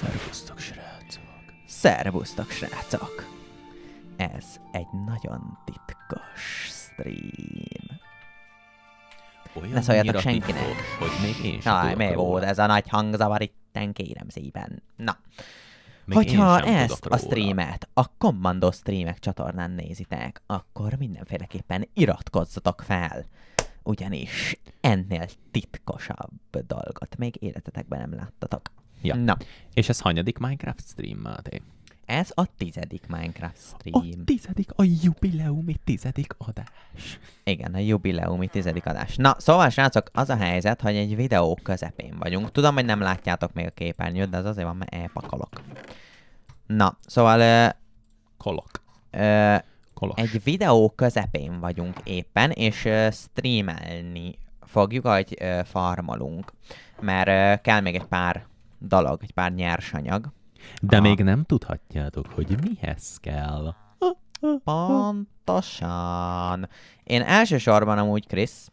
Szervusztok, srácok! Szervusztok, srácok! Ez egy nagyon titkos stream. Olyan ne szóljatok senkinek. Titkos, hogy még én sem Aj, mi volt ez a nagy hangzavar itt, kérem szépen. Na. Még Hogyha ezt a streamet a Commando Streamek csatornán nézitek, akkor mindenféleképpen iratkozzatok fel ugyanis ennél titkosabb dolgot még életetekben nem láttatok. Ja. Na. És ez hanyadik Minecraft stream, Máté? Ez a tizedik Minecraft stream. A tizedik, a jubileumi tizedik adás. Igen, a jubileumi tizedik adás. Na, szóval srácok, az a helyzet, hogy egy videó közepén vagyunk. Tudom, hogy nem látjátok még a képernyőt, de az azért van, mert elpakolok. Na, szóval... Ö, Kolok. Ö, Kolos. Egy videó közepén vagyunk éppen, és uh, streamelni fogjuk, ahogy uh, farmolunk. Mert uh, kell még egy pár dalag, egy pár nyersanyag. De a... még nem tudhatjátok, hogy mihez kell. Pontosan. Én elsősorban amúgy, Krisz,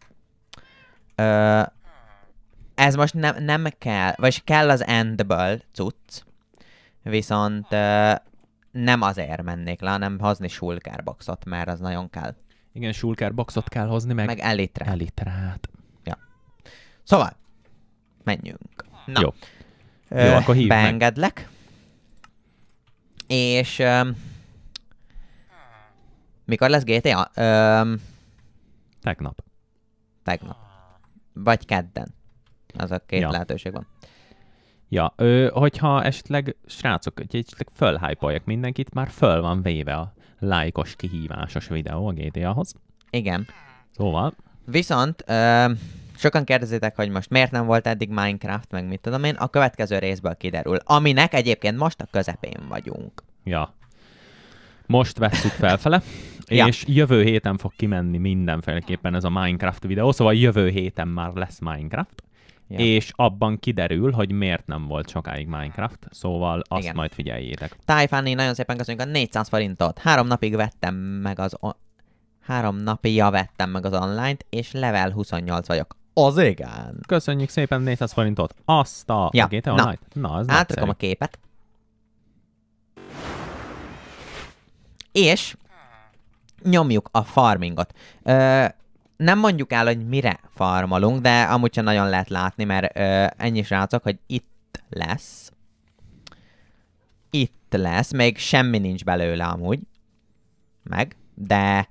ez most nem, nem kell, vagy kell az endből cucc, viszont ö, nem azért mennék le, hanem hozni sulkárboxot, mert az nagyon kell. Igen, sulkárboxot kell hozni, meg... Meg elitrát. Elitrát. Ja. Szóval, menjünk. Na. Jó. Jó, akkor hívd beengedlek. Meg. És... Um, mikor lesz GTA? Um, tegnap. Tegnap. Vagy kedden. Az a két ja. lehetőség van. Ja, ö, hogyha esetleg, srácok, hogyha esetleg fölhájpoljak mindenkit, már föl van véve a lájkos kihívásos videó a GTA-hoz. Igen. Szóval. Viszont ö, Sokan kérdezitek, hogy most miért nem volt eddig Minecraft, meg mit tudom én, a következő részből kiderül, aminek egyébként most a közepén vagyunk. Ja. Most vesszük felfele, ja. és jövő héten fog kimenni mindenféleképpen ez a Minecraft videó, szóval jövő héten már lesz Minecraft. Ja. és abban kiderül, hogy miért nem volt sokáig Minecraft, szóval azt Igen. majd figyeljétek. Tájfáni, nagyon szépen köszönjük a 400 forintot. Három napig vettem meg az... O- Három napja vettem meg az online-t, és level 28 vagyok. Az igen. Köszönjük szépen 400 forintot. Azt a ja, GTA na. Night. Na, az Átökom a képet. És nyomjuk a farmingot. Ö, nem mondjuk el, hogy mire farmalunk, de amúgy sem nagyon lehet látni, mert ö, ennyi srácok, hogy itt lesz. Itt lesz, még semmi nincs belőle amúgy. Meg, de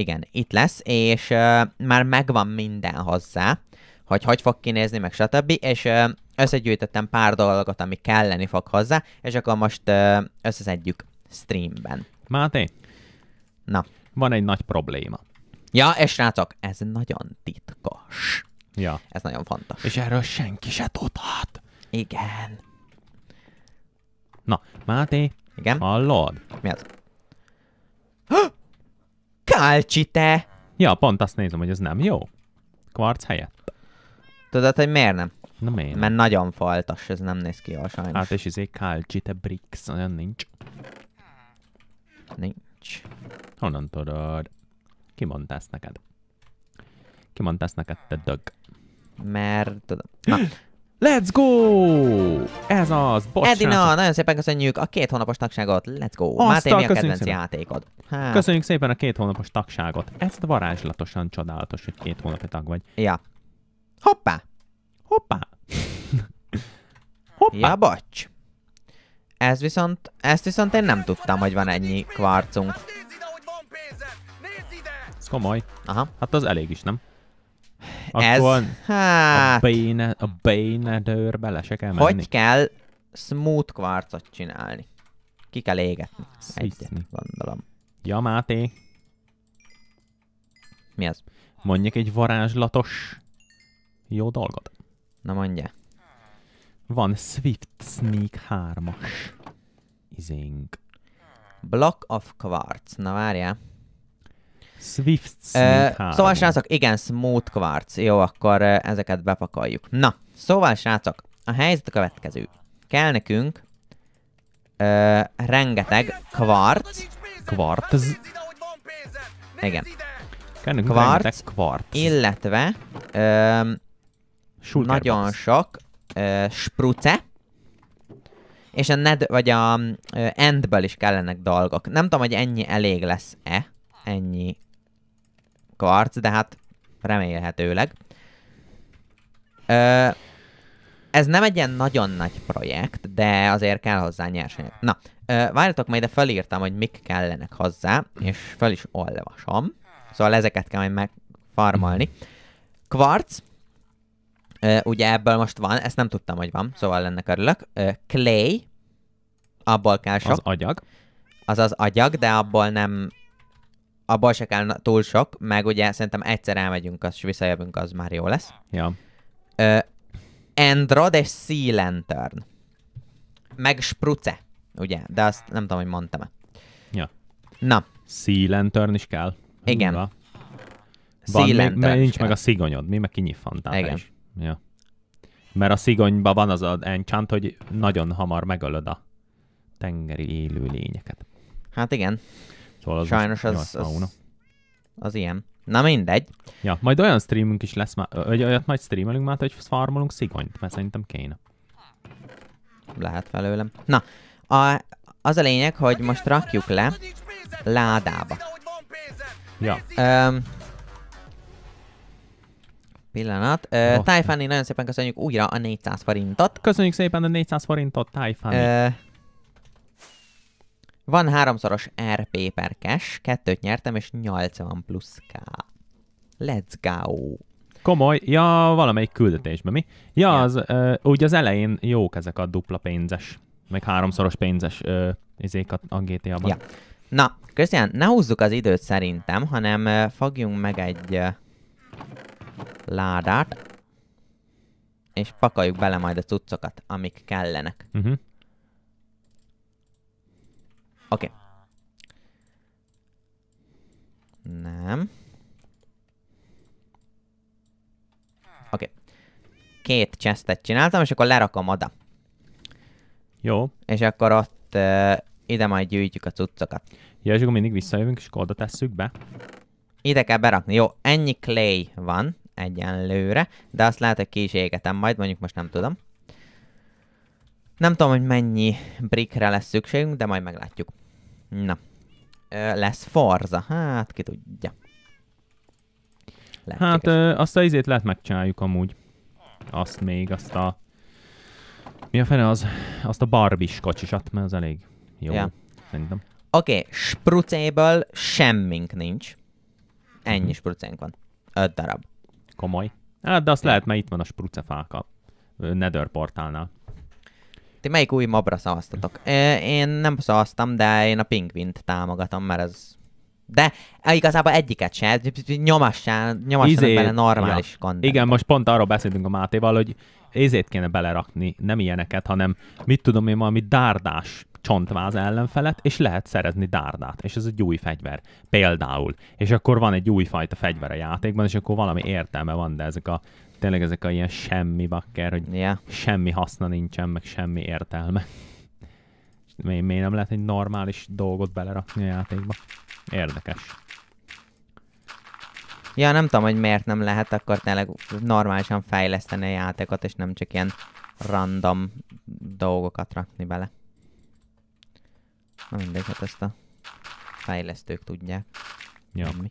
igen, itt lesz, és uh, már megvan minden hozzá, hogy hogy fog kinézni, meg stb. És uh, összegyűjtöttem pár dolgot, ami kelleni fog hozzá, és akkor most uh, összeszedjük streamben. Máté? Na. Van egy nagy probléma. Ja, és srácok, ez nagyon titkos. Ja. Ez nagyon fontos. És erről senki se tudhat. Igen. Na, Máté. Igen? Hallod? Mi az? Kálcsi te! Ja, pont azt nézem, hogy ez nem jó. Kvarc helyett. Tudod, hogy miért nem? Na miért? Mert nagyon faltas, ez nem néz ki jól sajnos. Hát és izé kálcsi te bricks, olyan nincs. Nincs. Honnan tudod? Ki mondta ezt neked? Ki mondta ezt neked, te dög? Mert tudom. Na, Let's go! Ez az, bocsánat. Edina, nagyon szépen köszönjük a két hónapos tagságot. Let's go! Aztán Máté, mi a kedvenc szépen. játékod? Hát. Köszönjük szépen a két hónapos tagságot. Ez varázslatosan csodálatos, hogy két hónapi tag vagy. Ja. Hoppá! Hoppá! Hoppá! Ja, bocs. Ez viszont, ezt viszont én nem tudtam, hogy van ennyi kvarcunk. Ez komoly. Aha. Hát az elég is, nem? Akkor Ez, hát... A, béne, a bénedőrbe le se kell menni. Hogy kell smooth kvarcot csinálni? Ki kell égetni? Egyet, gondolom. Ja, Máté. Mi az? Mondjak egy varázslatos jó dolgot. Na mondja. Van Swift Sneak 3-as izénk. Block of Quartz. Na várjál. Swift Smooth uh, Szóval srácok, igen, Smooth Quartz. Jó, akkor uh, ezeket bepakoljuk. Na, szóval srácok, a helyzet a következő. Kell nekünk uh, rengeteg kvarc. Kvarc? Igen. Kell nekünk kvarc, rengeteg kvarc. Illetve uh, nagyon sok uh, spruce és a ned, vagy a endből is kellenek dolgok. Nem tudom, hogy ennyi elég lesz-e, ennyi karc, de hát remélhetőleg. Ö, ez nem egy ilyen nagyon nagy projekt, de azért kell hozzá nyersanyag. Na, ö, várjatok majd, de felírtam, hogy mik kellenek hozzá, és fel is olvasom. Szóval ezeket kell majd megfarmalni. Kvarc, ö, ugye ebből most van, ezt nem tudtam, hogy van, szóval ennek örülök. Ö, clay, abból kell sok. Az agyag. Az az agyag, de abból nem a baj se kell túl sok, meg ugye szerintem egyszer elmegyünk, az, és visszajövünk, az már jó lesz. Ja. Uh, Endrod és Sea Lantern. Meg Spruce, ugye? De azt nem tudom, hogy mondtam-e. Ja. Na. Sea Lantern is kell. Igen. Húra. Van, Lantern mert nincs kell. meg a szigonyod, mi meg kinyifantál Igen. Is. Ja. Mert a szigonyban van az a enchant, hogy nagyon hamar megölöd a tengeri élőlényeket. Hát igen. Szóval az Sajnos az, az, az ilyen. Na mindegy. Ja, majd olyan streamünk is lesz, vagy olyat majd streamelünk már, hogy farmolunk szigonyt, mert szerintem kéne. Lehet velőlem. Na, a, az a lényeg, hogy most rakjuk le ládába. Ja. Öm, pillanat. Ö, oh. Tájfáni, nagyon szépen köszönjük újra a 400 forintot. Köszönjük szépen a 400 forintot, Tájfáni. Van háromszoros RP per cash, kettőt nyertem, és 80 plusz K. Let's go! Komoly, ja, valamelyik küldetésben, mi? Ja, ja. Az, ö, úgy az elején jók ezek a dupla pénzes, meg háromszoros pénzes ö, izék a, a GTA-ban. Ja. Na, Krisztián, ne húzzuk az időt szerintem, hanem ö, fogjunk meg egy ládát, és pakoljuk bele majd a cuccokat, amik kellenek. Uh-huh. Oké. Okay. Nem. Oké. Okay. Két chestet csináltam, és akkor lerakom oda. Jó. És akkor ott uh, ide majd gyűjtjük a cuccokat. Ja, és akkor mindig visszajövünk, és akkor oda tesszük be. Ide kell berakni. Jó, ennyi clay van egyenlőre, de azt lehet, hogy ki is égetem majd, mondjuk most nem tudom. Nem tudom, hogy mennyi brickre lesz szükségünk, de majd meglátjuk. Na. Ö, lesz farza. Hát, ki tudja. Lehet Hát ö, azt a izét lehet megcsináljuk amúgy. Azt még, azt a... Mi a fene az? Azt a barbis kocsisat, mert az elég jó. Ja. Szerintem. Oké, okay, sprucéből semmink nincs. Ennyi mm-hmm. sprucénk van. Öt darab. Komoly. Hát, de azt ja. lehet, mert itt van a sprucefáka. Nether portálnál. Ti melyik új mobra szavaztatok? Én nem szavaztam, de én a pingvint támogatom, mert ez... De igazából egyiket se, nyomassán, nyomassán Izé- bele normális ja. Igen, most pont arról beszéltünk a Mátéval, hogy ézét kéne belerakni, nem ilyeneket, hanem mit tudom én, valami dárdás csontváz ellenfelet, és lehet szerezni dárdát, és ez egy új fegyver, például. És akkor van egy új fajta fegyver a játékban, és akkor valami értelme van, de ezek a tényleg ezek a ilyen semmi bakker, hogy yeah. semmi haszna nincsen, meg semmi értelme. Miért mi nem lehet egy normális dolgot belerakni a játékba? Érdekes. Ja, nem tudom, hogy miért nem lehet akkor tényleg normálisan fejleszteni a játékot, és nem csak ilyen random dolgokat rakni bele. Na mindegy, hát ezt a fejlesztők tudják. Ja. Semmi.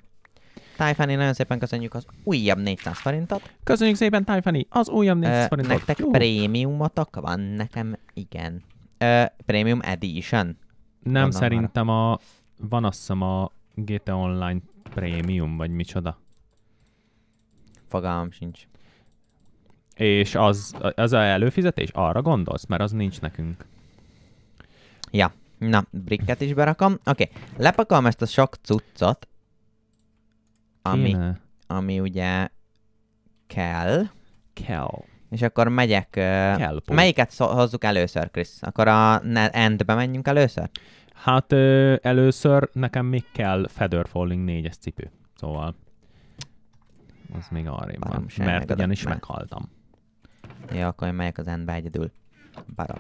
Tájfáni, nagyon szépen köszönjük az újabb 400 forintot. Köszönjük szépen, Tájfáni, az újabb 400 forintot. Nektek Jó. prémiumotok van? Nekem igen. Ö, premium edition. Nem Mondom szerintem arra. a... Van azt hiszem a GTA Online Premium, vagy micsoda. Fogalmam sincs. És az, az a előfizetés? Arra gondolsz? Mert az nincs nekünk. Ja. Na, brikket is berakom. Oké, okay. lepakolom ezt a sok cuccot, ami, ami ugye kell. Kell. És akkor megyek... Kell, melyiket szó, hozzuk először, Krisz? Akkor a endbe menjünk először? Hát uh, először nekem még kell Feather Falling 4-es cipő. Szóval az még arrébb van, mert ugyanis meghaltam. Jó, akkor én megyek az endbe egyedül. Barom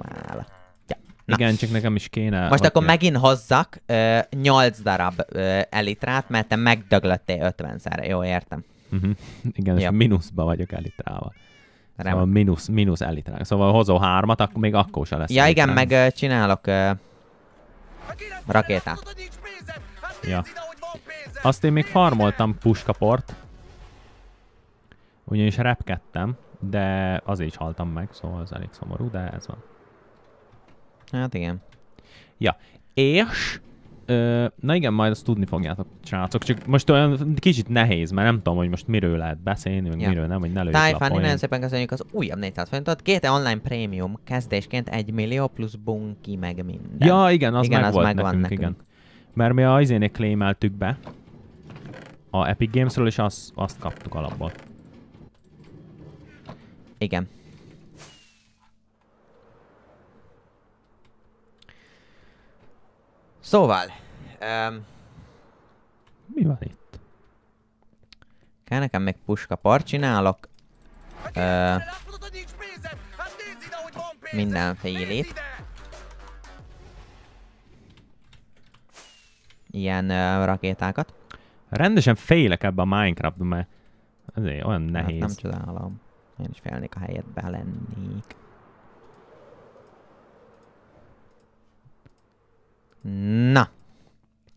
Na. Igen, csak nekem is kéne. Most akkor jön. megint hozzak ö, 8 darab ö, elitrát, mert te megdöglöttél 50-szer. Jó, értem. Uh-huh. Igen, Jó. és mínuszba vagyok elitrával. Remek. Szóval mínusz, mínusz elitrák. Szóval hozó hármat, akkor még akkor sem lesz. Ja, elitrán. igen, meg uh, csinálok ö, rakétát. Ja. Azt én még farmoltam puskaport. Ugyanis repkedtem, de azért is haltam meg, szóval ez elég szomorú, de ez van. Hát igen. Ja, és... Ö, na igen, majd azt tudni fogjátok, srácok. Csak most olyan kicsit nehéz, mert nem tudom, hogy most miről lehet beszélni, meg ja. miről nem, hogy ne lőjük Tájfán, nagyon szépen köszönjük az újabb 400 forintot. Két online prémium kezdésként 1 millió plusz bunki meg minden. Ja, igen, az igen, meg az volt nekünk, nekünk, igen. Mert mi az izének klémeltük be a Epic Games-ről, és azt, azt kaptuk alapból. Igen. Szóval... Um, Mi van itt? Kell nekem még part csinálok. mindenfélét. Ilyen ö, uh, rakétákat. Rendesen félek ebbe a Minecraftban, mert azért olyan nehéz. Hát nem csodálom. Én is félnék, a helyet belennék. Na.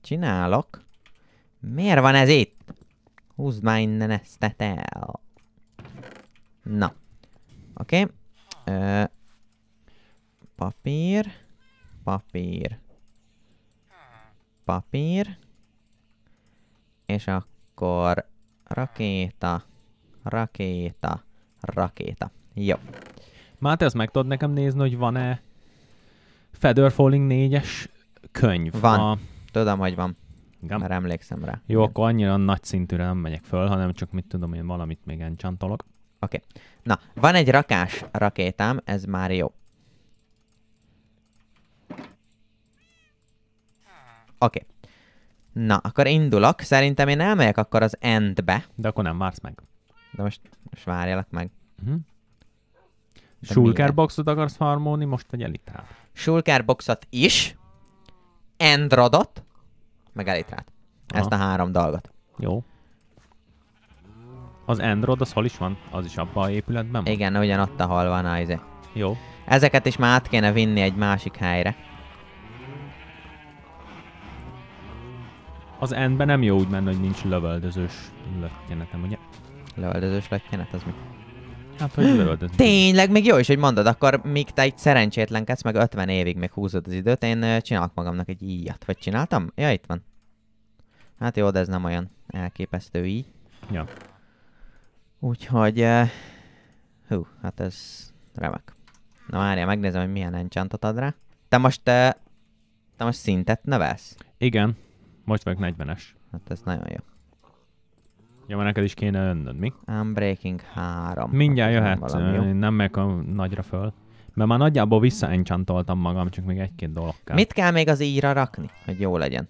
Csinálok. Miért van ez itt? Húzd már innen ezt el. Na. Oké. Okay. papír. Papír. Papír. És akkor rakéta. Rakéta. Rakéta. Jó. Máté, azt meg tudod nekem nézni, hogy van-e Feather Falling 4-es könyv. Van. A... Tudom, hogy van. Igen? Mert emlékszem rá. Jó, Igen. akkor annyira nagy szintűre nem megyek föl, hanem csak mit tudom én, valamit még encsantolok. Oké. Okay. Na, van egy rakás rakétám, ez már jó. Oké. Okay. Na, akkor indulok. Szerintem én elmegyek akkor az endbe. De akkor nem vársz meg. De most, most várjálak meg. Uh-huh. Mhm. Sulkerboxot akarsz harmóni? most, vagy elitál? Sulkerboxot is, Endradat, meg Elitrát. Ezt Aha. a három dalgat. Jó. Az Endrod, az hol is van? Az is abban a épületben Igen, ugyanott a hal van az. Izé. Jó. Ezeket is már át kéne vinni egy másik helyre. Az endben nem jó úgy menni, hogy nincs lövöldözős löttyenetem, ugye? Lövöldözős löttyenet, az mi? Hát, hogy Tényleg, még jó is, hogy mondod, akkor míg te egy szerencsétlenkedsz, meg 50 évig még húzod az időt, én csinálok magamnak egy íjat. Vagy csináltam? Ja, itt van. Hát jó, de ez nem olyan elképesztő így. Ja. Úgyhogy, uh, hú, hát ez remek. Na várjál, megnézem, hogy milyen enchantot ad rá. Te most, uh, te most szintet nevelsz? Igen, most meg 40-es. Hát ez nagyon jó. Ja, mert neked is kéne önnöd, mi? Unbreaking 3. Mindjárt jöhet, nem, nem meg a nagyra föl. Mert már nagyjából visszaencsantoltam magam, csak még egy-két dolog kell. Mit kell még az íjra rakni, hogy jó legyen?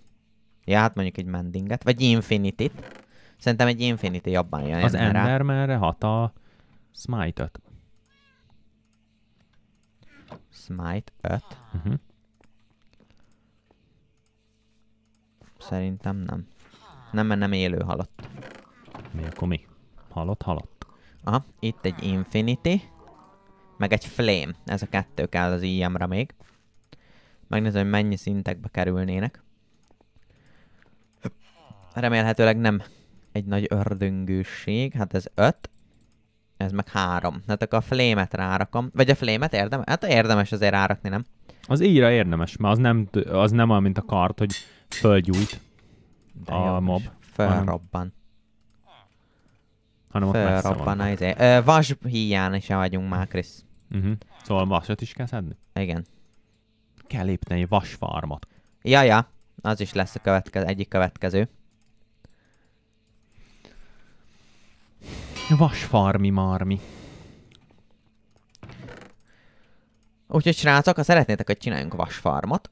Ja, hát mondjuk egy mendinget, vagy Infinity-t. Szerintem egy Infinity jobban jön. Az merre hat a Smite 5. Smite 5? Uh-huh. Szerintem nem. Nem, mert nem élő halott. Mi akkor mi? Halott, halott. Aha, itt egy Infinity, meg egy Flame. Ez a kettő kell az im még. Megnézem, hogy mennyi szintekbe kerülnének. Remélhetőleg nem egy nagy ördöngőség. Hát ez 5. Ez meg 3. Hát akkor a flémet rárakom. Vagy a flémet érdemes? Hát érdemes azért rárakni, nem? Az íjra érdemes, mert az nem, az nem olyan, mint a kart, hogy fölgyújt De a jobb, mob. Fölrobban hanem ott messze van. az izé. Vas híján is vagyunk már, Krisz. Uh-huh. Szóval vasat is kell szedni? Igen. Kell lépni egy vasfarmat. Ja, ja. Az is lesz a következő, egyik következő. Vasfarmi marmi. Úgyhogy srácok, ha szeretnétek, hogy csináljunk vasfarmat,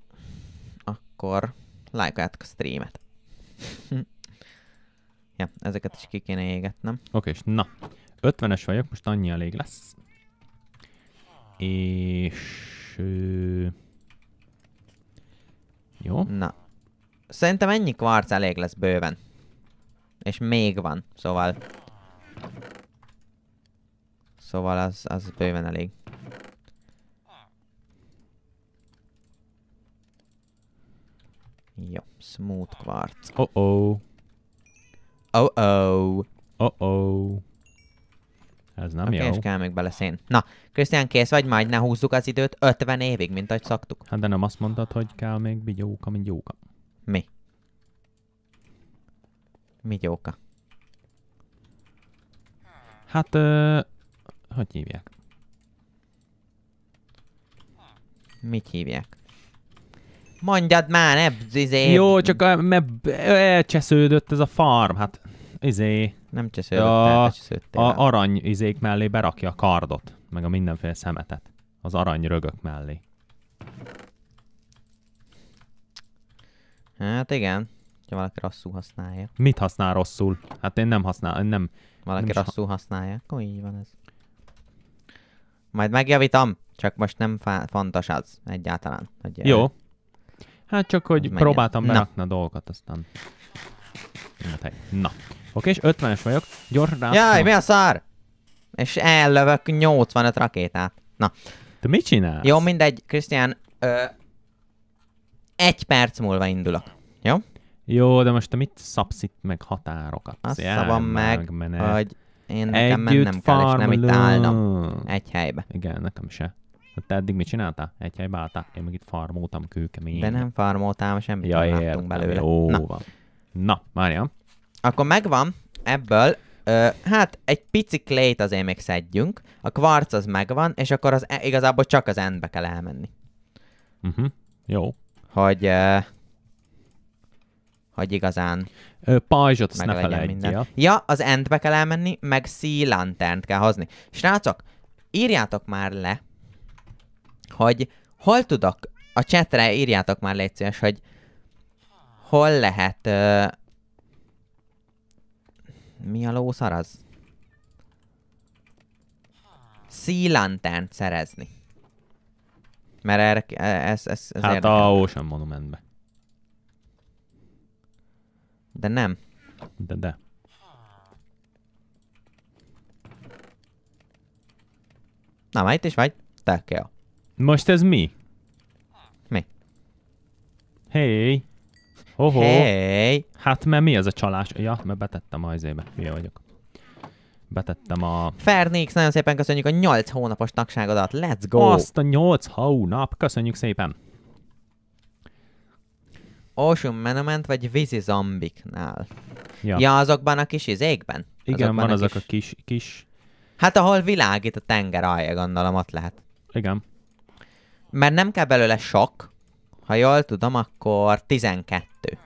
akkor lájkoljátok a streamet. Ja, ezeket is ki kéne égetnem. Oké, és na, 50-es vagyok, most annyi elég lesz. És... Ö... Jó. Na. Szerintem ennyi kvarc elég lesz bőven. És még van, szóval... Szóval az, az bőven elég. Jó, smooth kvarc. Oh-oh. Oh, oh. Oh, oh. Ez nem a jó. kell még beleszén. Na, Krisztián, kész vagy majd, ne húzzuk az időt 50 évig, mint ahogy szoktuk. Hát de nem azt mondtad, hogy kell még bigyóka, mint jóka. Mi? Mi jóka? Hát, ö, hogy hívják? Mit hívják? Mondjad már, ne izé... Jó, csak elcsesződött ez a farm, hát izé... Nem csesződött, a, a arany izék mellé berakja a kardot, meg a mindenféle szemetet. Az arany rögök mellé. Hát igen, ha valaki rosszul használja. Mit használ rosszul? Hát én nem használ, nem... Valaki nem rosszul ha... használja, akkor így van ez. Majd megjavítom, csak most nem fontos az egyáltalán. Hogy Jó, Hát csak, hogy Menjön. próbáltam berakni a dolgokat, aztán... Na. Oké, és 50-es vagyok. Gyors rá. Jaj, mi a szar? És ellövök 85 rakétát. Na. Te mit csinálsz? Jó, mindegy, Krisztián. Egy perc múlva indulok. Jó? Jó, de most te mit szabsz itt meg határokat? Azt Jel, szabom meg, meg hogy én nekem Együtt mennem kell, és nem itt állnom egy helybe. Igen, nekem se. Te eddig mit csináltál? Egy helybe álltál? Én meg itt farmoltam kőkemény. De nem farmoltál, semmit ja, nem láttunk belőle. Jó, Na. Van. Na, Mária. Akkor megvan ebből, ö, hát egy pici klét azért még szedjünk, a kvarc az megvan, és akkor az e, igazából csak az endbe kell elmenni. Uh-huh. Jó. Hogy ö, hogy igazán Ö, pajzsot meg ne felejtje. Ja. ja, az endbe kell elmenni, meg sea kell hozni. Srácok, írjátok már le, hogy hol tudok, a csetre írjátok már légy szíves, hogy hol lehet... Ö, mi a lószar az? Szílantánt szerezni. Mert erre, e- ez, ez, ez Hát érdekel. a Ocean Monumentbe. De nem. De de. Na, már itt is vagy? Tehát kell. Most ez mi? Mi? Hey! Hoho! Hey! Hát mert mi az a csalás? Ja, mert betettem a izébe. Mi vagyok. Betettem a... Fernix, nagyon szépen köszönjük a 8 hónapos tagságodat. Let's go! Azt a 8 hónap! Köszönjük szépen! Ocean Monument vagy vízi zombiknál. Ja. ja, azokban a kis izékben? Igen, azokban van a azok kis... a kis, kis... Hát ahol világít a tenger alja, gondolom, ott lehet. Igen. Mert nem kell belőle sok. Ha jól tudom, akkor 12.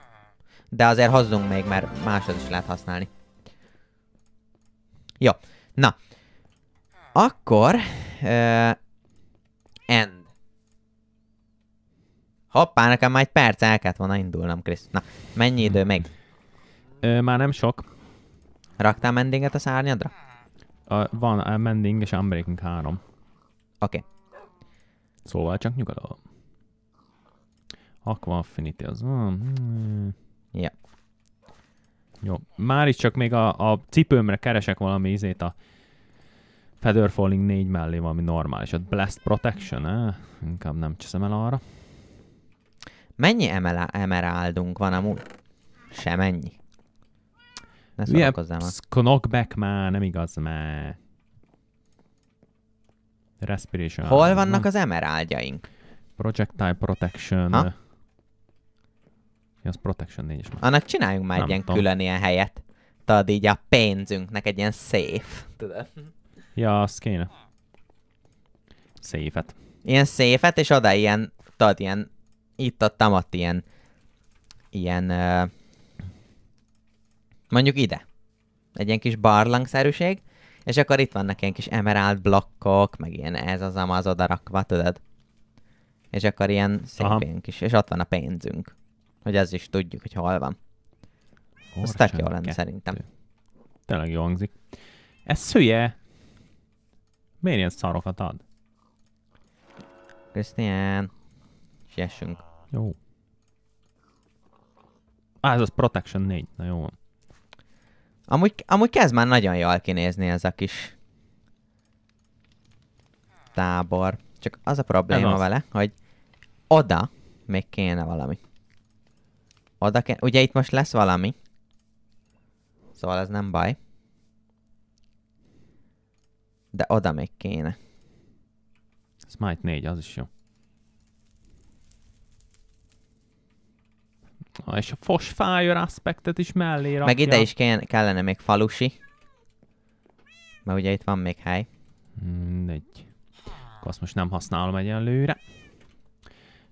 De azért hozzunk még, mert máshoz is lehet használni. Jó. Na. Akkor... Uh, end. Hoppá, nekem már egy perc el kellett volna indulnom, Krisz. Na, mennyi idő még? Ö, már nem sok. Raktál mendinget a szárnyadra? A, van a mending és unbreaking 3. Oké. Okay. Szóval csak nyugalom. Aqua Affinity az van. Hmm, hmm. Ja. Jó, már is csak még a, a cipőmre keresek valami izét a Feather Falling 4 mellé valami normális. A Blast Protection, eh? inkább nem cseszem el arra. Mennyi emeraldunk van amúgy? Semennyi. Ne szórakozzál yep, már. Knockback már, nem igaz már. Respiration. Hol vannak az az emeraldjaink? Projectile Protection. Ha? Mi az Protection 4 is már. Annak csináljunk már Nem egy ilyen tudom. külön ilyen helyet. Tudod, így a pénzünknek egy ilyen szép. Tudod? Ja, azt kéne. Széfet. Ilyen széfet, és oda ilyen, tudod, ilyen, itt a tamat ilyen, ilyen, uh, mondjuk ide. Egy ilyen kis barlangszerűség, és akkor itt vannak ilyen kis emerald blokkok, meg ilyen ez az amaz odarakva, tudod? És akkor ilyen szép Aha. ilyen kis, és ott van a pénzünk. Hogy ez is tudjuk, hogy hol van. Ez tök jó lenne szerintem. Tényleg jó hangzik. Ez hülye. Miért ilyen szarokat ad? Krisztián. Siessünk. Jó. Á, ah, ez az Protection 4. Na jó van. Amúgy, amúgy kezd már nagyon jól kinézni ez a kis tábor. Csak az a probléma az. vele, hogy oda még kéne valami. Oda kéne, ugye itt most lesz valami. Szóval ez nem baj. De oda még kéne. Smite 4, az is jó. Na, és a Fosfire aspektet is mellé rakja. Meg ide is kellene még falusi. Mert ugye itt van még hely. Mindegy. Akkor azt most nem használom egyenlőre.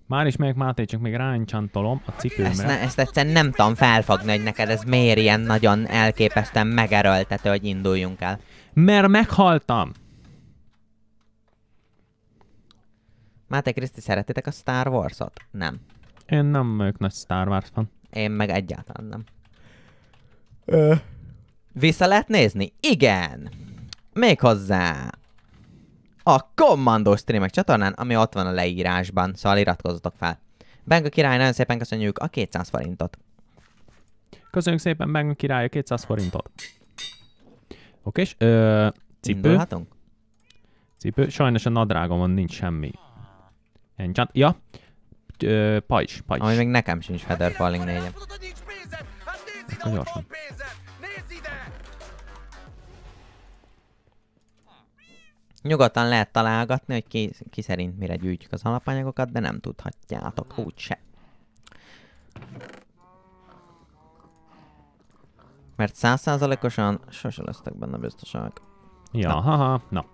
Már is megyek Máté, csak még ráncsantolom a cipőmre. Ezt, ne, ezt egyszerűen nem tudom felfogni, hogy neked ez miért ilyen nagyon elképesztően megerőltető, hogy induljunk el. Mert meghaltam! Máté Kriszti, szeretitek a Star Wars-ot? Nem. Én nem vagyok nagy Star Wars fan. Én meg egyáltalán nem. Ö... Vissza lehet nézni? Igen! Méghozzá a kommandós streamek csatornán, ami ott van a leírásban, szóval iratkozzatok fel. Benga király, nagyon szépen köszönjük a 200 forintot. Köszönjük szépen Benga király a 200 forintot. Oké, és ö, cipő. Indulhatunk? Cipő. Sajnos a nadrágomon nincs semmi. Enchant. Ja, pajzs, pajzs. Ami még nekem sincs Feather Falling 4 Hát Nyugodtan lehet találgatni, hogy ki, ki szerint mire gyűjtjük az alapanyagokat, de nem tudhatjátok úgyse. Mert százszázalékosan sose lesztek benne biztosak. Ja, na. ha, na.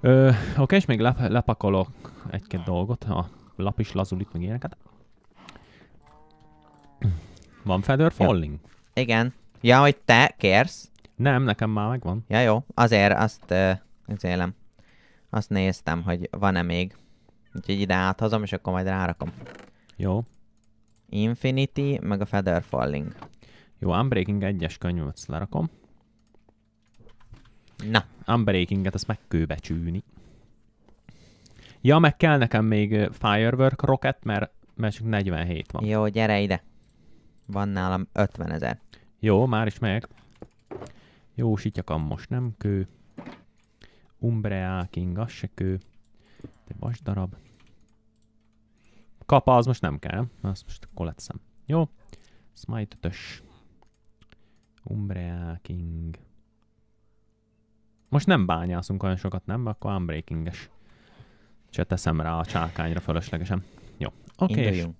Ö, oké, és még lep lepakolok egy-két dolgot a lap is lazulik, meg ilyeneket. Van Feather Falling? Ja. Igen. Ja, hogy te kérsz? Nem, nekem már megvan. Ja jó, azért azt uh, üzélem. Azt néztem, hogy van-e még. Úgyhogy ide áthozom, és akkor majd rárakom. Jó. Infinity, meg a Feather Falling. Jó, Unbreaking 1-es könyvet lerakom. Na. Unbreaking-et, ezt meg kőbe csűni. Ja, meg kell nekem még Firework Rocket, mert, mert csak 47 van. Jó, gyere ide. Van nálam 50 ezer. Jó, már is meg. Jó, sityakam most nem kő. Umbreaking, King, az se kő. De vasdarab. Kapa, az most nem kell. Azt most akkor Jó. Smite 5 Umbreá, King. Most nem bányászunk olyan sokat, nem? Akkor -es. Csak teszem rá a csákányra fölöslegesen. Jó. Oké. Okay. Induljunk.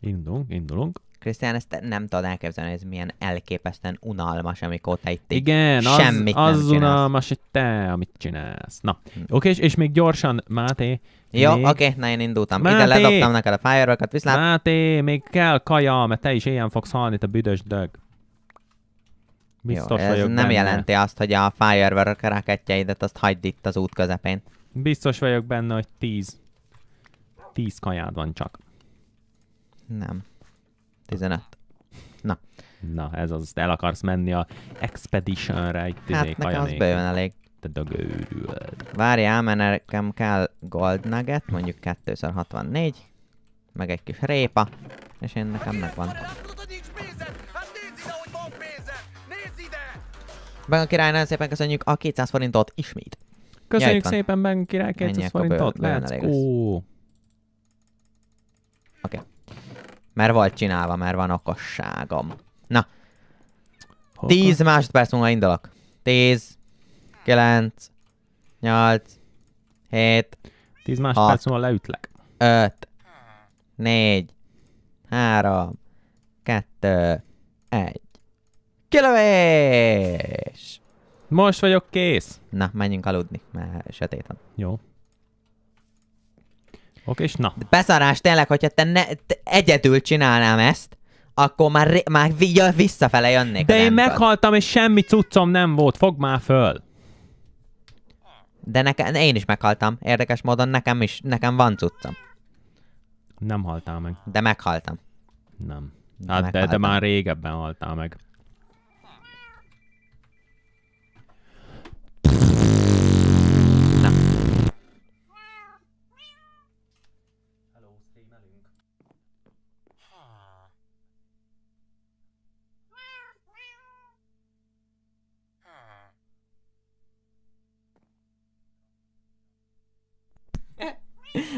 Indulunk, indulunk. Krisztián, ezt nem tudod elképzelni, ez milyen elképesztően unalmas, amikor te itt Igen, az, semmit az, az nem unalmas, hogy te, amit csinálsz. Na, hm. oké, okay, és, és még gyorsan, Máté. Jó, még... oké, okay, na én indultam. Máté! Ide ledobtam neked a fireworkokat, viszlát. Máté, még kell kaja, mert te is ilyen fogsz halni, te büdös dög. Biztos Jó, ez vagyok nem benne. jelenti azt, hogy a firework rakettjeidet azt hagyd itt az út közepén. Biztos vagyok benne, hogy tíz. Tíz kajád van csak. Nem. Tizenöt. Na. Na, ez az, el akarsz menni a expedition Expeditionre, itt hát, izé, nekem az bejön elég. Te dögőrült. Várjál, mert nekem kell gold nugget, mondjuk 2x64, meg egy kis répa, és én nekem megvan. Meg a királynál szépen köszönjük a 200 forintot ismét. Köszönjük ja, szépen, Ben király, 200 forintot. Let's go. Oké. Okay. Mert volt csinálva, mert van okosságom. Na. Hol 10 másodperc múlva indulok. 10, 9, 8, 7, 10 másodperc múlva leütlek. 5, 4, 3, 2, 1. Kilövés! Most vagyok kész. Na, menjünk aludni, mert sötét van. Jó. Oké, és na. Beszarás tényleg, hogyha te, ne, te egyedül csinálnám ezt, akkor már, ré, már visszafele jönnék. De én meghaltam, és semmi cuccom nem volt. Fog már föl. De nekem, én is meghaltam. Érdekes módon nekem is, nekem van cuccom. Nem haltál meg. De meghaltam. Nem. Hát de, de, de már régebben haltál meg.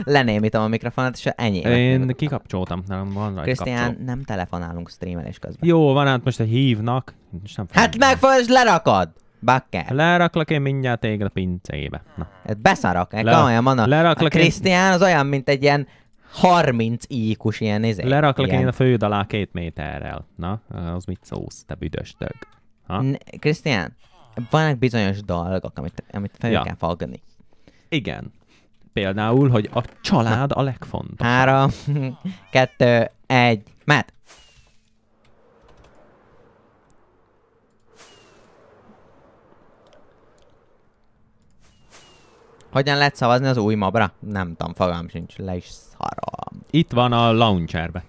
lenémítom a mikrofonot, és ennyi. Én kikapcsoltam, nem van rajta Krisztián, nem telefonálunk streamelés közben. Jó, van, hát most hívnak. És nem hát meg fogsz lerakod! Bakker. Hát leraklak én mindjárt téged a pincébe. Na. Hát beszarak, Le, komolyan van Leraklak a Krisztián az olyan, mint egy ilyen 30 ikus ilyen izé. Leraklak ilyen. én a főd alá két méterrel. Na, az mit szólsz te büdös tög. Krisztián, vannak bizonyos dolgok, amit, amit fel ja. kell fogni. Igen például, hogy a család a legfontosabb. Három, kettő, egy, Matt. Hogyan lehet szavazni az új mobra? Nem tudom, fogalmam sincs, le is szarom. Itt van a launcherbe.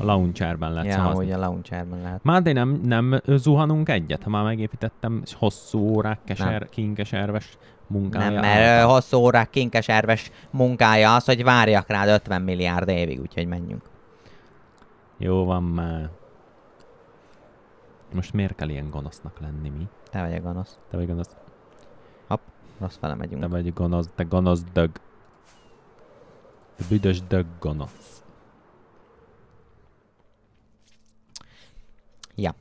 A launcherben lehet ja, szavazni. hogy a launcherben lehet. Már de nem, nem zuhanunk egyet, ha már megépítettem hosszú órák keser, kinkeserves munkája. Nem, mert által. hosszú órák kinkeserves munkája az, hogy várjak rád 50 milliárd évig, úgyhogy menjünk. Jó van már. Most miért kell ilyen gonosznak lenni mi? Te vagy a gonosz. Te vagy gonosz. Hopp, rossz fele megyünk. Te vagy gonosz, te gonosz dög. Te büdös dög gonosz. Ja.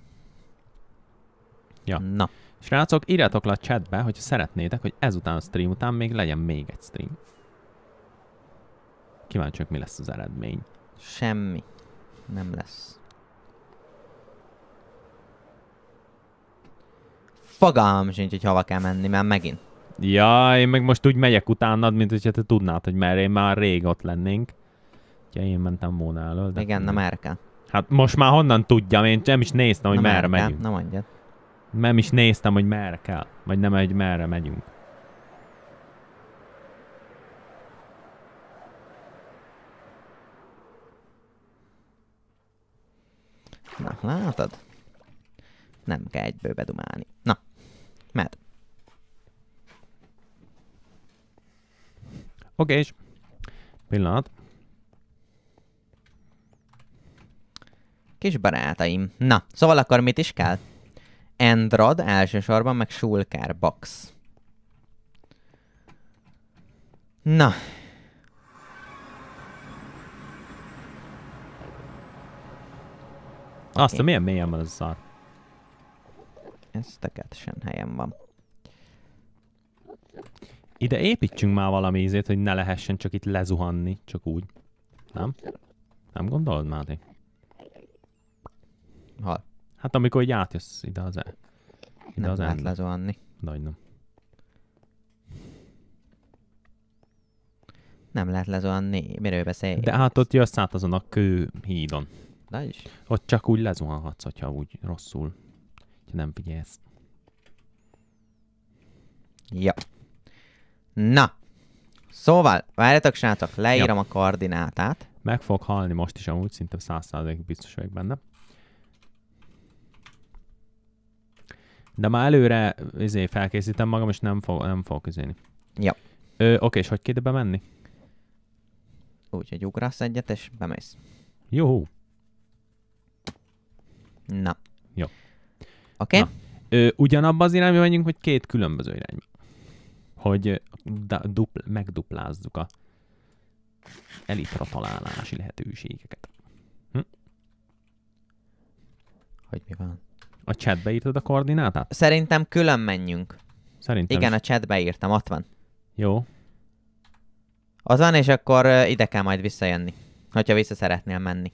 Ja. Na. Srácok, írjátok le a chatbe, hogyha szeretnétek, hogy ezután a stream után még legyen még egy stream. Kíváncsiak, mi lesz az eredmény. Semmi. Nem lesz. Fogalmam sincs, hogy hova kell menni, mert megint. Ja, én meg most úgy megyek utánad, mint hogyha te tudnád, hogy merre én már rég ott lennénk. Ugye én mentem volna elől. De Igen, nem erre kell. Hát most már honnan tudjam, én nem is néztem, hogy Na merre megyünk. Nem mondjad. Nem is néztem, hogy merre kell, vagy nem, hogy merre megyünk. Na, látod? Nem kell egyből bedumálni. Na, mert. Oké, és pillanat. Kis barátaim. Na, szóval akkor mit is kell? Endrad elsősorban, meg Sulkár box. Na. Azt, a milyen mélyen van ez a szar? Ez tökéletesen helyen van. Ide építsünk már valami ízét, hogy ne lehessen csak itt lezuhanni, csak úgy. Nem? Nem gondolod, Máté? Hal. Hát amikor így átjössz ide az, e- ide nem az lehet lezuhanni. Nagy nem. Nem lehet lezuhanni. Miről beszél? De hát ott jössz át azon a hídon. Na is. Ott csak úgy lezuhanhatsz, hogyha úgy rosszul. Ha nem figyelsz. Ja. Na. Szóval, várjatok srácok, leírom ja. a koordinátát. Meg fog halni most is amúgy, szinte 100% biztos vagyok benne. De már előre izé, felkészítem magam, és nem, fog, nem fogok izélni. Ja. Ö, oké, és hogy kéne bemenni? Úgy, hogy ugrasz egyet, és bemész. Jó. Na. Jó. Oké? Okay? Ö, az irányba menjünk, hogy két különböző irányba. Hogy da, dupl, megduplázzuk a elitra találási lehetőségeket. Hm? Hogy mi van? A chatbe írtad a koordinátát? Szerintem külön menjünk. Szerintem Igen, is. a chatbe írtam, ott van. Jó. Az van, és akkor ide kell majd visszajönni, hogyha vissza szeretnél menni. Oké.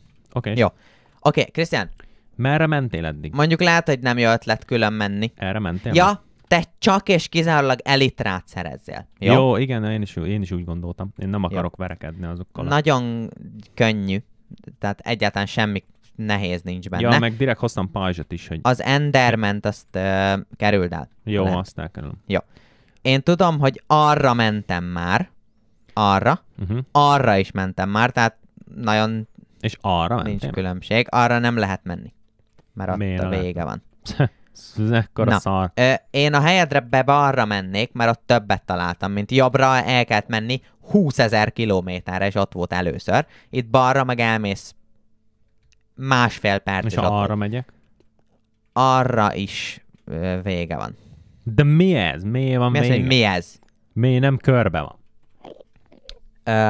Okay. Jó. Oké, okay, Krisztián. Merre mentél eddig? Mondjuk lehet, hogy nem jó ötlet külön menni. Erre mentél? Ja, te csak és kizárólag elitrát szerezzél. Jó, jó igen, én is, én is úgy gondoltam. Én nem akarok jó. verekedni azokkal. Nagyon könnyű. Tehát egyáltalán semmi nehéz nincs benne. Ja, meg direkt hoztam pajzsot is, hogy... Az Enderment azt uh, kerüld el. Jó, Lehet. azt elkerülöm. Jó. Én tudom, hogy arra mentem már, arra, uh-huh. arra is mentem már, tehát nagyon... És arra mentem? Nincs különbség. Arra nem lehet menni, mert ott Mél a vége van. Ekkora Na, szar. Ö, én a helyedre be balra mennék, mert ott többet találtam, mint jobbra el kellett menni 20 ezer kilométerre, és ott volt először. Itt balra meg elmész másfél perc. És arra ott... megyek? Arra is vége van. De mi ez? Mi van mi vége? Az, hogy mi ez? Mi nem körbe van?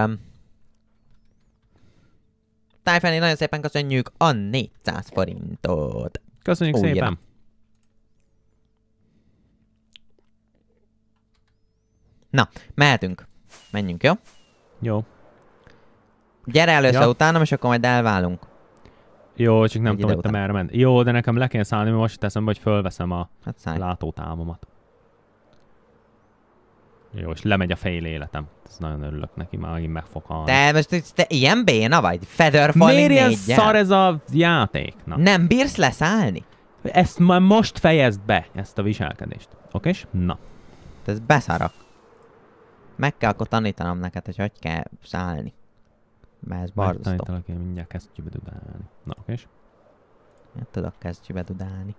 Um, Tájfelé nagyon szépen köszönjük a 400 forintot. Köszönjük Újra. szépen. Na, mehetünk. Menjünk, jó? Jó. Gyere először ja. utánam, és akkor majd elválunk. Jó, csak nem tudom, hogy te merre menni. Jó, de nekem le kell szállni, mert most teszem, hogy fölveszem a hát látótávomat. Jó, és lemegy a fél életem. Ez nagyon örülök neki, már megint meg fog halni. De most te ilyen béna vagy? Feather Falling Miért ilyen szar ez a játék? Na. Nem bírsz leszállni? Ezt már most fejezd be, ezt a viselkedést. Oké? Na. Te ezt beszarak. Meg kell akkor tanítanom neked, hogy hogy kell szállni. Mert ez Mert Megtanítalak, én mindjárt kesztyűbe dudálni. Na, és? Mert hát, tudok kesztyűbe dudálni.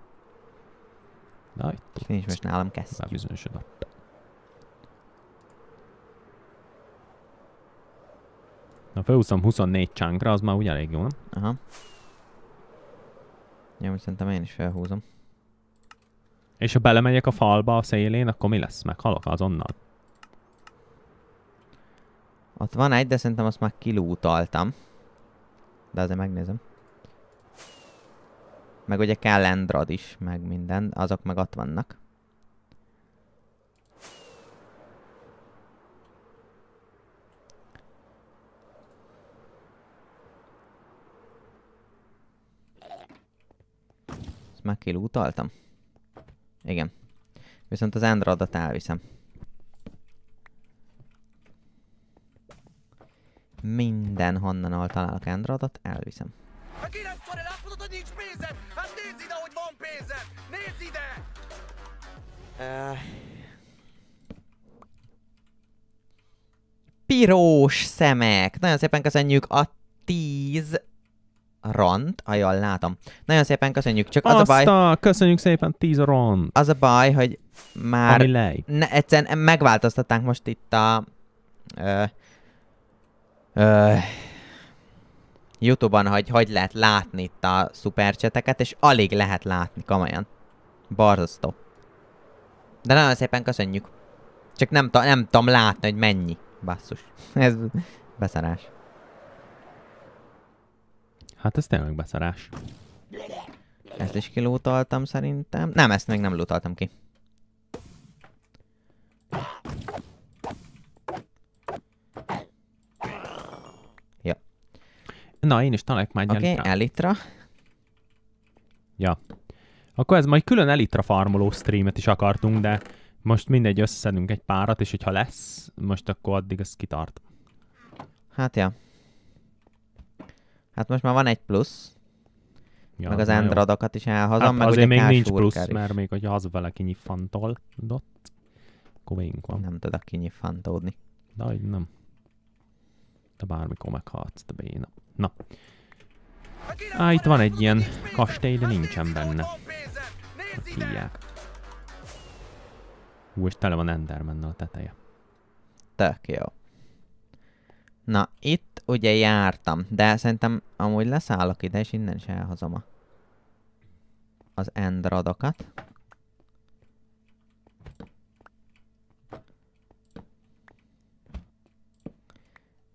Na, itt. Nincs most nálam kesztyű. Már bizonyosodott. Na, felhúztam 24 csánkra, az már úgy elég jó, nem? Aha. Jó, most szerintem én is felhúzom. És ha belemegyek a falba a szélén, akkor mi lesz? Meghalok azonnal. Ott van egy, de szerintem azt már kilútaltam. De azért megnézem. Meg ugye kell Endrad is, meg minden. Azok meg ott vannak. Ezt már kilútaltam? Igen. Viszont az Endradat elviszem. mindenhonnan, ahol találok Androdot, elviszem. Hát kilenckor látod, hogy nincs pénzem? Hát nézd ide, hogy van pénzem! Nézd ide! Pirós szemek! Nagyon szépen köszönjük a tíz rant, ha jól látom. Nagyon szépen köszönjük, csak Aztán, az a baj... köszönjük szépen tíz rant! Az a baj, hogy már... Ne, egyszerűen megváltoztatták most itt a... Ö, Uh, Youtube-on, hogy hogy lehet látni itt a szupercseteket, és alig lehet látni, komolyan. Barzasztó. De nagyon szépen köszönjük. Csak nem, nem tudom látni, hogy mennyi. Basszus. Ez beszarás. Hát ez tényleg beszarás. Ezt is kilótoltam szerintem. Nem, ezt még nem lótoltam ki. Na, én is már egy okay, elitra. elitra. Ja. Akkor ez majd külön elitra farmoló streamet is akartunk, de most mindegy, összeszedünk egy párat, és hogyha lesz, most akkor addig ez kitart. Hát ja. Hát most már van egy plusz. Ja, meg az endradokat is elhazam, hát meg azért még nincs plusz, is. mert még hogyha haza vele kinyifantoldott, akkor még van. Nem tudok kinyifantódni. De nem. Te bármikor meghalsz, te béna. Na. Á, itt van egy ilyen kastély, de nincsen benne. Hogy hívják. Hú, és tele van enderman a teteje. Tök jó. Na, itt ugye jártam, de szerintem amúgy leszállok ide, és innen is elhozom a... az endradokat.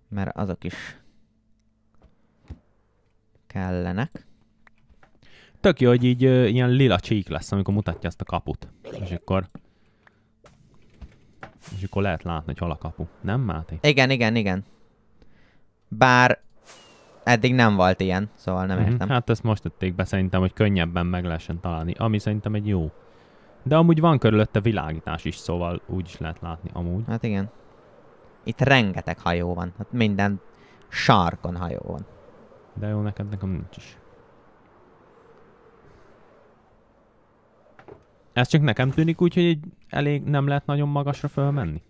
Mert azok is kellenek. Tök jó, hogy így ö, ilyen lila csík lesz, amikor mutatja ezt a kaput. És akkor... És akkor lehet látni, hogy hol a kapu. Nem, Máté? Igen, igen, igen. Bár eddig nem volt ilyen, szóval nem mhm, értem. Hát ezt most tették be szerintem, hogy könnyebben meg lehessen találni, ami szerintem egy jó. De amúgy van körülötte világítás is, szóval úgy is lehet látni amúgy. Hát igen. Itt rengeteg hajó van, hát minden sarkon hajó van. De jó, neked nekem nincs is. Ez csak nekem tűnik úgy, hogy egy elég nem lehet nagyon magasra fölmenni.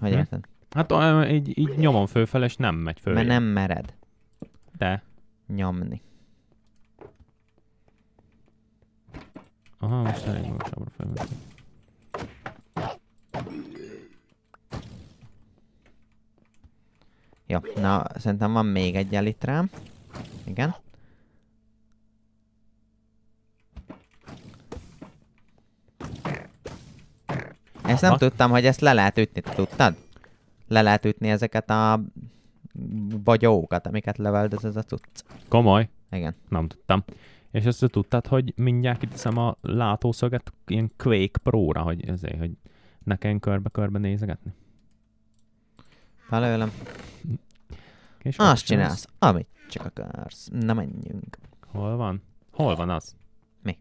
Hogy hm? érted? Hát így, így nyomom fölfel, és nem megy föl. Mert nem mered. De. Nyomni. Aha, most elég magasabbra fölmenni. Jó, na szerintem van még egy elitrám. Igen. Ezt nem Aha. tudtam, hogy ezt le lehet ütni, te tudtad? Le lehet ütni ezeket a bagyókat, amiket leveldez ez a cucc. Komoly? Igen. Nem tudtam. És ezt tudtad, hogy mindjárt itt a látószöget ilyen Quake Pro-ra, hogy, ezért, hogy ne körbe-körbe nézegetni? Belőlem. Azt csinálsz, az? amit csak akarsz. Na menjünk. Hol van? Hol van az? Mi?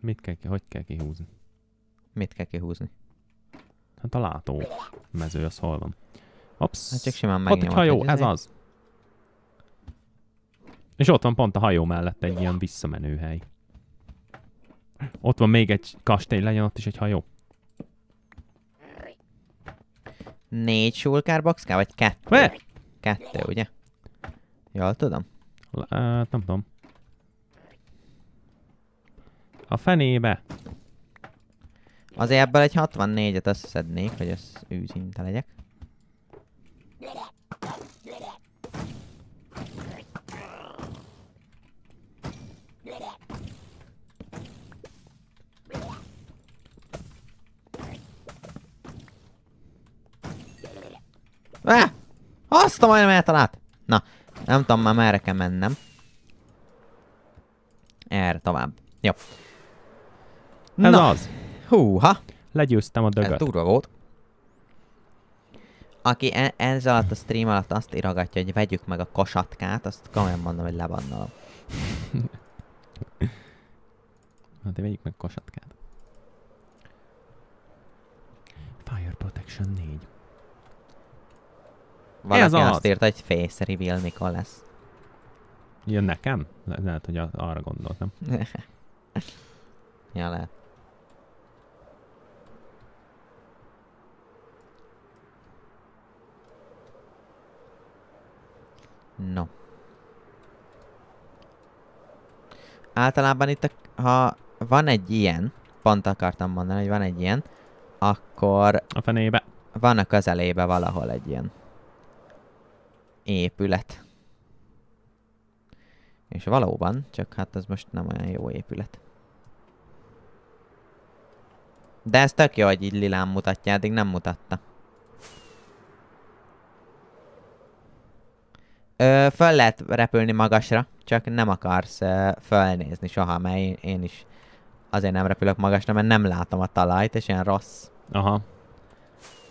Mit kell ki, hogy kell kihúzni? Mit kell kihúzni? Hát a látó mező, az hol van? Ops. Hát csak simán megnyomod. Ott egy hajó, ez az. És ott van pont a hajó mellett egy ilyen visszamenő hely. Ott van még egy kastély, legyen ott is egy hajó. Négy boxká, vagy kettő? Me? Kettő, ugye? Jól tudom? L uh, nem tudom. A fenébe! Azért ebből egy 64-et összeszednék, hogy az őszinte legyek. Ah, azt a majdnem eltalált. Na, nem tudom már merre kell mennem. Erre tovább. Jó. Ez Na. az. Húha. Legyőztem a dögöt. Ez durva volt. Aki e ez alatt a stream alatt azt írogatja, hogy vegyük meg a kosatkát, azt komolyan mondom, hogy lebannalom. Na, de hát, vegyük meg kosatkát. Fire Protection 4. Valaki Ez azt írta, hogy Face Reveal mikor lesz. Ja, nekem? Le- lehet, hogy arra gondoltam. ja, lehet. No. Általában itt, a, ha van egy ilyen, pont akartam mondani, hogy van egy ilyen, akkor A fenébe. van a közelébe valahol egy ilyen épület. És valóban, csak hát ez most nem olyan jó épület. De ez tök jó, hogy így lilán mutatja, eddig nem mutatta. Ö, föl lehet repülni magasra, csak nem akarsz ö, fölnézni soha, mert én, én is azért nem repülök magasra, mert nem látom a talajt, és ilyen rossz. Aha.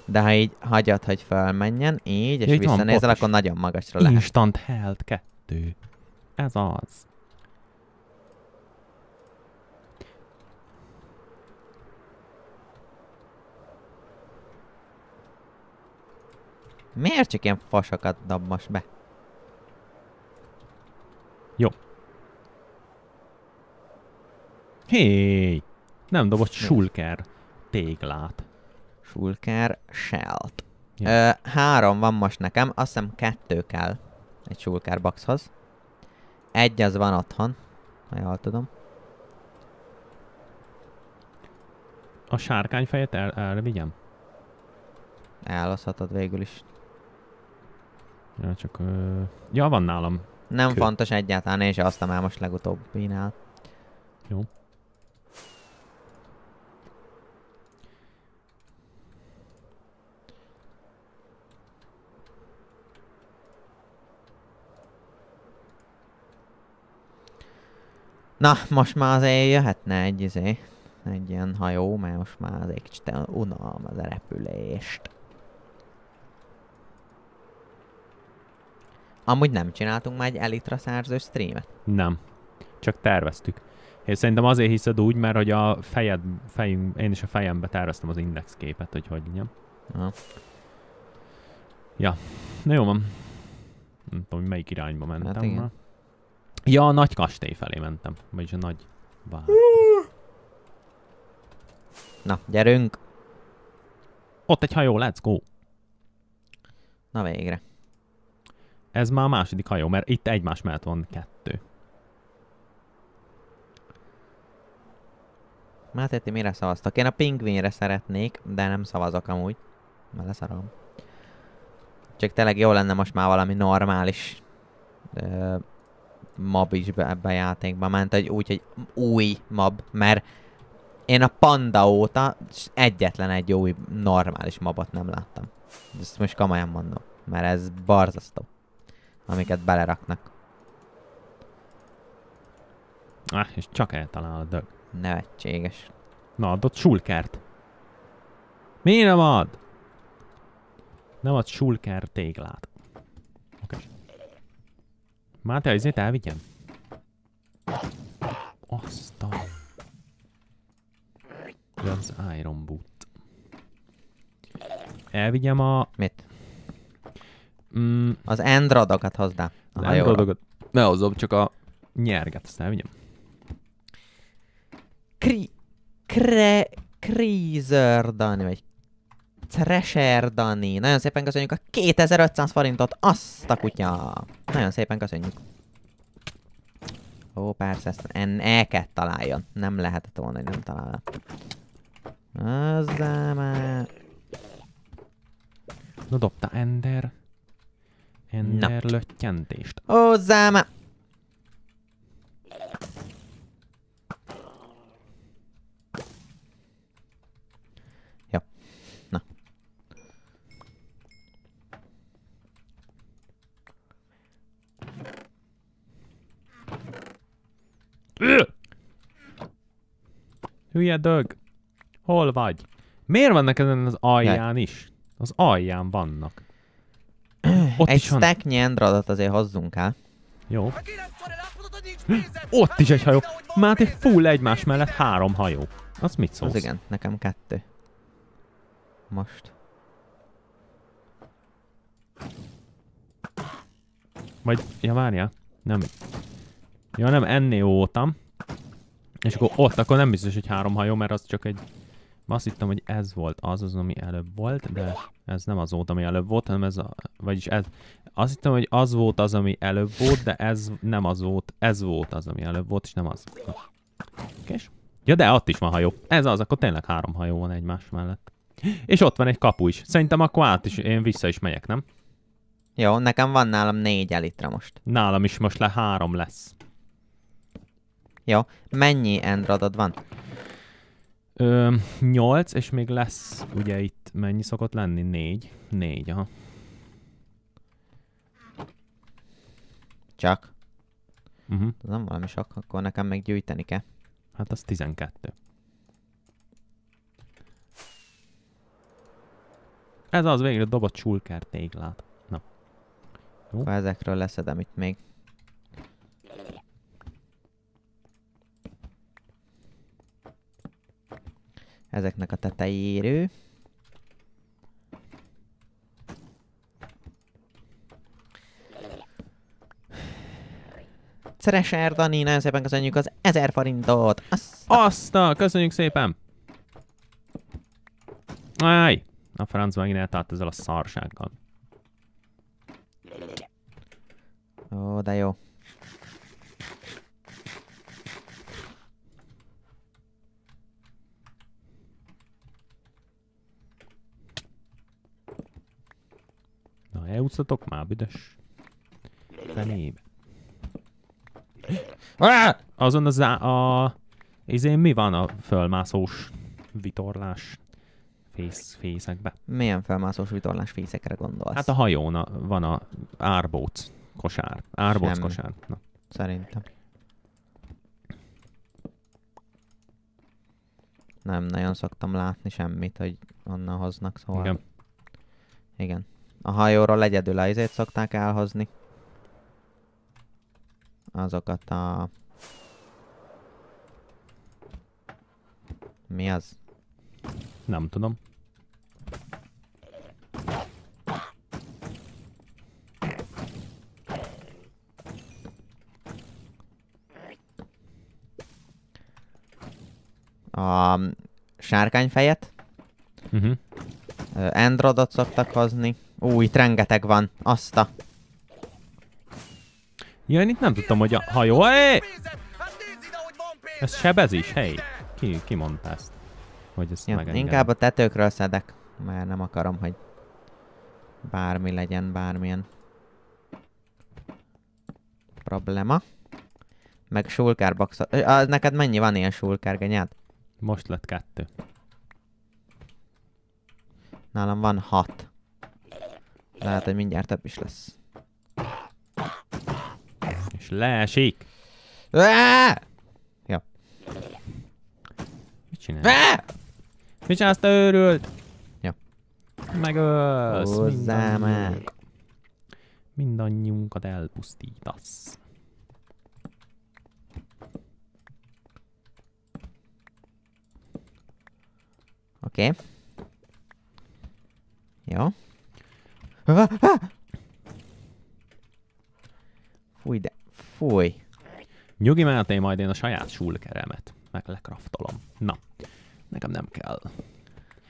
De ha így hagyod, hogy felmenjen, így, és ja, visszanézel, akkor nagyon magasra lehet. Instant health 2. Ez az. Miért csak ilyen fasakat dob most be? Jó. Hé! Hey, nem dobott sulker téglát. Sulker Shelt. Yeah. Ö, három van most nekem, azt hiszem kettő kell egy Sulker boxhoz. Egy az van otthon, ha jól tudom. A sárkányfejet el, elvigyem. vigyem? Eloszhatod végül is. Ja, csak... Ö... Ja, van nálam. Nem Kül. fontos egyáltalán, én is aztam el most legutóbb bínál. Jó. Na, most már azért jöhetne egy, azért, egy ilyen hajó, mert most már azért kicsit unalom az a repülést. Amúgy nem csináltunk már egy Elitra szerző streamet? Nem. Csak terveztük. Én szerintem azért hiszed úgy, mert hogy a fejed, fejünk, én is a fejembe terveztem az index képet, hogy hogy mondjam. Aha. Ja. Na jó van. Nem tudom, hogy melyik irányba hát mentem. Hát igen. Ja, a nagy kastély felé mentem. Vagyis a nagy vár. Na, gyerünk! Ott egy hajó, let's go! Na végre. Ez már a második hajó, mert itt egymás mellett van kettő. Már tetti, mire szavaztak? Én a pingvinre szeretnék, de nem szavazok amúgy. Mert leszarom. Csak tényleg jó lenne most már valami normális ö, mab is be ebbe a játékba ment, egy, úgy, egy új mab, mert én a panda óta egyetlen egy új normális mabot nem láttam. Ezt most komolyan mondom, mert ez barzasztó, amiket beleraknak. Ah, és csak eltalál a dög. Nevetséges. Na, adott sulkert. Miért nem ad? Nem ad sulkert téglát. Már te izét elvigyem? Azt a... Iron Boot. Elvigyem a... Mit? Mm. Az endradagat hozd el. Az endradakat ne hozzom, csak a nyerget, azt elvigyem. Kri... Kre... Krízördani, vagy Treasure Dani. Nagyon szépen köszönjük a 2500 forintot. Azt a kutya. Nagyon szépen köszönjük. Ó, persze, ezt en találjon. Nem lehetett volna, hogy nem találja. Azzá már... No, dobta Ender. Ender Na. löttyentést. Hozzá már! Hülye dög. Hol vagy? Miért vannak ezen az alján is? Az alján vannak. Ott egy stacknyi endradat azért hozzunk el. Jó. Hm, ott is egy hajó. egy full egymás mellett három hajó. Az mit szólsz? Az igen, nekem kettő. Most. Vagy, ja várjál. Nem. Ja, nem, ennél voltam. És akkor ott, akkor nem biztos, hogy három hajó, mert az csak egy... Azt hittem, hogy ez volt az, az, ami előbb volt, de ez nem az volt, ami előbb volt, hanem ez a... Vagyis ez... Azt hittem, hogy az volt az, ami előbb volt, de ez nem az volt. Ez volt az, ami előbb volt, és nem az. Kés? Ja, de ott is van hajó. Ez az, akkor tényleg három hajó van egymás mellett. És ott van egy kapu is. Szerintem akkor át is, én vissza is megyek, nem? Jó, nekem van nálam négy elitre most. Nálam is most le három lesz. Jó. Mennyi Endradad van? Ö, 8, és még lesz ugye itt mennyi szokott lenni? 4. 4, aha. Csak. Uh-huh. Nem valami sok, akkor nekem meg gyűjteni kell. Hát az 12. Ez az végre dobott sulker téglát. Na. Jó. Akkor ezekről leszedem itt még. ezeknek a tetejérő. Szereser Dani, nagyon szépen köszönjük az 1000 forintot! Azt a... köszönjük szépen! Aj! A franc megint eltárt ezzel a szarsággal. játszatok már, büdös. Fenébe. Ah! Azon az a... a izén mi van a fölmászós vitorlás fész, fészekbe? Milyen felmászós vitorlás fészekre gondolsz? Hát a hajón a, van a árbóc kosár. Árbóc Semmi. kosár. Na. Szerintem. Nem nagyon szoktam látni semmit, hogy onnan hoznak, szóval... Igen. Igen. A hajóról egyedül a izét szokták elhozni. Azokat a... Mi az? Nem tudom. A sárkányfejet. Uh-huh. Mhm. Endrodot szoktak hozni. Ó, itt rengeteg van. Azt a... Ja, én itt nem tudtam, hogy a hajó... Hey! Ez sebez is, hely. Ki, ki mondta ezt? Hogy ezt ja, Inkább a tetőkről szedek, mert nem akarom, hogy bármi legyen, bármilyen probléma. Meg sulkárbox... Neked mennyi van ilyen sulkárgenyád? Most lett kettő. Nálam van hat. Lehet, hogy mindjárt több is lesz. És leesik. Ja. Mit csinálsz? Aaaa! Mit csinálsz, te őrült? Ja. Megölsz. Hozzá már. Mindannyiunkat elpusztítasz. Oké. Okay. Jó. Ja. Fúj, de... Fúj. Nyugi Máté, majd én a saját súlkeremet meg lekraftolom. Na, nekem nem kell.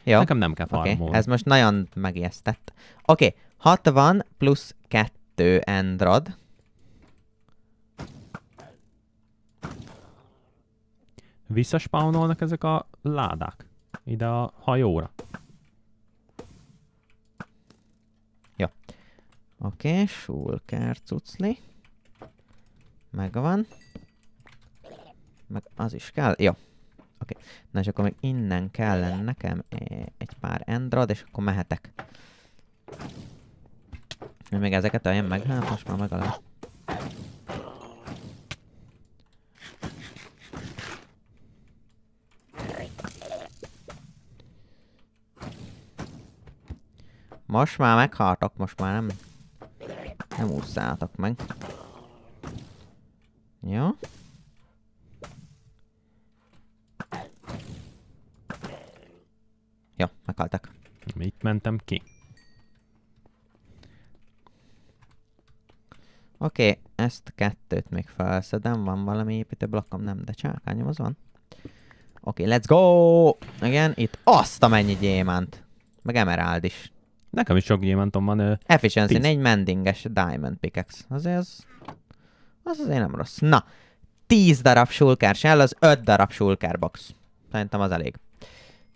Jó. Nekem nem kell farmolni. Okay. Ez most nagyon megijesztett. Oké, okay. 60 plusz 2 endrad. Visszaspawnolnak ezek a ládák ide a hajóra. Oké, okay, sulker cucli. Megvan. Meg az is kell. Jó. Oké. Okay. Na és akkor még innen kellene nekem eh, egy pár endrad, és akkor mehetek. Még ezeket aljam meg? Hát most már megalá. Most már meghaltok, most már nem nem úszáltak meg. Jó. Jó, meghaltak. Mit mentem ki? Oké, okay, ezt kettőt még felszedem, van valami blokkom? nem, de csákányom az van. Oké, okay, let's go! Igen, itt azt a mennyi gyémánt. Meg emerald is. Nekem is sok gyémántom van. Efficiency tíz. négy mendinges diamond pickaxe. Azért az, az azért nem rossz. Na, 10 darab sulkár shell, az 5 darab sulkár box. Szerintem az elég.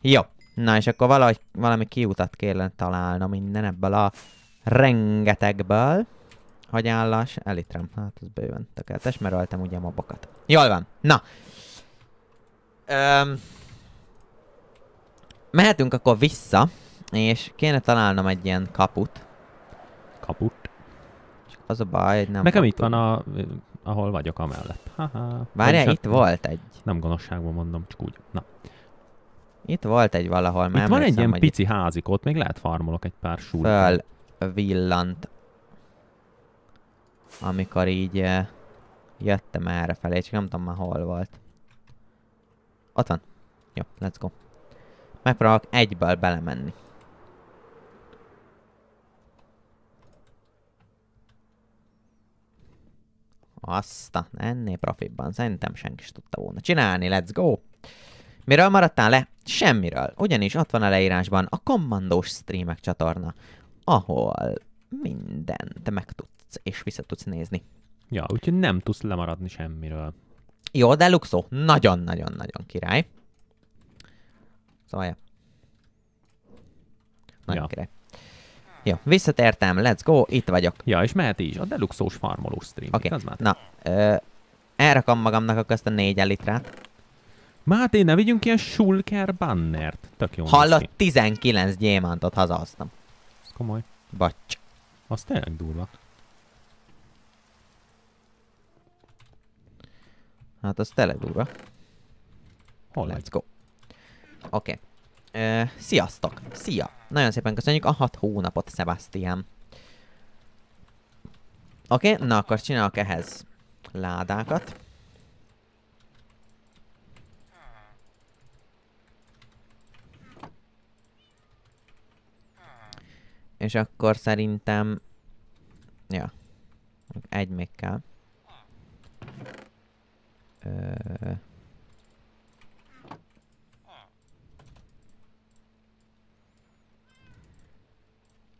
Jó. Na és akkor valahogy valami kiutat kéne találnom minden ebből a rengetegből. Hogy állás? Elitrem. Hát ez bőven tökéletes, mert öltem ugye mobokat. Jól van. Na. Öm. Mehetünk akkor vissza és kéne találnom egy ilyen kaput. Kaput? Csak az a baj, hogy nem... Nekem kaput. itt van a... ahol vagyok amellett. Várjál, itt a... volt egy. Nem gonoszságban mondom, csak úgy. Na. Itt volt egy valahol, mert Itt van egy ilyen pici itt... házik, ott még lehet farmolok egy pár súlyt. Föl villant. Amikor így uh, jöttem erre felé, csak nem tudom már hol volt. Ott van. Jó, let's go. Megpróbálok egyből belemenni. Azta, ennél profibban szerintem senki sem tudta volna csinálni, let's go! Miről maradtál le? Semmiről, ugyanis ott van a leírásban a kommandós streamek csatorna, ahol mindent megtudsz és vissza tudsz nézni. Ja, úgyhogy nem tudsz lemaradni semmiről. Jó, de Luxo, nagyon-nagyon-nagyon király. Szóval, ja. Nagyon ja. király. Jó, visszatértem, let's go, itt vagyok. Ja, és mehet is, a deluxós farmolós stream. Oké, okay. na, ö, elrakom magamnak akkor ezt a négy elitrát. Máté, ne vigyünk ilyen Shulker bannert. Tök jó. Hallott, 19 gyémántot hazahoztam. Ez komoly. Bacs. Az tényleg durva. Hát az tényleg durva. Hol Let's go. Oké. Okay. Ö, sziasztok! Szia! Nagyon szépen köszönjük a hat hónapot, Sebastian. Oké, okay, na akkor csinálok ehhez ládákat. És akkor szerintem... Ja. Egy még kell. Ö...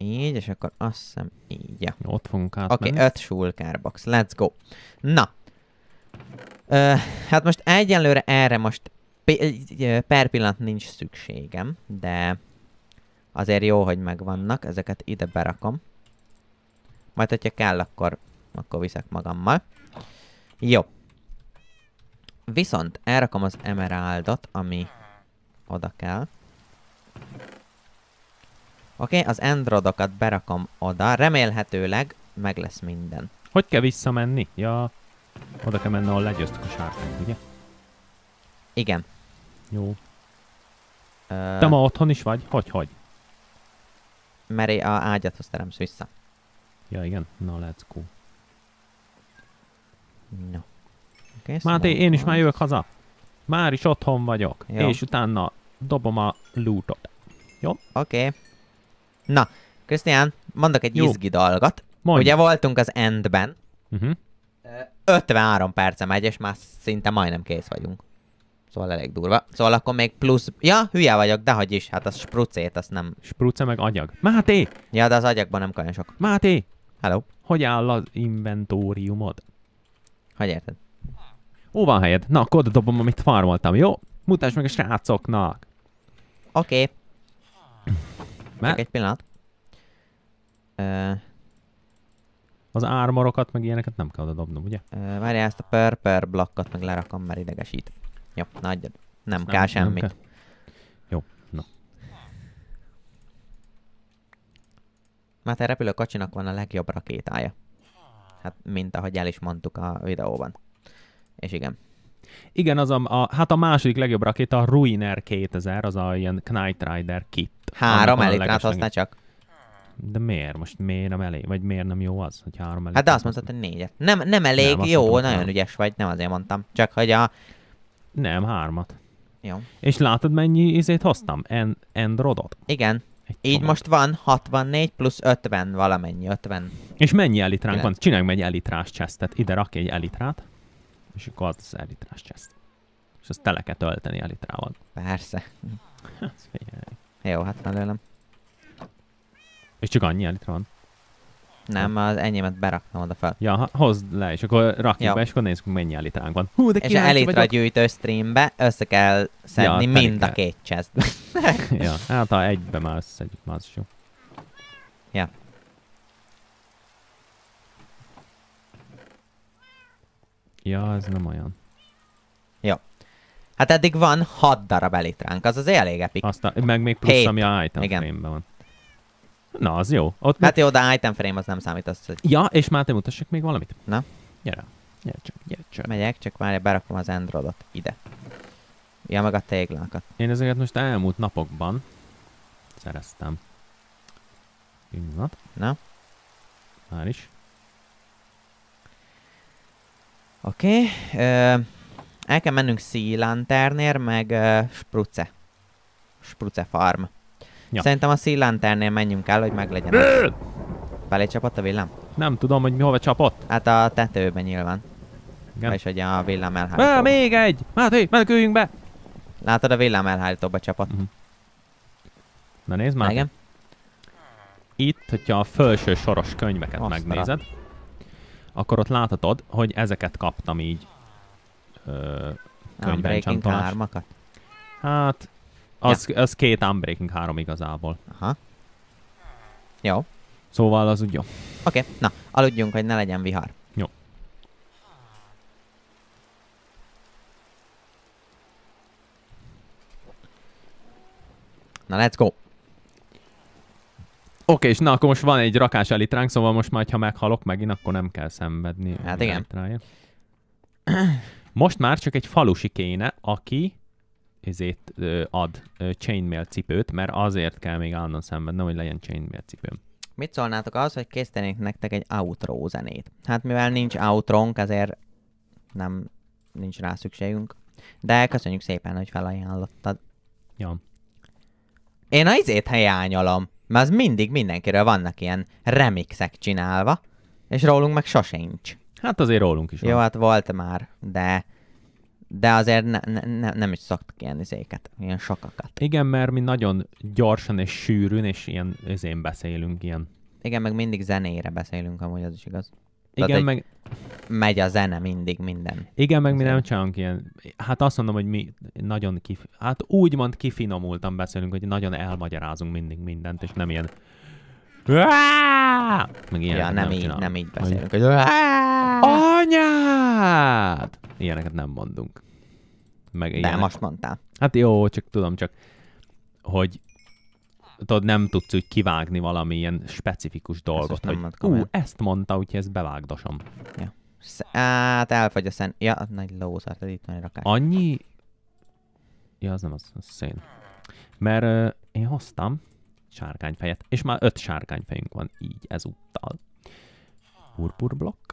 így, és akkor azt hiszem így. Ja. Ott fogunk Oké, okay, öt sulkárbox. Let's go. Na. Ö, hát most egyelőre erre most per pillanat nincs szükségem, de azért jó, hogy megvannak. Ezeket ide berakom. Majd, hogyha kell, akkor, akkor viszek magammal. Jó. Viszont elrakom az emeraldot, ami oda kell. Oké, okay, az endrodokat berakom oda, remélhetőleg meg lesz minden. Hogy kell visszamenni? Ja, oda kell menni, ahol legyőztük a sárkányt, ugye? Igen. Jó. Ö... Te ma otthon is vagy? Hogy, hogy? Mert a ágyat teremsz vissza. Ja, igen. Na, no, let's go. No. Okay, szóval Máté, én is már jövök haza. Már is otthon vagyok. Jó. És utána dobom a lootot. Jó? Oké. Okay. Na, Krisztián, mondok egy Jó. izgi dalgat. Mondj. Ugye voltunk az Endben. Uh-huh. Mhm. 53 perce megy, és már szinte majdnem kész vagyunk. Szóval elég durva. Szóval akkor még plusz... Ja, hülye vagyok, de hogy is, hát az sprucét, azt nem... Spruce meg anyag. Máté! Ja, de az agyagban nem olyan sok. Máté! Hello. Hogy áll az inventóriumod? Hogy érted? Ó, van helyed. Na, akkor oda dobom, amit farmoltam, jó? Mutasd meg a srácoknak. Oké. Okay. Már Csak egy pillanat. Ö... Az ármarokat, meg ilyeneket nem kell oda dobnom, ugye? Ö, várjál, ezt a per-per blokkot meg lerakom, mert idegesít. Jó, nagyjad. Nem, nem kell semmit. Nem kell. Jó, na. Mert a repülő kocsinak van a legjobb rakétája. Hát, mint ahogy el is mondtuk a videóban. És igen. Igen, az a, a, hát a második legjobb rakéta a Ruiner 2000, az a ilyen Knight Rider kit. Három elitrát használ csak. De miért? Most miért nem elég? Vagy miért nem jó az, hogy három elég? Hát de azt mondtad, hogy négyet. Nem, nem elég nem, jó, mondtam, nagyon nem. ügyes vagy, nem azért mondtam. Csak hogy a... Nem, hármat. Jó. És látod, mennyi izét hoztam? En, Endrodot? Igen. Egy Így komment. most van 64 plusz 50 valamennyi, 50. És mennyi elitránk 9. van? Csináljunk egy elitrás csesztet. Ide rak egy elitrát. És akkor az az elitrás chest. És azt tele kell tölteni elitrával. Persze. Hát Jó, hát előlem. És csak annyi elitra van? Nem, az enyémet beraktam oda fel. Ja, hozd le, és akkor rakjuk be, és akkor nézzük, mennyi elitránk van. Hú, de és elitra gyűjtő streambe össze kell szedni ja, mind kell. a két chest. ja, hát ha egybe már összeszedjük, már az is jó. Ja. Ja, ez nem olyan. Jó. Hát eddig van 6 darab elitránk, az az elég epik. Aztán, meg még plusz, Hét. ami a item Igen. frame-ben van. Na, az jó. Ott hát meg... jó, de item frame az nem számít azt, hogy... Ja, és már te mutassak még valamit. Na? Gyere. Gyere csak, gyere csak. Megyek, csak már berakom az endrodot ide. Ja, meg a téglákat. Én ezeket most elmúlt napokban szereztem. Pillanat. Na? Már is. Oké. Okay. el kell mennünk Szílanternért, meg Spruce. Spruce farm. Ja. Szerintem a Szílanternért menjünk el, hogy meglegyen. Felé csapott a villám? Nem tudom, hogy mi hova csapott. Hát a tetőben nyilván. Igen. És hogy a villám elhárítóba. Á, még egy! Máté, meneküljünk be! Látod, a villám elhárítóba csapott. Uh-huh. Mhm. Na nézd már. Igen. Itt, hogyha a felső soros könyveket Asztara. megnézed akkor ott láthatod, hogy ezeket kaptam így ö, könyvben Unbreaking hármakat? Hát, az, ja. az két Unbreaking 3 igazából. Aha. Jó. Szóval az úgy jó. Oké, okay. na, aludjunk, hogy ne legyen vihar. Jó. Na, let's go! Oké, és na, akkor most van egy rakás elitránk, szóval most majd, ha meghalok megint, akkor nem kell szenvedni. Hát igen. Elitrája. Most már csak egy falusi kéne, aki ezért ad chainmail cipőt, mert azért kell még állandóan szenvednem, hogy legyen chainmail cipőm. Mit szólnátok az, hogy készítenék nektek egy outro zenét? Hát mivel nincs outronk, ezért nem nincs rá szükségünk. De köszönjük szépen, hogy felajánlottad. Ja. Én az izét helyányalom. Mert az mindig mindenkiről vannak ilyen remixek csinálva, és rólunk meg sosincs. Hát azért rólunk is Jó, van. hát volt már, de de azért ne, ne, ne, nem is szoktak ilyen izéket, ilyen sokakat. Igen, mert mi nagyon gyorsan és sűrűn, és ilyen izén beszélünk, ilyen. Igen, meg mindig zenére beszélünk, amúgy az is igaz. Igen, Tehát, meg... Megy a zene mindig minden. Igen, meg mi nem csinálunk ilyen... Hát azt mondom, hogy mi nagyon kif... Hát úgymond kifinomultan beszélünk, hogy nagyon elmagyarázunk mindig mindent, és nem ilyen... Meg ilyen, ja, nem, nem, így, nem így beszélünk, hogy... Anyád! Ilyeneket nem mondunk. Meg De ilyenek. most mondtál. Hát jó, csak tudom, csak hogy tudod, nem tudsz úgy kivágni valamilyen specifikus dolgot, hogy ú, ezt mondta, úgyhogy ezt bevágdasom. Ja. Sz- át elfogy a szén. Ja, nagy lózár, tehát itt nagy rakás. Annyi... Ja, az nem az, az szén. Mert uh, én hoztam sárkányfejet, és már öt sárkányfejünk van így ezúttal. Purpur blokk.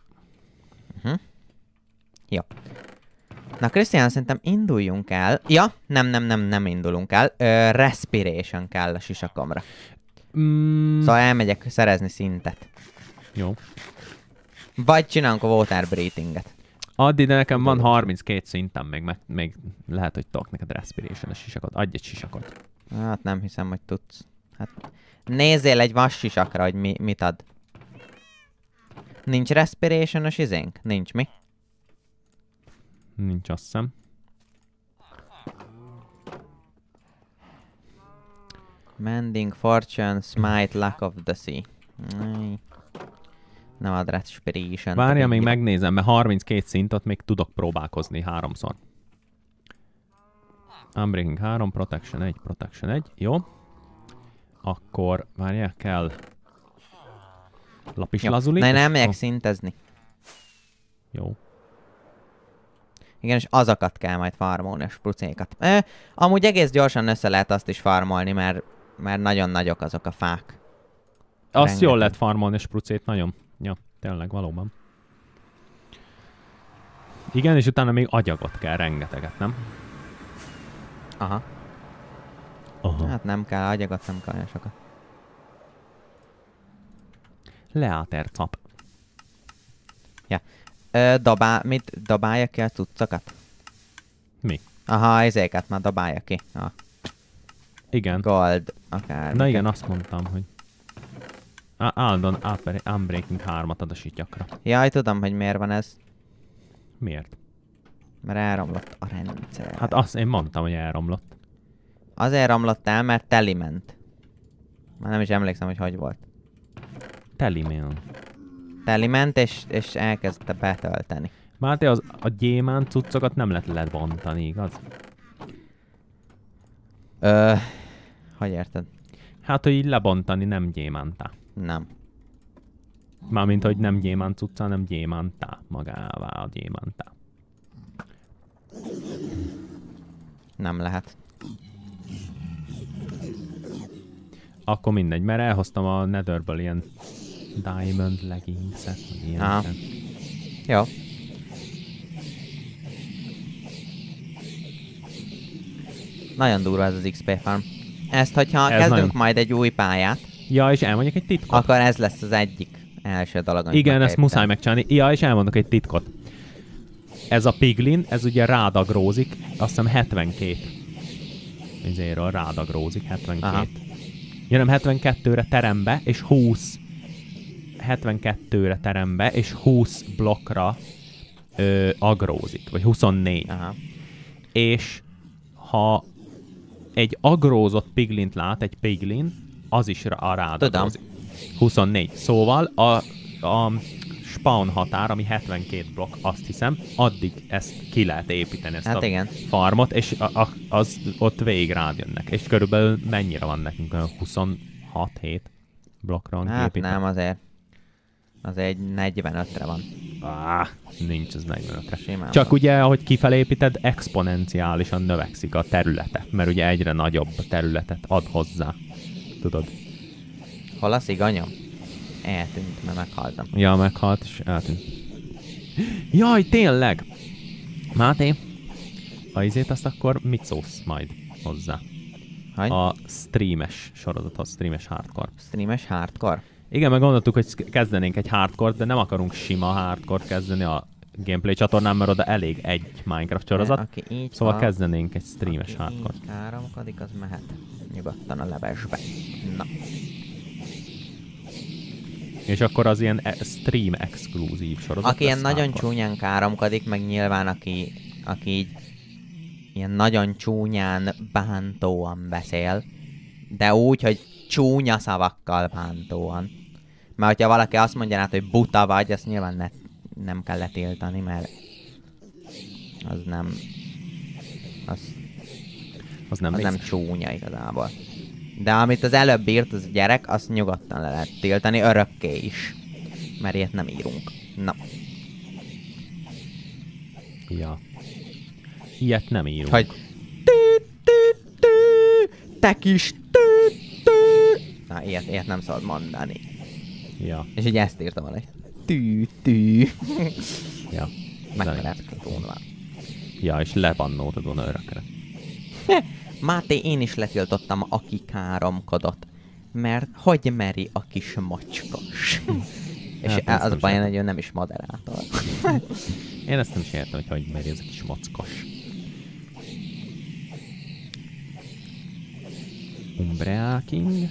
Uh-huh. Mhm. Jó. Na, Krisztián, szerintem induljunk el. Ja, nem, nem, nem, nem indulunk el. Ö, respiration kell a sisakomra. Mm. Szóval elmegyek szerezni szintet. Jó. Vagy csinálunk a water breathinget. Addi, de nekem van 32 szintem, még, meg, még lehet, hogy tudok neked respiration a sisakot. Adj egy sisakot. Hát nem hiszem, hogy tudsz. Hát nézzél egy vas sisakra, hogy mi, mit ad. Nincs respiration a sizénk? Nincs mi? Nincs azt hiszem. Mending fortune, smite, luck of the sea. Aj. Nem ad rá inspiration. Várja, még megnézem, mert 32 szintot még tudok próbálkozni háromszor. Unbreaking 3, Protection 1, Protection 1, jó. Akkor, várjál, kell lapis jó. lazuli. Ne, nem megyek szintezni. Jó. Igen, és azokat kell majd farmolni, a sprucékat. E, amúgy egész gyorsan össze lehet azt is farmolni, mert, mert nagyon nagyok azok a fák. Azt Rengeteg. jól lehet farmolni, a sprucét nagyon. Ja, tényleg, valóban. Igen, és utána még agyagot kell rengeteget, nem? Aha. Aha. Hát nem kell, agyagot nem kell olyan sokat. Leáter cap. Ja. Ö, dobá, Mit? dobálja ki a cuccokat? Mi? Aha, ezeket már dobálja ki. A. Igen. Gold, akár. Na igen, azt mondtam, hogy... a Aldon Unbreaking 3-at ad a sityakra. Jaj, tudom, hogy miért van ez. Miért? Mert elromlott a rendszer. Hát azt én mondtam, hogy elromlott. Azért romlott el, mert teliment. Már nem is emlékszem, hogy hogy volt. Teliment ment, és, és elkezdte betölteni. Máté, az, a gyémánt cuccokat nem lehet lebontani, igaz? Ö, hogy érted? Hát, hogy így lebontani nem gyémántá. Nem. Mármint, hogy nem gyémánt cucca, hanem gyémántá magává a gyémántá. Nem lehet. Akkor mindegy, mert elhoztam a netherből ilyen diamond leggings meg Jó. Nagyon durva ez az XP farm. Ezt, hogyha ez kezdünk nagyon... majd egy új pályát, Ja, és elmondjuk egy titkot. Akkor ez lesz az egyik első dolog. Igen, ezt muszáj megcsinálni. Ja, és elmondok egy titkot. Ez a piglin, ez ugye rádagrózik, azt hiszem 72. Ezért a rádagrózik 72. Aha. Ja nem, 72-re terembe, és 20 72-re terembe, és 20 blokkra ö, agrózik, vagy 24. Aha. És ha egy agrózott piglint lát, egy piglin, az is rád Tudom. 24. Szóval a, a spawn határ, ami 72 blokk, azt hiszem, addig ezt ki lehet építeni, ezt hát a igen. farmot, és a, a, az ott végig rád jönnek. És körülbelül mennyire van nekünk? 26-7 blokkra hát kiépíteni? nem azért. Az egy 45-re van. Ah, nincs az 45-re. Simán Csak van. ugye, ahogy kifelé építed, exponenciálisan növekszik a területe, mert ugye egyre nagyobb területet ad hozzá. Tudod? Hol a sziganyom? Eltűnt, mert meghaltam. Ja, meghalt, és eltűnt. Jaj, tényleg! Máté, a izét azt akkor mit szólsz majd hozzá? Hogy? A streames sorozathoz, streames hardcore. Streames hardcore? Igen, meg gondoltuk, hogy kezdenénk egy hardcore de nem akarunk sima hardcore kezdeni a gameplay csatornán, mert oda elég egy Minecraft sorozat. De, aki így szóval van, kezdenénk egy streames hardcore. káromkodik, az mehet nyugodtan a levesbe. Na. És akkor az ilyen e- stream exkluzív sorozat. Aki ilyen nagyon hardcore. csúnyán káromkodik, meg nyilván aki, aki így ilyen nagyon csúnyán bántóan beszél, de úgy, hogy csúnya szavakkal bántóan. Mert hogyha valaki azt mondja hát, hogy buta vagy, ezt nyilván ne, nem kell letiltani, mert az nem... Az, az nem, az nem csúnya igazából. De amit az előbb írt az gyerek, azt nyugodtan le lehet tiltani, örökké is. Mert ilyet nem írunk. Na. Ja. Ilyet nem írunk. Hogy te kis tű, Na, ilyet, ilyet nem szabad mondani. Ja. És így ezt írta valaki. Tű, tű. ja. Megkerepkedett volna. Ja, és lebannoltad volna örökre. Máté, én is letiltottam, aki káromkodott. Mert hogy meri a kis macskas? És hát, az a baj, hogy ő nem is moderátor. Én ezt nem is értem, hogy hogy meri ez a kis mackas. Umbreaking.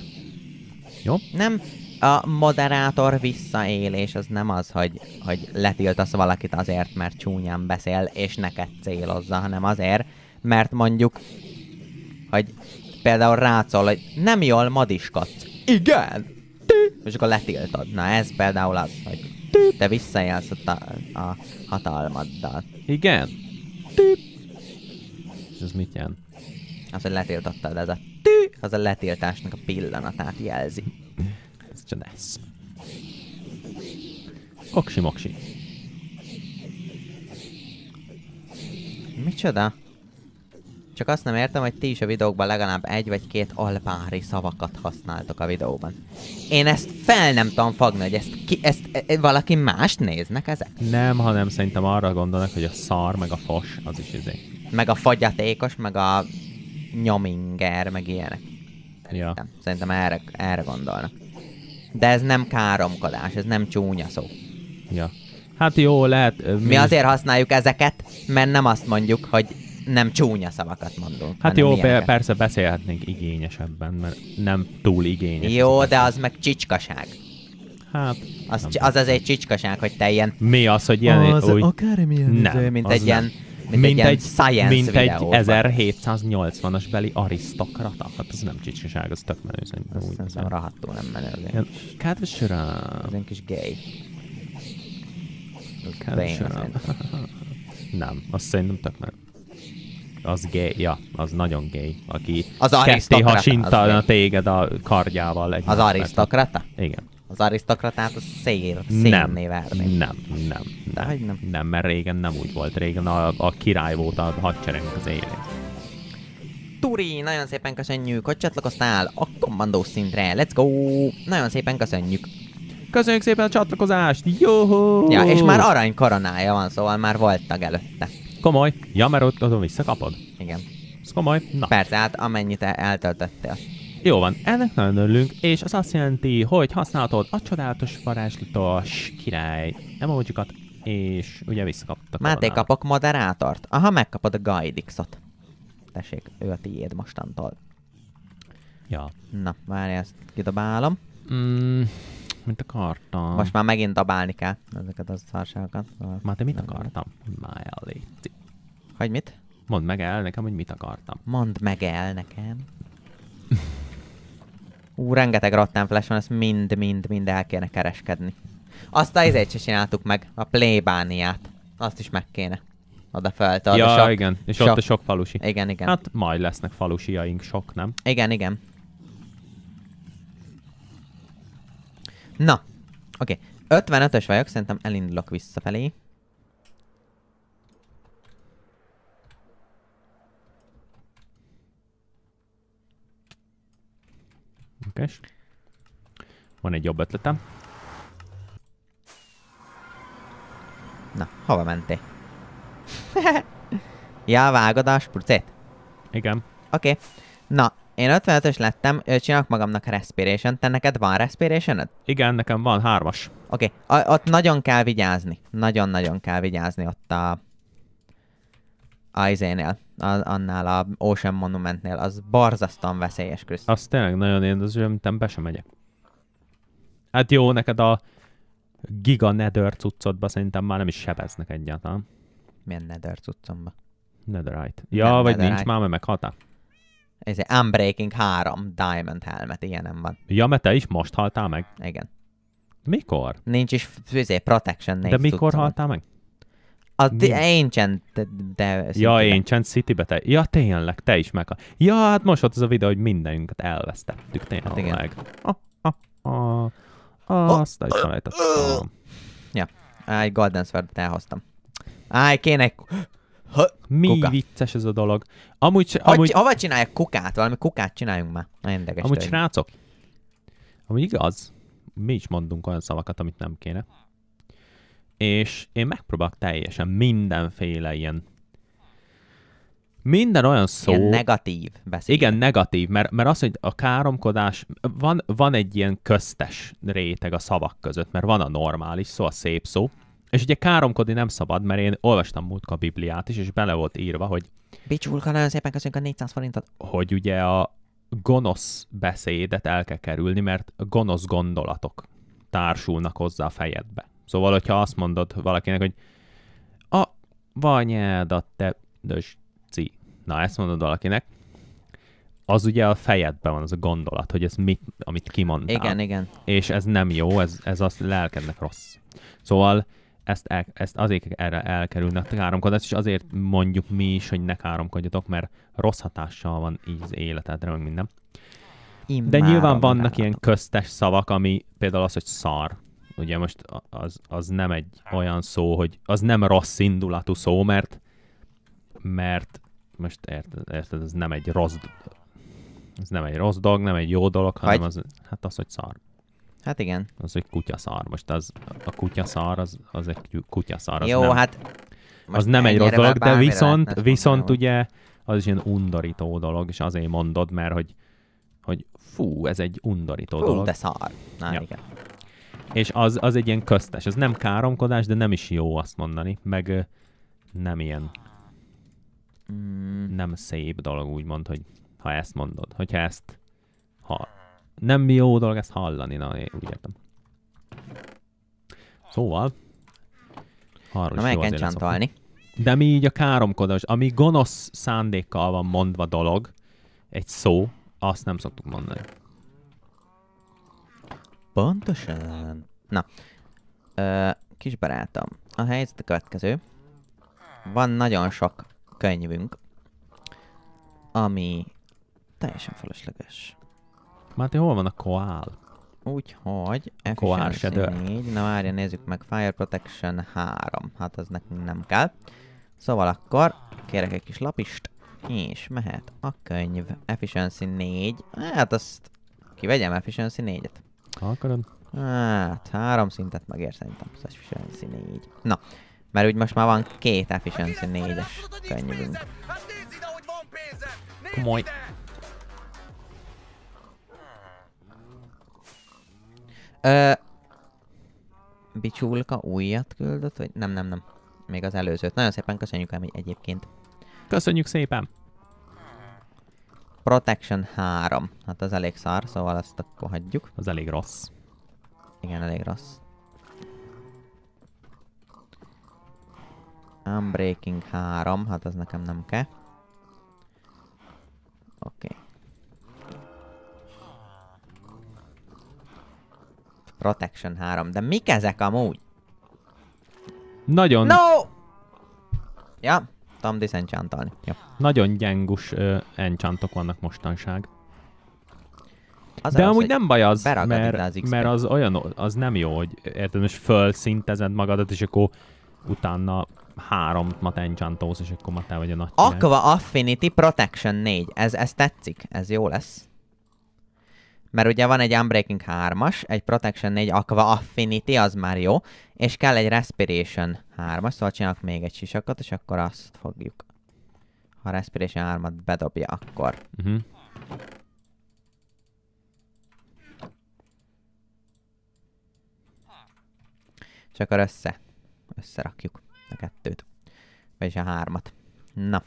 Jó? Nem, a moderátor visszaélés az nem az, hogy, hogy letiltasz valakit azért, mert csúnyán beszél, és neked célozza, hanem azért, mert mondjuk, hogy például rácol, hogy nem jól madiskodsz. Igen! És akkor letiltod. Na ez például az, hogy te visszaélsz a, a hatalmaddal. Igen? És ez mit jelent? az, hogy letiltottad, ez a tű, az a letiltásnak a pillanatát jelzi. Ez csodász. Oksi-moksi. Micsoda? Csak azt nem értem, hogy ti is a videókban legalább egy vagy két alpári szavakat használtok a videóban. Én ezt fel nem tudom fogni, hogy ezt, ki, ezt e, valaki más néznek ezek? Nem, hanem szerintem arra gondolnak, hogy a szar, meg a fos, az is izé. Meg a fagyatékos, meg a nyaminger, meg ilyenek. Ja. szerintem erre, erre gondolnak. De ez nem káromkodás, ez nem csúnya szó. Ja. Hát jó, lehet... Mi, mi azért használjuk ezeket, mert nem azt mondjuk, hogy nem csúnya szavakat mondunk. Hát jó, ilyeneket. persze beszélhetnénk igényesebben, mert nem túl igényes. Jó, de az meg csicskaság. Hát... Az, az azért csicskaság, hogy te ilyen... Mi az, hogy ilyen... Az úgy... akármilyen... Nem. Izé, mint az egy nem. ilyen mint, mint egy, egy science Mint videóban. egy 1780-as beli arisztokrata. Hát ez nem csicsiság, ez tök menő szerintem. Azt hiszem, rahattól nem menő. kedves rám. Ez egy kis gay. Kedves rám. nem, azt szerintem tök menő az gay, ja, az nagyon gay, aki az ketté hasintana téged a kardjával. Egy az arisztokrata? Igen az arisztokratát a szél, szélné verni. Nem, nem, nem. De hogy nem? Nem, mert régen nem úgy volt. Régen a, a király volt a hadseregnek az élén. Turi, nagyon szépen köszönjük, hogy csatlakoztál a kommandó szintre. Let's go! Nagyon szépen köszönjük. Köszönjük szépen a csatlakozást! Jó! Ja, és már arany koronája van, szóval már volt tag előtte. Komoly. Ja, mert ott azon visszakapod? Igen. Ez komoly. Na. Persze, hát amennyit eltöltöttél. Jó van, ennek nagyon örülünk, és az azt jelenti, hogy használhatod a csodálatos varázslatos király emojikat, és ugye visszakaptak. Máté, kapok moderátort? Aha, megkapod a Gaidixot. Tessék, ő a tiéd mostantól. Ja. Na, várj, ezt kidobálom. Mm, a karta. Most már megint dobálni kell ezeket az szarságokat. Máté, te mit akartam? Már Hogy mit? Mondd meg el nekem, hogy mit akartam. Mondd meg el nekem. Ú, rengeteg rottán flash van, ezt mind-mind-mind el kéne kereskedni. Azt a izét se csináltuk meg, a plébániát. Azt is meg kéne. Oda feltart. Ja, sok, igen, és sok, ott a sok falusi. Igen, igen. Hát majd lesznek falusiaink sok, nem? Igen, igen. Na, oké. Okay. 55-ös vagyok, szerintem elindulok visszafelé. érdekes. Van egy jobb ötletem. Na, hova mentél? ja, vágod a sprucét? Igen. Oké. Okay. Na, én 55-ös lettem, csinálok magamnak respiration te neked van respiration -öd? Igen, nekem van, hármas. Oké, okay. ott nagyon kell vigyázni. Nagyon-nagyon kell vigyázni ott a... a izénél a, annál a Ocean Monumentnél, az barzasztan veszélyes közt. Az tényleg nagyon én az szerintem be sem megyek. Hát jó, neked a giga nether cuccodba szerintem már nem is sebeznek egyáltalán. Milyen nether cuccomba? Netherite. Ja, nem vagy netherite. nincs már, mert meghaltál. Ez egy Unbreaking 3 Diamond Helmet, ilyen nem van. Ja, mert te is most haltál meg? Igen. Mikor? Nincs is, főzé, Protection 4 De mikor cuccomba. haltál meg? A ti Ancient, de... Ja, Ancient City-be te... Ja, tényleg, te is meg... Ja, hát most ott az a videó, hogy mindenünket elvesztettük tényleg. Hát igen. Ah, ah, ah, ah, azt is felejtettem. Ja, egy Golden sword t elhoztam. Áj, kéne Mi kuka. vicces ez a dolog. Amúgy... Hogy, amúgy... Hova csinálják kukát? Valami kukát csináljunk már. Nagyon ideges. Amúgy srácok. Amúgy igaz. Mi is mondunk olyan szavakat, amit nem kéne és én megpróbálok teljesen mindenféle ilyen minden olyan szó... Ilyen negatív beszél. Igen, negatív, mert, mert az, hogy a káromkodás, van, van egy ilyen köztes réteg a szavak között, mert van a normális szó, a szép szó, és ugye káromkodni nem szabad, mert én olvastam múltka a Bibliát is, és bele volt írva, hogy... Bicsulka, nagyon szépen köszönjük a 400 forintot. Hogy ugye a gonosz beszédet el kell kerülni, mert gonosz gondolatok társulnak hozzá a fejedbe. Szóval, hogyha azt mondod valakinek, hogy a vanyádat te dösci, na ezt mondod valakinek, az ugye a fejedben van az a gondolat, hogy ez mit, amit kimondtál. Igen, igen. És ez nem jó, ez, ez az lelkednek rossz. Szóval ezt, el, ezt azért erre elkerülnek a káromkodás, és azért mondjuk mi is, hogy ne káromkodjatok, mert rossz hatással van így az életedre, meg minden. Imádom, De nyilván vannak ilyen köztes szavak, ami például az, hogy szar. Ugye most az, az nem egy hát. olyan szó, hogy az nem rossz indulatú szó, mert mert most érted, érted ez nem egy rossz ez nem egy rossz dolog, nem egy jó dolog, hanem az, hát az, hogy szar. Hát igen. Az egy kutyaszar. Most az, a kutyaszar az, az egy kutyaszar. Az Jó, nem, hát... Az nem egy rossz dolog, de viszont, viszont ugye az is ilyen undorító dolog, és azért mondod, mert hogy, hogy fú, ez egy undorító fú, dolog. de szar. Na, ja. igen. És az, az egy ilyen köztes. Ez nem káromkodás, de nem is jó azt mondani. Meg nem ilyen mm. nem szép dolog úgy mond, hogy ha ezt mondod. Hogyha ezt ha nem jó dolog ezt hallani, na én úgy értem. Szóval arról Na, is jó azért De mi így a káromkodás, ami gonosz szándékkal van mondva dolog, egy szó, azt nem szoktuk mondani. Pontosan. Na, ö, kis barátom, a helyzet a következő. Van nagyon sok könyvünk, ami teljesen felesleges. Máté, hol van a koál? Úgyhogy Koál se négy. na várja, nézzük meg, Fire Protection 3, hát az nekünk nem kell. Szóval akkor kérek egy kis lapist, és mehet a könyv. Efficiency 4, hát azt kivegyem Efficiency 4-et. Ha akarod. Hát, három szintet megér szerintem az efficiency 4. Na, mert úgy most már van két efficiency 4-es könyvünk. Hát Komoly. Ö, Bicsulka újat küldött, vagy nem, nem, nem. Még az előzőt. Nagyon szépen köszönjük el egyébként. Köszönjük szépen! Protection 3. Hát az elég szár, szóval ezt akkor hagyjuk. Az elég rossz. Igen, elég rossz. Unbreaking 3, hát az nekem nem kell. Oké. Okay. Protection 3, de mik ezek amúgy? Nagyon... No! Ja, tudtam disenchantálni. Ja. Nagyon gyengus uh, enchantok vannak mostanság. Az De az, amúgy nem baj az, mert, az mert az olyan, az nem jó, hogy érted, most fölszintezed magadat, és akkor utána három mat enchantolsz, és akkor már te vagy a nagy Aqua Affinity Protection 4. Ez, ez tetszik, ez jó lesz mert ugye van egy Unbreaking 3-as, egy Protection 4 Aqua Affinity, az már jó, és kell egy Respiration 3-as, szóval csinálok még egy sisakot, és akkor azt fogjuk. Ha a Respiration 3-at bedobja, akkor. Uh mhm. -huh. És akkor össze, összerakjuk a kettőt. Vagyis a hármat. Na.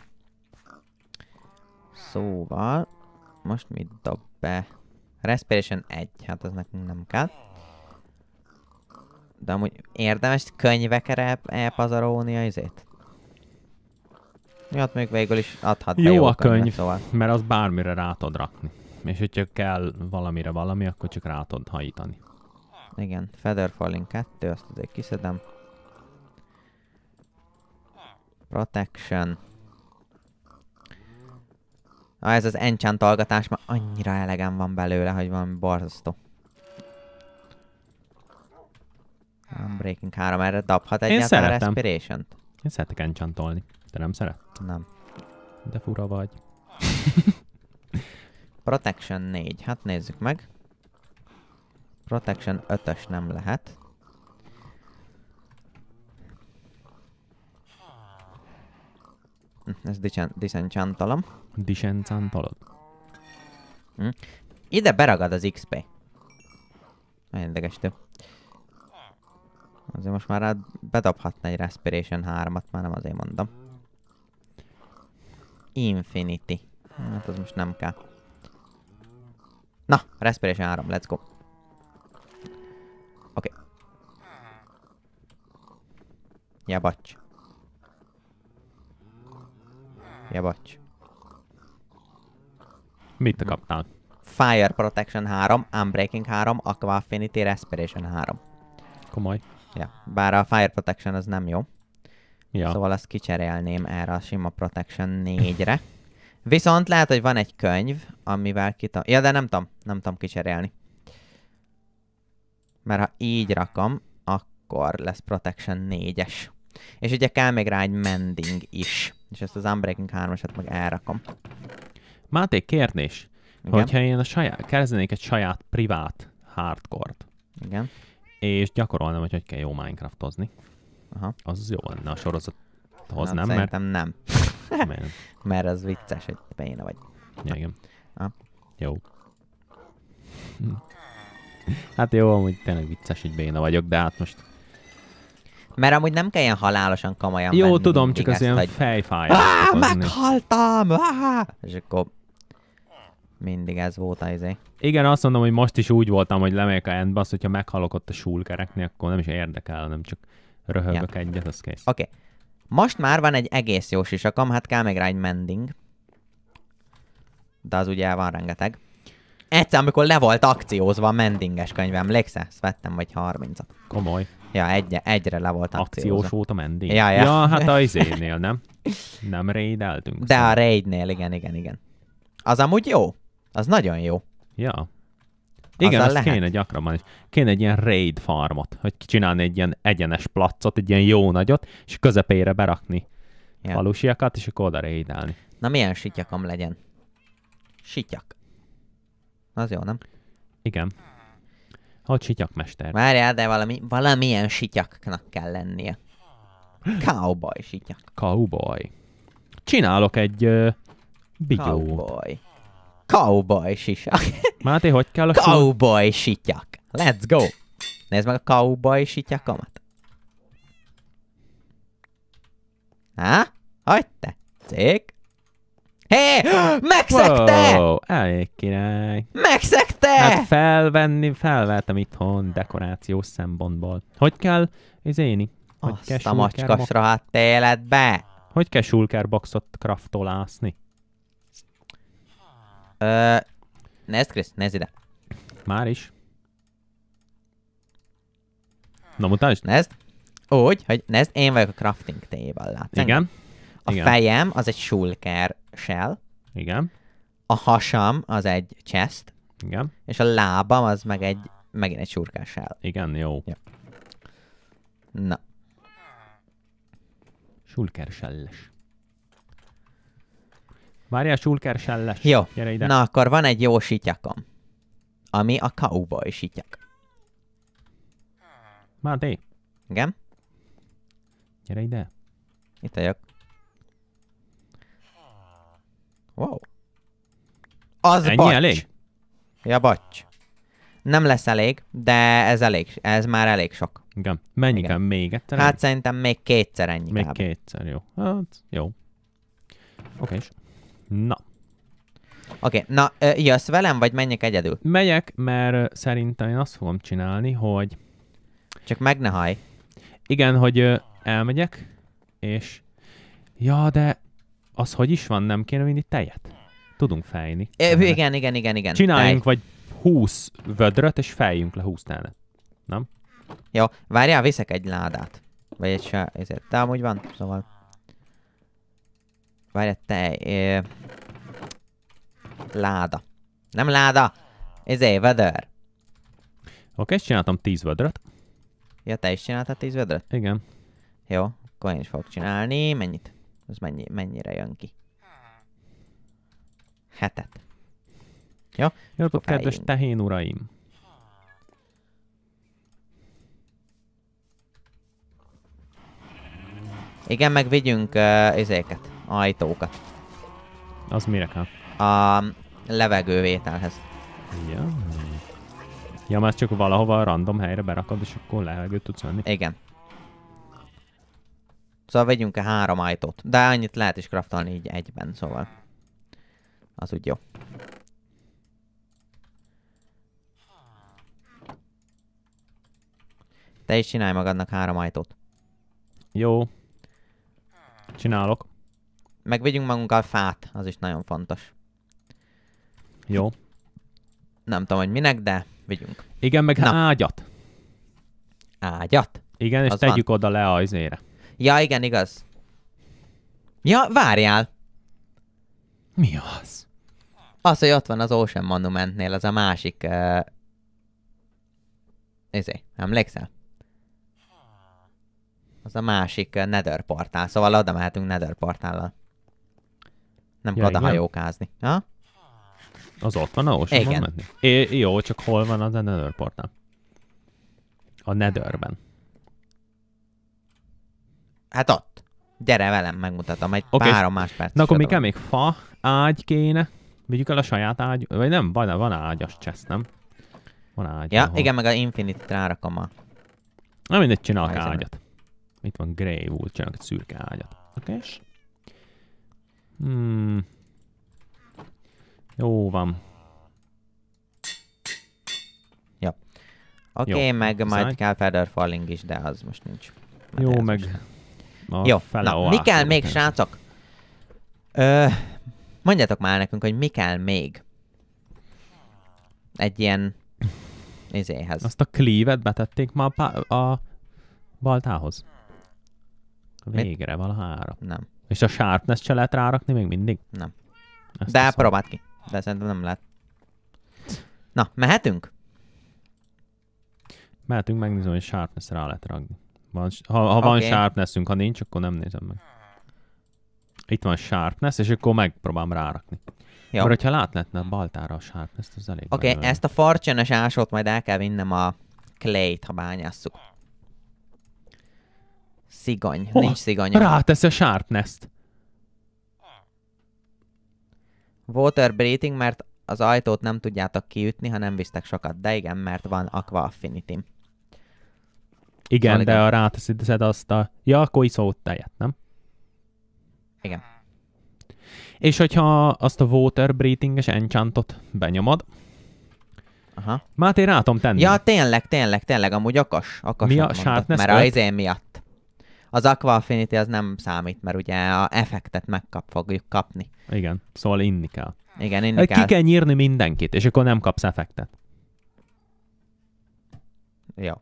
Szóval, most mit dob be? Respiration 1, hát az nekünk nem kell. De amúgy érdemes könyvekre elpazarolni a izét? Miatt hát még végül is adhat be jó, jó a könyv, könyvet, szóval. mert az bármire rá tud rakni. És hogyha kell valamire valami, akkor csak rá tud hajítani. Igen, Feather Falling 2, azt azért kiszedem. Protection. Na ez az algatás, már annyira elegem van belőle, hogy van borzasztó. Breaking 3 erre dabhat egyáltalán szeretem. respiration -t? Én szeretek enchantolni. Te nem szeret? Nem. De fura vagy. Protection 4. Hát nézzük meg. Protection 5-ös nem lehet. Hm, ezt disenchantolom disencantalod. Hm? Ide beragad az XP. érdekes több. Azért most már rád bedobhatna egy Respiration 3-at, már nem azért mondom. Infinity. Hát az most nem kell. Na, Respiration 3, let's go. Oké. Okay. Jabacs. Jabacs. Mit kaptál? Fire Protection 3, Unbreaking 3, Aqua Affinity, Respiration 3. Komoly. Ja, bár a Fire Protection az nem jó. Ja. Szóval azt kicserélném erre a sima Protection 4-re. Viszont lehet, hogy van egy könyv, amivel kitam... Ja, de nem tudom, nem tudom kicserélni. Mert ha így rakom, akkor lesz Protection 4-es. És ugye kell még rá egy Mending is. És ezt az Unbreaking 3-asat meg elrakom. Máté, kérdés. Igen. Hogyha én a saját, kezdenék egy saját privát hardcore-t, Igen. és gyakorolnám, hogy hogy kell jó Minecraftozni, Aha. az jó lenne a sorozathoz, Na, nem? Szerintem mert... nem. mert... mert az vicces, hogy béna vagy. Ja, igen. Ha. Jó. Hát jó, amúgy tényleg vicces, hogy béna vagyok, de hát most... Mert amúgy nem kell ilyen halálosan komolyan Jó, tudom, csak az ilyen hogy... fejfájás. Ah, meghaltam! Ah! És akkor mindig ez volt az izé. Igen, azt mondom, hogy most is úgy voltam, hogy lemegyek a endbe, azt, hogyha meghalok ott a súlkereknél, akkor nem is érdekel, nem csak röhögök ja. egyet, az kész. Oké. Okay. Most már van egy egész jó sisakam, hát kell még rá egy mending. De az ugye van rengeteg. Egyszer, amikor le volt akciózva a mendinges könyvem, emlékszel? Ezt vettem vagy 30-at. Komoly. Ja, egy, egyre le volt akciózva. Akciós volt a mending. Ja, ja. ja hát a izénél, nem? Nem raideltünk. De szóval. a raidnél, igen, igen, igen. Az amúgy jó. Az nagyon jó. Ja. Igen, azt lehet. kéne gyakrabban is. Kéne egy ilyen raid farmot, hogy csinálni egy ilyen egyenes placot, egy ilyen jó nagyot, és közepére berakni ja. falusiakat, és akkor oda raidálni. Na milyen sityakam legyen? Sityak. Az jó, nem? Igen. Hogy sityakmester. Várjál, de valami, valamilyen sityaknak kell lennie. Cowboy sityak. Cowboy. Csinálok egy uh, Cowboy. Cowboy sisak. Máté, hogy kell a Cowboy sityak. Let's go! Nézd meg a cowboy sityakamat. Há? Hogy te? Cég? Hé! Hey! Megszegte! Wow, elég király. Megszegte! Hát felvenni, felvettem itthon dekoráció szempontból. Hogy kell izéni? Hogy Azt a macskasra hát életbe! Hogy kell sulkerboxot kraftolászni? nézd, Krisz, nézd ide. Már is. Na, mutasd. Nézd. Úgy, hogy nézd, én vagyok a crafting table, látsz? Igen. A Igen. fejem az egy shulker shell. Igen. A hasam az egy chest. Igen. És a lábam az meg egy, megint egy shulker shell. Igen, jó. Ja. Na. Shulker shell-es. Várjál, sulker selles. Jó. Gyere ide. Na, akkor van egy jó sityakom. Ami a cowboy sityak. Máté. Igen? Gyere ide. Itt vagyok. Wow. Az Ennyi bacs. elég? Ja, bacs. Nem lesz elég, de ez elég, ez már elég sok. Igen. Mennyi Igen. kell még egyszer? Hát szerintem még kétszer ennyi. Még kétszer, jó. Hát, jó. Oké. Okay. Na. Oké, okay, na jössz velem, vagy menjek egyedül? Megyek, mert szerintem én azt fogom csinálni, hogy... Csak meg ne haj. Igen, hogy elmegyek, és... Ja, de az hogy is van, nem kéne vinni tejet? Tudunk fejni. É, igen, igen, igen, igen. Csináljunk Tej. vagy 20 vödröt, és fejjünk le 20 tálet. Nem? Jó, várjál, viszek egy ládát. Vagy egy se... De amúgy van, szóval... Várj, te... É... Láda. Nem láda! Ezé, vödör. Oké, okay, csináltam 10 vödröt. Ja, te is csináltál 10 vödröt? Igen. Jó, akkor én is fogok csinálni. Mennyit? Ez mennyi, mennyire jön ki? Hetet. Jó? Jó akkor kedves tehén uraim! Igen, meg vigyünk uh, izéket ajtókat. Az mire kell? A levegővételhez. Ja. Ja, mert csak valahova a random helyre berakod, és akkor levegőt tudsz venni. Igen. Szóval vegyünk-e három ajtót. De annyit lehet is kraftolni így egyben, szóval. Az úgy jó. Te is csinálj magadnak három ajtót. Jó. Csinálok. Meg vigyünk magunkkal fát, az is nagyon fontos. Jó. Nem tudom, hogy minek, de vigyünk. Igen, meg Na. ágyat. Ágyat? Igen, és az tegyük van. oda le a izére. Ja, igen, igaz. Ja, várjál! Mi az? Az, hogy ott van az Ocean Monumentnél, az a másik... Uh... Izé, emlékszel? Az a másik uh, Nether portál, szóval oda mehetünk Nether portállal. Nem ja, hajókázni. Ha? Az ott van, ahol sem Igen. menni. É, jó, csak hol van az a Nether portál? A Netherben. Hát ott. Gyere velem, megmutatom. Egy okay. három másperc. Na akkor mi kell még fa, ágy kéne. Vigyük el a saját ágy, vagy nem, van, van ágyas chest, nem? Van ágy. Ja, ahol. igen, meg a Infinity rárakom a... Na mindegy, csinálok ágyat. Itt van Grey Wool, csinálok egy szürke ágyat. Oké, okay, Hmm. Jó van. Ja. Oké, okay, meg Zánk. majd kell Feather Falling is, de az most nincs. Mert Jó, meg... Most. A Jó, na, mi kell még, srácok? Ö, mondjátok már nekünk, hogy mi kell még egy ilyen izéhez. Azt a klívet betették már a, a baltához. Végre Mit? valahára. Nem. És a sharpness se lehet rárakni még mindig? Nem. Ezt De próbáld ki. De szerintem nem lehet. Na, mehetünk? Mehetünk, megnézem, hogy sharpness rá lehet rakni. Van, ha, ha okay. van sharpnessünk, ha nincs, akkor nem nézem meg. Itt van sharpness, és akkor megpróbálom rárakni. Jó. Mert hogyha látletne a baltára a sharpness, az elég. Oké, okay, ezt a farcsönös ásót majd el kell vinnem a clay-t, ha bányásszuk. Szigany. Oh, Nincs szigonya. Rátesz a sharpness-t. Water breathing, mert az ajtót nem tudjátok kiütni, ha nem visztek sokat. De igen, mert van aqua affinity. Igen, szóval de igen. a ráteszed azt a... Ja, akkor iszol tejet, nem? Igen. És hogyha azt a water breathing-es enchantot benyomod, Aha. Máté, rá tudom tenni. Ja, tényleg, tényleg, tényleg, amúgy akas. akas Mi a sharpness Mert az én miatt az Aqua Affinity az nem számít, mert ugye a effektet megkap fogjuk kapni. Igen, szóval inni kell. Igen, inni hát kell. Ki kell nyírni mindenkit, és akkor nem kapsz effektet. Jó.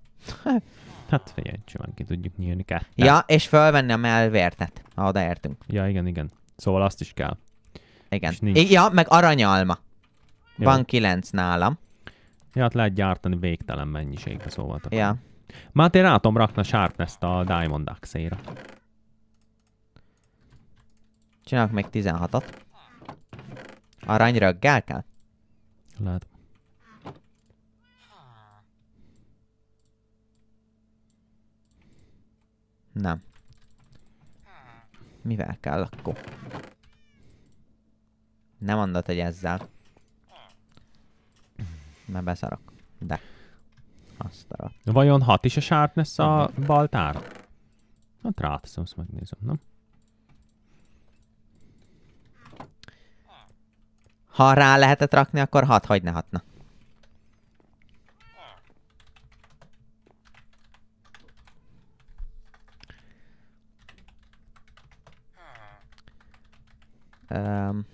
Hát figyelj, simán ki tudjuk nyírni kell. Ja, és fölvenni a melvértet, ha odaértünk. Ja, igen, igen. Szóval azt is kell. Igen. ja, meg aranyalma. Jó. Van kilenc nálam. Ja, hát lehet gyártani végtelen mennyiségbe, szóval. Ja. Már rá tudom rakna a sharpness-t a Diamond Axe-ra. Csinálok még 16-at. Aranyra gál kell? Lehet. Nem. Mivel kell akkor? Nem mondod, hogy ezzel. Már beszarok. De. Asztala. Vajon hat is a sharpness a baltára? Hát ráteszem, azt megnézem, nem? Ha rá lehetett rakni, akkor hat, hogy ne hatna. Um.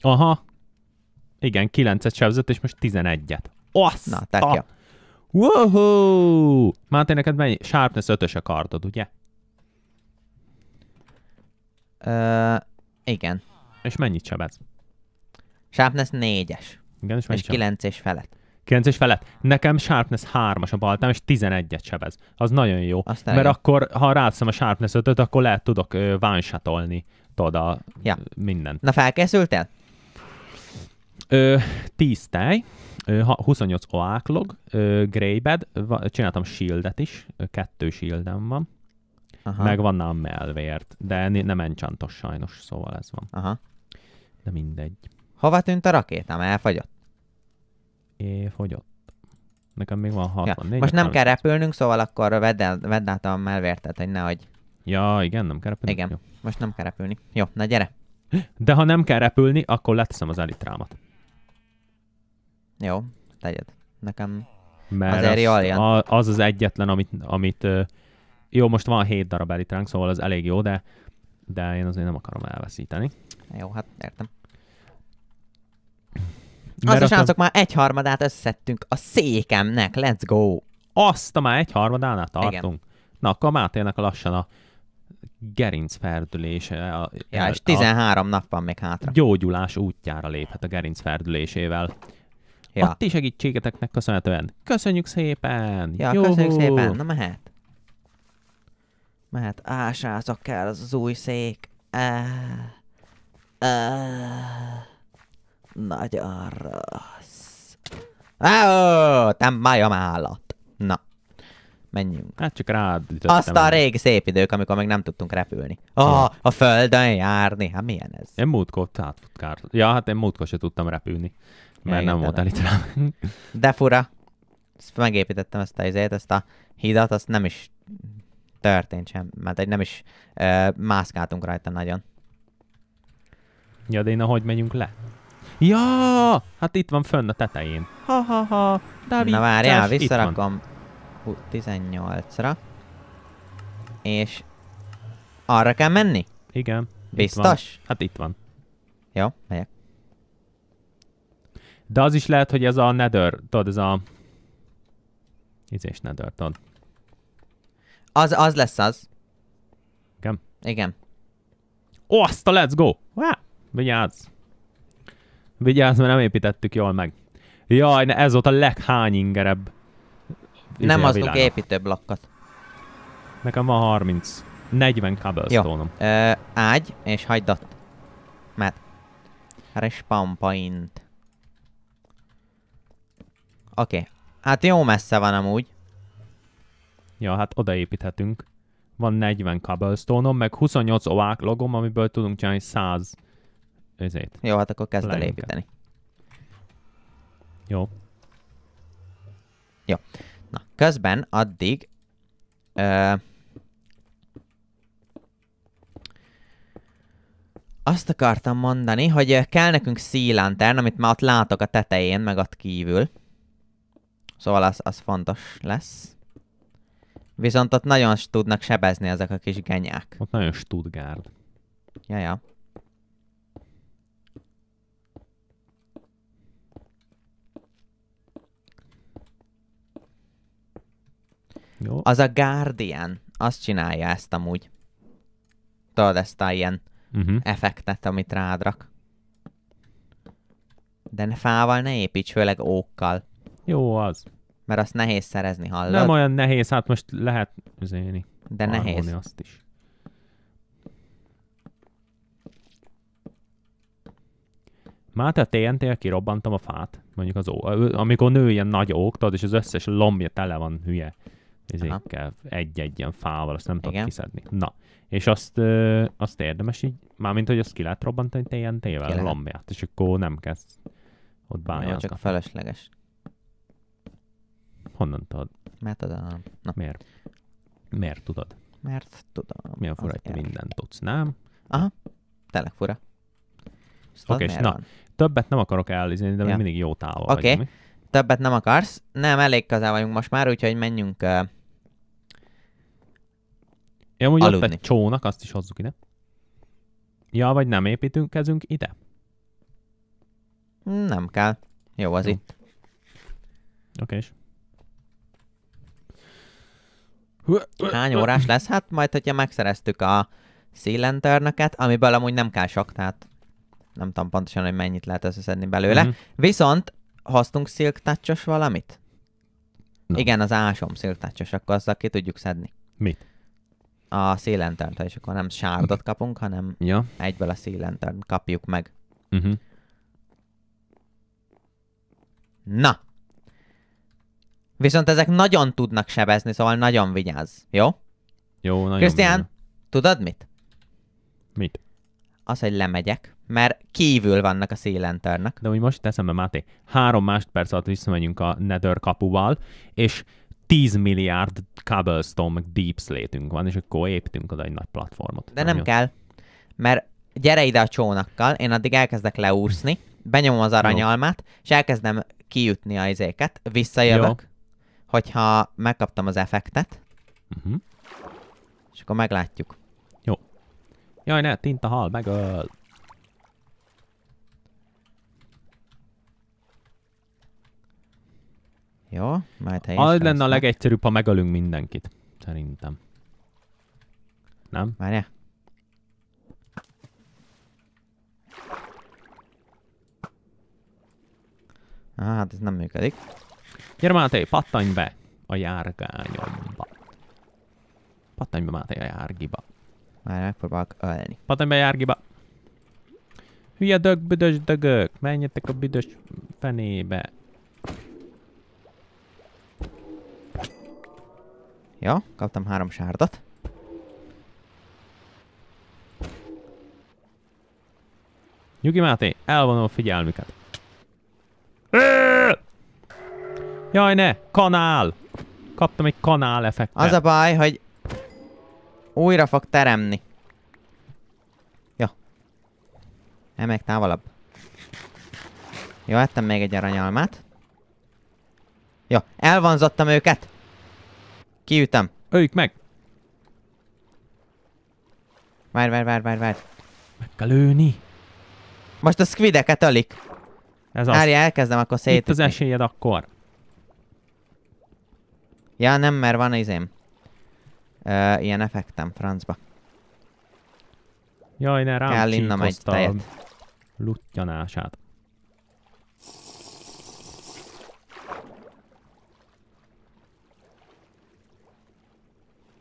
Aha, igen, 9-et sebzett, és most 11-et. Azt Na, tehát ja. Wow! Máté, neked mennyi? Sharpness 5-ös a kardod, ugye? Ö, igen. És mennyit sebez? Sharpness 4-es. Igen, és mennyit És 9 és felett. 9 és felett. Nekem Sharpness 3-as a baltám, és 11-et sebez. Az nagyon jó. Aztán mert jó. akkor, ha rátszom a Sharpness 5-öt, akkor lehet tudok vánsatolni one ja. minden. Na felkészültél? Ö, tíz tej, 28 oáklog, Greybed, csináltam shieldet is, kettő shieldem van, Aha. meg van nálam melvért, de nem enchantos sajnos, szóval ez van. Aha. De mindegy. Hova tűnt a rakétám? Elfogyott? É, fogyott. Nekem még van 64. Ja. Most nem kell repülnünk, szóval akkor vedd, el, vedd át a melvértet, hogy nehogy. Ja, igen, nem kell repülni. Igen, Jó. most nem kell repülni. Jó, na gyere. De ha nem kell repülni, akkor leteszem az elitrámat. Jó, tegyed. Nekem Mert az az, a, Az az egyetlen, amit, amit jó, most van 7 darab elitránk, szóval az elég jó, de, de én azért nem akarom elveszíteni. Jó, hát értem. Mert azt a sáncok már egyharmadát összettünk a székemnek, let's go! Azt a már egyharmadánál tartunk. Igen. Na, akkor Mátének lassan a gerinc ferdülése. A, ja, és 13 a nap van még hátra. Gyógyulás útjára léphet a gerinc ferdülésével. Ja. A ti segítségeteknek köszönhetően. Köszönjük szépen! Ja, Jó. köszönjük szépen! Na mehet! Mehet. Á, kell az, az új szék. Ah! á, nagyon rossz. Á, te majom állat. Na, menjünk. Hát csak rád Azt a régi szép idők, amikor még nem tudtunk repülni. Ó, oh, ja. a földön járni, hát milyen ez? Én múltkor átfutkár. Ja, hát én múltkor se tudtam repülni. Mert nem volt elítelem. De fura. Ezt megépítettem ezt a izét, ezt a hidat, azt nem is történt sem, mert egy nem is ö, mászkáltunk rajta nagyon. Ja, de én ahogy megyünk le? Ja, hát itt van fönn a tetején. Ha, ha, ha, Dávid, Na várjál, visszarakom 18-ra. És arra kell menni? Igen. Biztos? Itt hát itt van. Jó, megyek. De az is lehet, hogy ez a nether, tudod, ez a... Izés nether, tudod. Az, az lesz az. Igen? Igen. Ó, azt a let's go! Wow. vigyázz! Vigyázz, mert nem építettük jól meg. Jaj, ne, ez volt a leghányingerebb. Izé nem építő építőblokkat. Nekem van 30. 40 cobblestone ágy, és hagyd ott. Mert respawn point. Oké. Okay. Hát jó messze van amúgy. Ja, hát odaépíthetünk. Van 40 cobblestone meg 28 oak logom, amiből tudunk csinálni 100 ezért. Jó, hát akkor kezd el építeni. Jó. Jó. Na, közben addig... Ö, azt akartam mondani, hogy kell nekünk lantern, amit már ott látok a tetején, meg ott kívül. Szóval az, az fontos lesz. Viszont ott nagyon tudnak sebezni ezek a kis genyák. Ott nagyon Stuttgart. Ja, ja. Jó. Az a Guardian, azt csinálja ezt amúgy. Tudod, ezt a ilyen uh-huh. effektet, amit rádrak. De ne fával ne építs, főleg ókkal. Jó az. Mert azt nehéz szerezni, hallod? Nem olyan nehéz, hát most lehet üzéni. De nehéz. azt is. te a tnt kirobbantam a fát, mondjuk az ó, amikor nő ilyen nagy ók, tudod, és az összes lombja tele van hülye ezékkel, egy-egy ilyen fával, azt nem tudod kiszedni. Na, és azt, ö, azt érdemes így, mármint, hogy azt ki lehet robbantani TNT-vel, a lombját, és akkor nem kezd ott bányázni. Csak felesleges. Honnan tudod? Mert tudom. Na. Miért? Miért tudod? Mert tudom. Milyen fura, hogy mindent tudsz, nem? Aha, tényleg fura. Oké, okay, na, van? többet nem akarok elizni, de ja. mindig jó távol Oké, okay. többet nem akarsz. Nem, elég közel vagyunk most már, úgyhogy menjünk uh, Ja, mondjuk egy csónak, azt is hozzuk ide. Ja, vagy nem építünk kezünk ide? Nem kell. Jó az jó. itt. Oké, és? Hány órás lesz? Hát majd, hogyha megszereztük a szélentörnöket, amiből amúgy nem kell sok, tehát nem tudom pontosan, hogy mennyit lehet összeszedni belőle. Mm-hmm. Viszont hoztunk Silk valamit? No. Igen, az ásom Silk akkor azzal ki tudjuk szedni. Mit? A Sealanternt, és akkor nem sárdot kapunk, hanem ja. egyből a Sealantern kapjuk meg. Mm-hmm. Na, Viszont ezek nagyon tudnak sebezni, szóval nagyon vigyáz. jó? Jó, nagyon Krisztián, tudod mit? Mit? Az, hogy lemegyek, mert kívül vannak a szélentörnek. De úgy most teszem be Máté, három másodperc alatt visszamegyünk a Nether kapuval, és 10 milliárd cobblestone, meg deep slate-ünk van, és akkor építünk oda egy nagy platformot. De nem, nem kell, mert gyere ide a csónakkal, én addig elkezdek leúszni, benyomom az aranyalmát, és elkezdem kiütni a izéket, visszajövök, hogyha megkaptam az effektet, uh-huh. és akkor meglátjuk. Jó. Jaj, ne, tinta hal, megöl. Jó, majd ha Az lenne a legegyszerűbb, ha megölünk mindenkit. Szerintem. Nem? Már ne. Ah, hát ez nem működik. Gyere Máté, pattanj be a járgányomba. Pattanj be Máté a járgiba. Már megpróbálok ölni. Pattanj be a járgiba. Hülye dög, büdös dögök, menjetek a büdös fenébe. Ja, kaptam három sárdat. Nyugi Máté, elvonom a figyelmüket. Éh! Jaj, ne! Kanál! Kaptam egy kanál effektet. Az a baj, hogy újra fog teremni. Ja. Emelj távolabb. Jó, ettem még egy aranyalmát. Ja, elvonzottam őket! Kiütem. Öljük meg! Várj, várj, várj, várj, várj. Meg kell lőni. Most a squideket ölik. Ez Várj, elkezdem akkor szétütni. Itt az esélyed akkor. Ja, nem, mert van izém. Ö, ilyen effektem, francba. Jaj, ne rám Kell innom egy tejet. Luttyanását.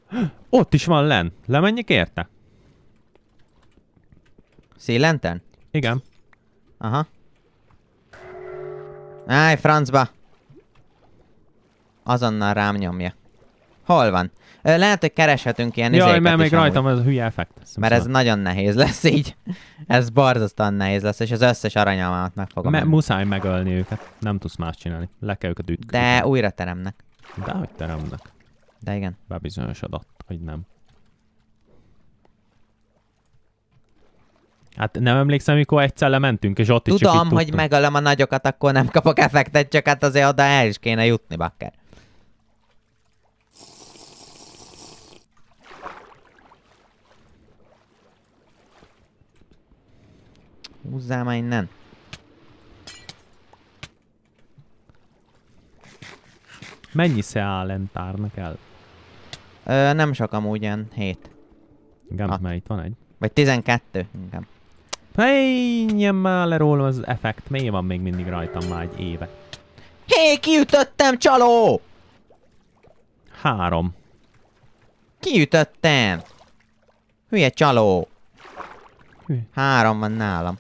Ott is van len. Lemenjük érte? Szélenten? Igen. Aha. Állj, francba! azonnal rám nyomja. Hol van? Lehet, hogy kereshetünk ilyen Jaj, mert még rajtam ez a hülye effekt. Mert ez nagyon nehéz lesz így. Ez barzasztóan nehéz lesz, és az összes aranyalmat meg fogom Me- Muszáj megölni őket. Nem tudsz más csinálni. Le kell őket ütni. De újra teremnek. De hogy teremnek. De igen. Bebizonyosodott, hogy nem. Hát nem emlékszem, mikor egyszer lementünk, és ott Tudom, is Tudom, hogy megölöm a nagyokat, akkor nem kapok effektet, csak hát azért oda el is kéne jutni, bakker. Húzzál már innen. Mennyi se állentárnak el? Ö, nem sok amúgy, ilyen 7. Igen, mert itt van egy. Vagy 12, igen. Menjen már le rólam az effekt, miért van még mindig rajtam már egy éve? Hé, kiütöttem, csaló! Három. Kiütöttem! Hülye csaló! Hű. Három van nálam.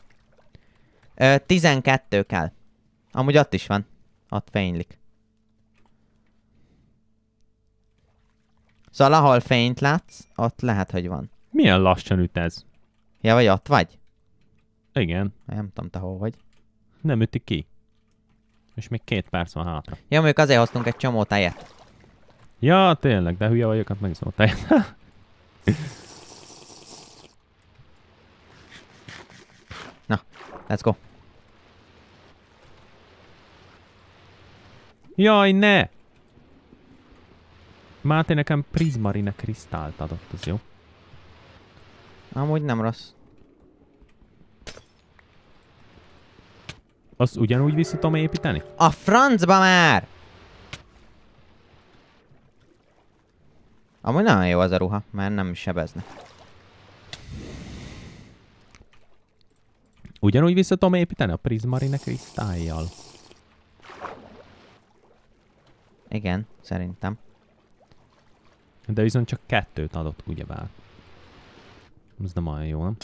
Ö, 12 kell. Amúgy ott is van. Ott fénylik. Szóval ahol fényt látsz, ott lehet, hogy van. Milyen lassan üt ez? Ja, vagy ott vagy? Igen. Nem tudom, te hol vagy. Nem üti ki. És még két perc van hátra. Ja, mondjuk azért hoztunk egy csomó tejet. Ja, tényleg, de hülye vagyok, hát megiszom a tejet. Na, let's go. Jaj, ne! Máté nekem prizmarine kristált adott, az jó. Amúgy nem rossz. Azt ugyanúgy vissza tudom építeni? A francba már! Amúgy nagyon jó az a ruha, mert nem sebezne. Ugyanúgy vissza tudom építeni a prizmarine kristályjal. Igen, szerintem. De viszont csak kettőt adott, ugyebár. Ez nem olyan jó, nem?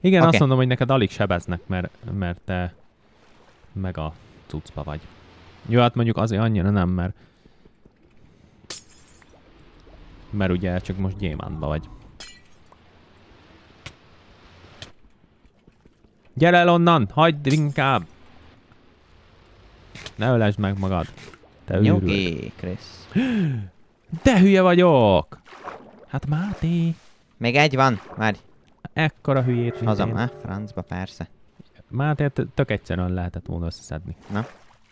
Igen, okay. azt mondom, hogy neked alig sebeznek, mert, mert te meg a cuccba vagy. Jó, hát mondjuk azért annyira nem, mert mert ugye csak most gyémántba vagy. Gyere el onnan, hagyd inkább! Ne ölesd meg magad. Te Nyugi, Krisz. De hülye vagyok! Hát Máté... Még egy van, várj. Ekkora hülyét Hazam, eh? Francba, persze. Máté tök egyszerűen lehetett volna összeszedni. Na?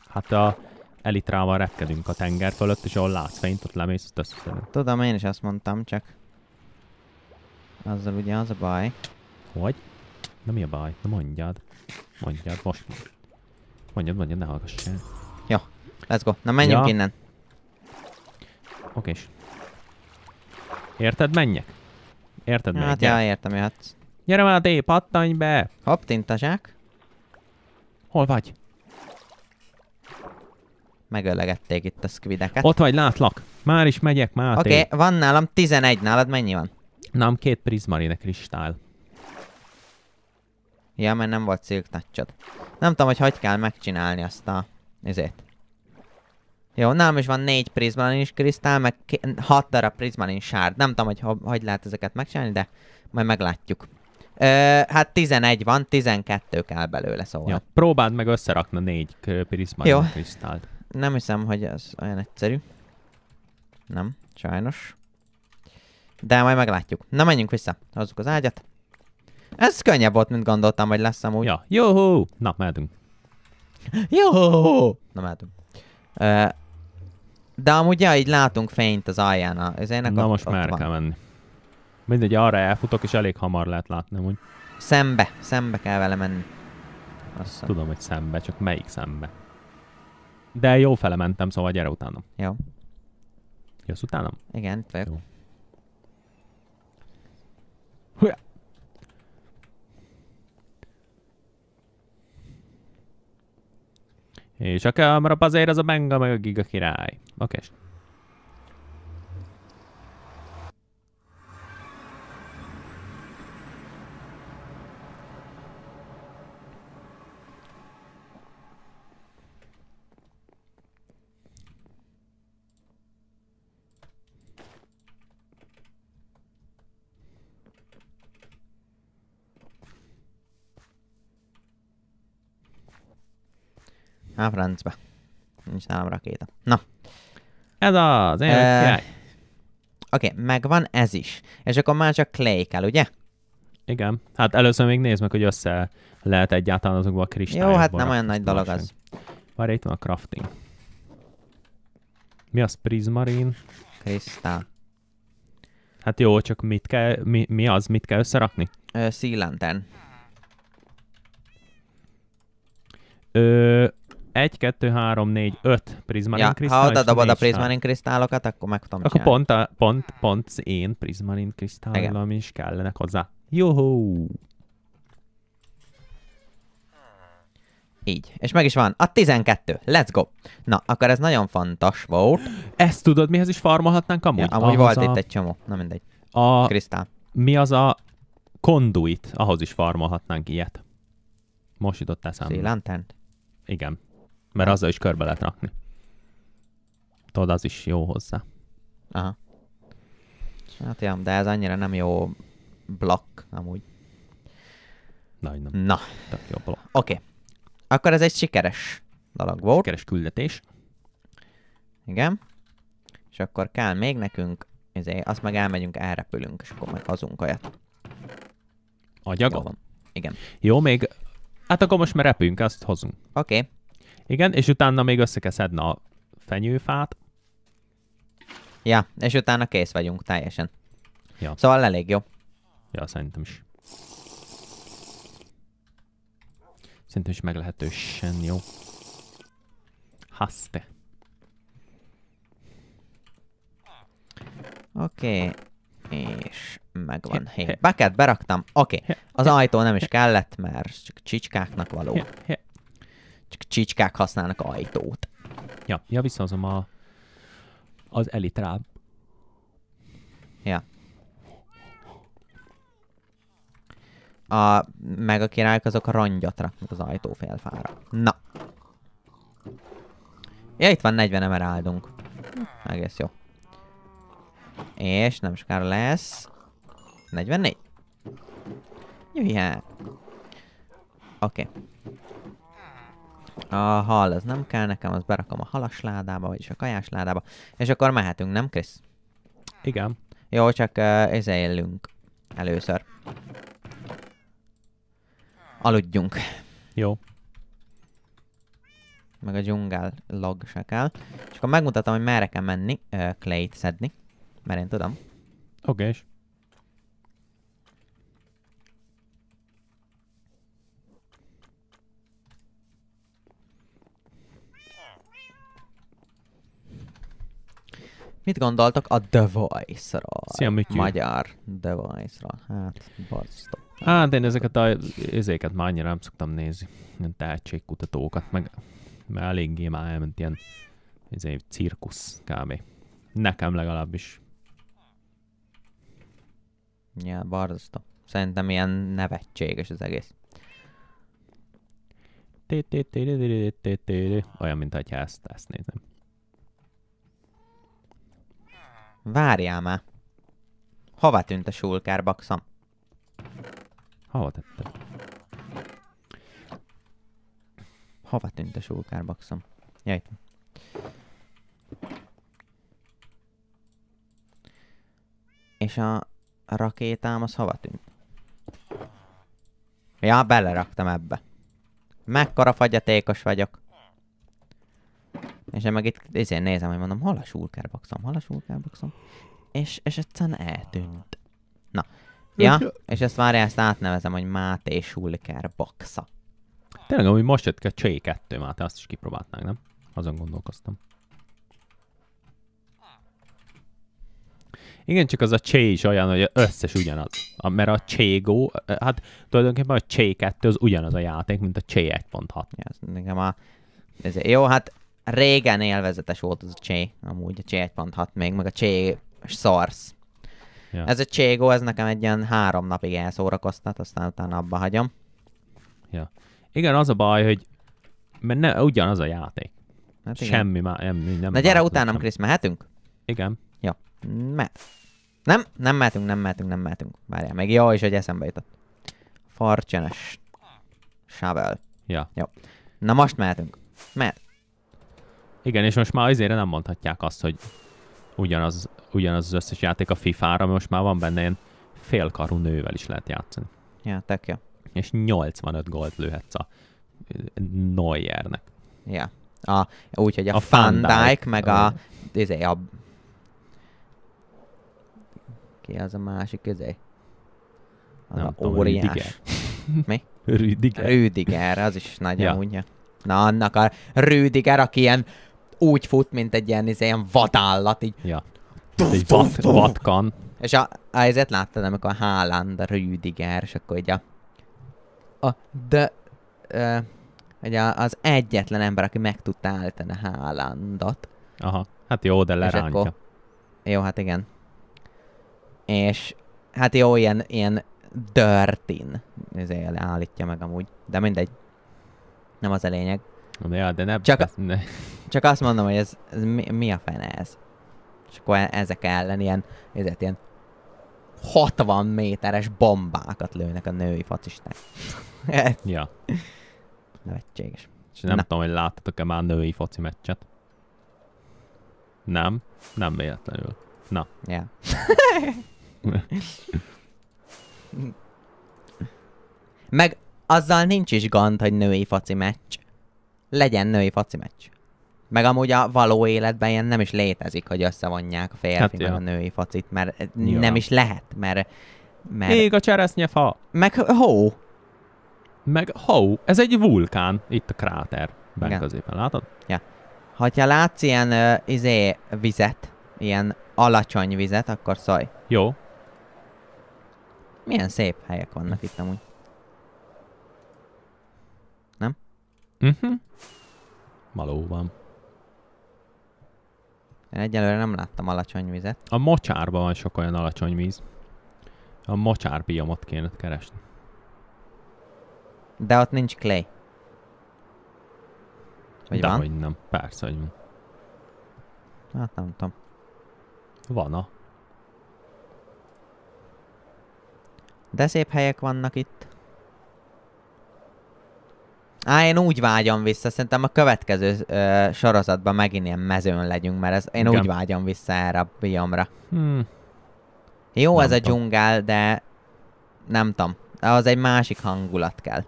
Hát a elitrával repkedünk a tenger fölött, és ahol látsz fényt, ott lemész, azt összeszedni. Tudom, én is azt mondtam, csak... Azzal ugye az a baj. Hogy? Na mi a baj? Na mondjad. Mondjad, most mondjad. Mondjad, mondjad, ne hallgass el. Jó, let's go. Na menjünk ja. innen. Oké. Érted, menjek? Érted, menjek? Hát ja, értem, jöhetsz. Gyere már, té, pattanj be! Hopp, tintazsák. Hol vagy? Megölegették itt a squideket. Ott vagy, látlak. Már is megyek, már. Oké, okay, van nálam 11, nálad mennyi van? Nálam két prizmarine kristál. Ja, mert nem volt szilknagycsod. Nem tudom, hogy hogy kell megcsinálni azt a... Ezért. Jó, nálam is van négy prizmalin is kristál, meg hat darab prizmalin sárd. Nem tudom, hogy ho hogy lehet ezeket megcsinálni, de majd meglátjuk. Ö, hát 11 van, 12 kell belőle, szóval. Ja, próbáld meg összerakni négy prizmalin kristált. Nem hiszem, hogy ez olyan egyszerű. Nem, sajnos. De majd meglátjuk. Na, menjünk vissza. Hozzuk az ágyat. Ez könnyebb volt, mint gondoltam, hogy lesz amúgy. Ja, jó, na mehetünk. Jó! Na mehetünk. Uh, de amúgy ja, így látunk fényt az alján. Az ennek na ott, most már kell menni. Mindegy, arra elfutok, és elég hamar lehet látni, úgy. Szembe, szembe kell vele menni. Azt Tudom, hogy szembe, csak melyik szembe. De jó fele mentem, szóval gyere utánam. Jó. Jössz utánam? Igen, itt vagyok. Jó. És a rapazér, az a benga, meg a giga király. Oké. Okay. A francba. Nincs nálam rakéta. Na. Ez az, én uh, Oké, okay, megvan ez is. És akkor már csak clay kell, ugye? Igen. Hát először még nézd meg, hogy össze lehet egyáltalán azokból a kristályokból. Jó, hát nem olyan nagy dolog az. Várj, itt van a crafting. Mi az prismarine? Kristál. Hát jó, csak mit kell, mi, mi az, mit kell összerakni? Ö, sea lantern. Ö, 1, 2, 3, 4, 5 prizmarin ja, kristály. Ha oda dobod a prizmarin kristályokat, akkor meg tudom Akkor pont, a, pont, pont az én prizmarin kristályom is kellene hozzá. Juhú! Így. És meg is van. A 12. Let's go. Na, akkor ez nagyon fontos volt. Ezt tudod, mihez is farmolhatnánk amúgy? Ja, amúgy volt a... itt egy csomó. Na mindegy. A... Krisztál. Mi az a konduit? Ahhoz is farmolhatnánk ilyet. Most jutott eszembe. Szélántent? Igen mert azzal is körbe lehet rakni. Tudod, az is jó hozzá. Aha. Hát ja, de ez annyira nem jó blokk, amúgy. Na, nem. Na. Tök jó blokk. Oké. Okay. Akkor ez egy sikeres dolog volt. Sikeres küldetés. Igen. És akkor kell még nekünk, ezért, azt meg elmegyünk, elrepülünk, és akkor meg hazunk olyat. Agyagot? Igen. Jó, még... Hát akkor most már repüljünk, azt hozunk. Oké. Okay. Igen, és utána még össze kell szedni a fenyőfát. Ja, és utána kész vagyunk teljesen. Ja. Szóval elég jó. Ja, szerintem is. Szerintem is meglehetősen jó. Haszte. Oké, okay. és megvan. Hé, hey, beket beraktam. Oké, okay. az ajtó nem is kellett, mert csak csicskáknak való csak csicskák használnak ajtót. Ja, ja visszahozom a, az elitráb. Ja. A, meg a királyok azok a rongyatra, raknak az félfára. Na. Ja, itt van 40 emeráldunk. Egész jó. És nem sokára lesz 44. Jöjjjel. Oké. Okay. A hal az nem kell nekem, az berakom a halas ládába, vagyis a kajás ládába. És akkor mehetünk, nem Krisz? Igen. Jó, csak uh, ezélünk izé először. Aludjunk. Jó. Meg a dzsungel log se kell. És akkor megmutatom, hogy merre kell menni, uh, clay szedni. Mert én tudom. Oké, okay. és Mit gondoltok a The Voice-ról? Szia, Mickey. Magyar The Voice-ról. Hát, borzasztó. Hát én ezeket a ezeket már annyira nem szoktam nézni. Ilyen tehetségkutatókat, meg mert eléggé már elment ilyen ezért, cirkusz kb. Nekem legalábbis. Ja, barzasztó. Szerintem ilyen nevetséges az egész. Olyan, mint ha ezt, ezt nézem. Várjál már. Hova tűnt a sulkár bakszam? Hova tette? Hova tűnt a sulkár bakszam? Jaj. És a rakétám az hova tűnt? Ja, beleraktam ebbe. Mekkora fagyatékos vagyok. És én meg itt ezért nézem, hogy mondom, hol a sulkerboxom, hol a sulkerboxom? És, és egyszerűen eltűnt. Na. Ja, és ezt várja, ezt átnevezem, hogy Máté Sulkerboxa. Tényleg, ami most jött ki a C2 Máté, azt is kipróbáltnánk, nem? Azon gondolkoztam. Igen, csak az a csé is olyan, hogy összes ugyanaz. A, mert a cségó, hát tulajdonképpen a csé 2 az ugyanaz a játék, mint a csé 1.6. Ja, ez nekem a... Ez, jó, hát régen élvezetes volt az a Csé, amúgy a Csé 1.6 még, meg a Csé szarsz. Ja. Ez a Cségó, ez nekem egy ilyen három napig elszórakoztat, aztán utána abba hagyom. Ja. Igen, az a baj, hogy mert ne, ugyanaz a játék. Hát igen. Semmi már, nem, nem. Na gyere utánam, Krisz, mehetünk? Igen. Jó. Me nem, nem mehetünk, nem mehetünk, nem mehetünk. Várjál, meg jó is, hogy eszembe jutott. Farcsenes. Shovel. Ja. Jó. Na most mehetünk. Mert. Igen, és most már azért nem mondhatják azt, hogy ugyanaz, ugyanaz az összes játék a FIFA-ra, most már van benne ilyen félkarú nővel is lehet játszani. Ja, tök jó. És 85 gólt lőhetsz a Neuernek. Ja. A, úgy, hogy a, a Van Dijk, meg a, a, izé, a... Ki az a másik, izé? Az Nem a tudom, óriás. Rüdiger. Mi? Rüdiger. Rüdiger, az is nagyon ja. unja. Na, annak a Rüdiger, aki ilyen úgy fut, mint egy ilyen, izé, ilyen vadállat, így... Ja. vadkan. És a, a ezért láttad, amikor Haaland, a Rüdiger, és akkor így a... a de... e, ugye az egyetlen ember, aki meg tudta állítani Haalandot. Aha, hát jó, de lerántja. Akkor, jó, hát igen. És hát jó, ilyen, ilyen dörtin izé, állítja meg amúgy, de mindegy. Nem az a lényeg ja, de ne csak, ne. csak azt mondom, hogy ez, ez mi, mi a fene ez? És akkor e- ezek ellen ilyen, ezért ilyen 60 méteres bombákat lőnek a női focisták. ja. Nevetséges. És nem Na. tudom, hogy láttatok-e már női foci meccset. Nem? Nem véletlenül. Na. Ja. Meg azzal nincs is gond, hogy női foci meccs legyen női foci meccs. Meg amúgy a való életben ilyen nem is létezik, hogy összevonják a férfi hát, meg ja. a női focit, mert e, ja. nem is lehet, mert... mert... Ég a fa. Meg hó! Meg hó! Ez egy vulkán, itt a kráter. Ben középen, látod? Ja. Ha látsz ilyen uh, izé, vizet, ilyen alacsony vizet, akkor szaj. Jó. Milyen szép helyek vannak itt amúgy. Nem? Mhm. Uh-huh. Maló van. Én egyelőre nem láttam alacsony vizet. A mocsárban van sok olyan alacsony víz. A mocsár biomot kéne keresni. De ott nincs clay. Vagy De van? nem, persze, hogy van. Hát nem tudom. Van a. De szép helyek vannak itt. Á, én úgy vágyom vissza, szerintem a következő ö, sorozatban megint ilyen mezőn legyünk, mert ez, én Igen. úgy vágyom vissza erre a biomra. Hmm. Jó nem ez tudom. a dzsungel, de nem tudom. Az egy másik hangulat kell.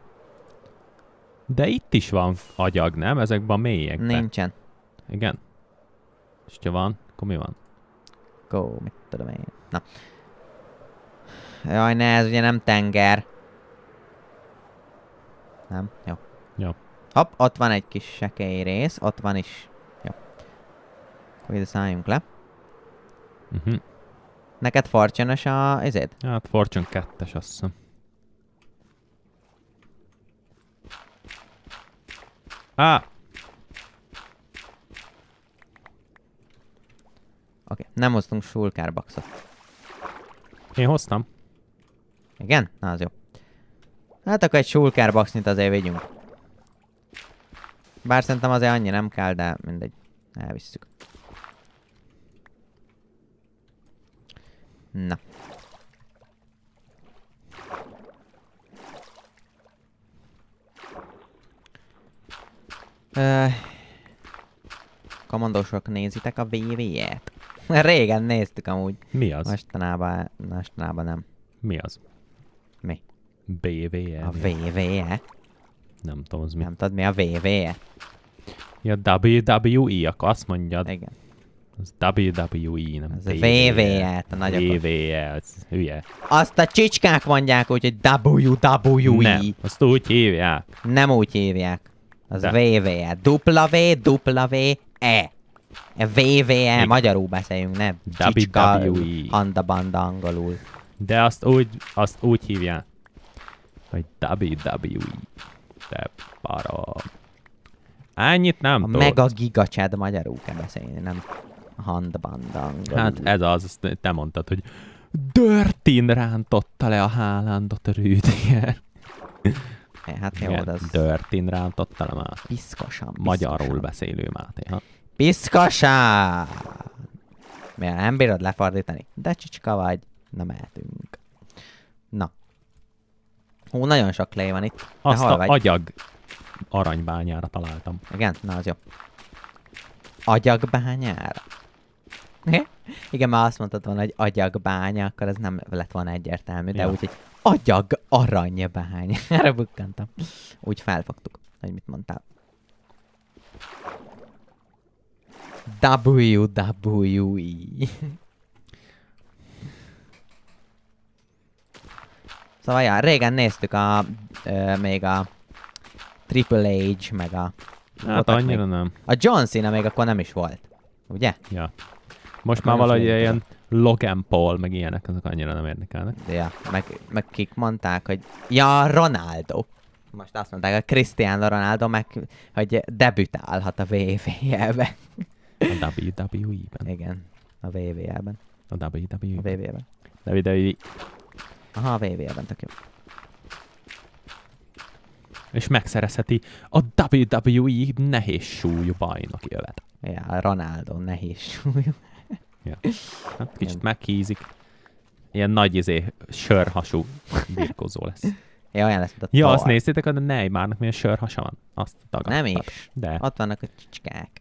De itt is van agyag, nem? Ezekben a mélyekben. Nincsen. Igen. És ha van, akkor mi van? Go, mit tudom én. Na. Jaj, ne, ez ugye nem tenger. Nem? Jó. Ja. Hopp, ott van egy kis sekély rész, ott van is. Jó. Akkor ide szálljunk le. Uh-huh. Neked fortune a izéd? Hát fortune 2 azt hiszem. Á! Ah. Oké, okay. nem hoztunk boxot. Én hoztam. Igen? Na, az jó. Hát akkor egy boxnit azért vigyünk. Bár szerintem azért annyi nem kell, de mindegy. Elvisszük. Na. Öh. Komandósok, nézitek a VV-et? Régen néztük amúgy. Mi az? Mostanában, mostanában nem. Mi az? Mi? BVE. E. A VVE. Nem tudom, az mi. Nem tudod, mi a VV? E? Ja, WWE, akkor azt mondjad. Igen. Az WWE, nem Ez a VVE, e, hát a nagyobb. E, az hülye. Azt a csicskák mondják úgy, hogy WWE. Nem, azt úgy hívják. Nem úgy hívják. Az E. vv E, e magyarul beszéljünk, nem csicska, WWE. handa banda angolul. De azt úgy, azt úgy hívják, hogy WWE te para. Ennyit nem tudsz. tud. Meg a gigacsed magyarul kell beszélni, nem handbandang. Hát ez az, azt te mondtad, hogy Dörtin rántotta le a hálándot a Rüdiger. Hát jó, Igen, az... Dörtin rántotta le már. Piszkosan, Magyarul beszélő Máté. Ha? Piszkosan! Mivel nem bírod lefordítani, de csicska vagy, nem mehetünk. Hú, nagyon sok klej van itt. Azt a agyag aranybányára találtam. Igen? Na, az jó. Agyagbányára? Igen, már azt mondtad volna, hogy agyagbánya, akkor ez nem lett volna egyértelmű, de ja. úgy, hogy agyag aranybánya. Erre bukkantam. Úgy felfogtuk, hogy mit mondtál. WWE. Szóval, ja, régen néztük a, ö, még a Triple Age, meg a... Hát annyira még, nem. A John Cena még akkor nem is volt. Ugye? Ja. Most akkor már valahogy ilyen Logan Paul, meg ilyenek, azok annyira nem érdekelnek. Ja, meg, meg kik mondták, hogy... Ja, Ronaldo. Most azt mondták, a Cristiano Ronaldo meg, hogy debütálhat a WWE- be A WWE-ben. Igen, a wwe ben A WWE-ben. A VVL-ben. wwe ben a wwe ben wwe Aha, wwe ben tök jó. És megszerezheti a WWE nehéz súlyú bajnok jövet. Ja, Ronaldo nehéz súlyú. ja. Hát kicsit Ilyen. megkízik. Ilyen nagy izé, sörhasú birkozó lesz. Ja, olyan lesz, mint a Ja, azt néztétek, a Neymarnak milyen sörhasa van. Azt tagadtad. Nem is. De. Ott vannak a csicskák.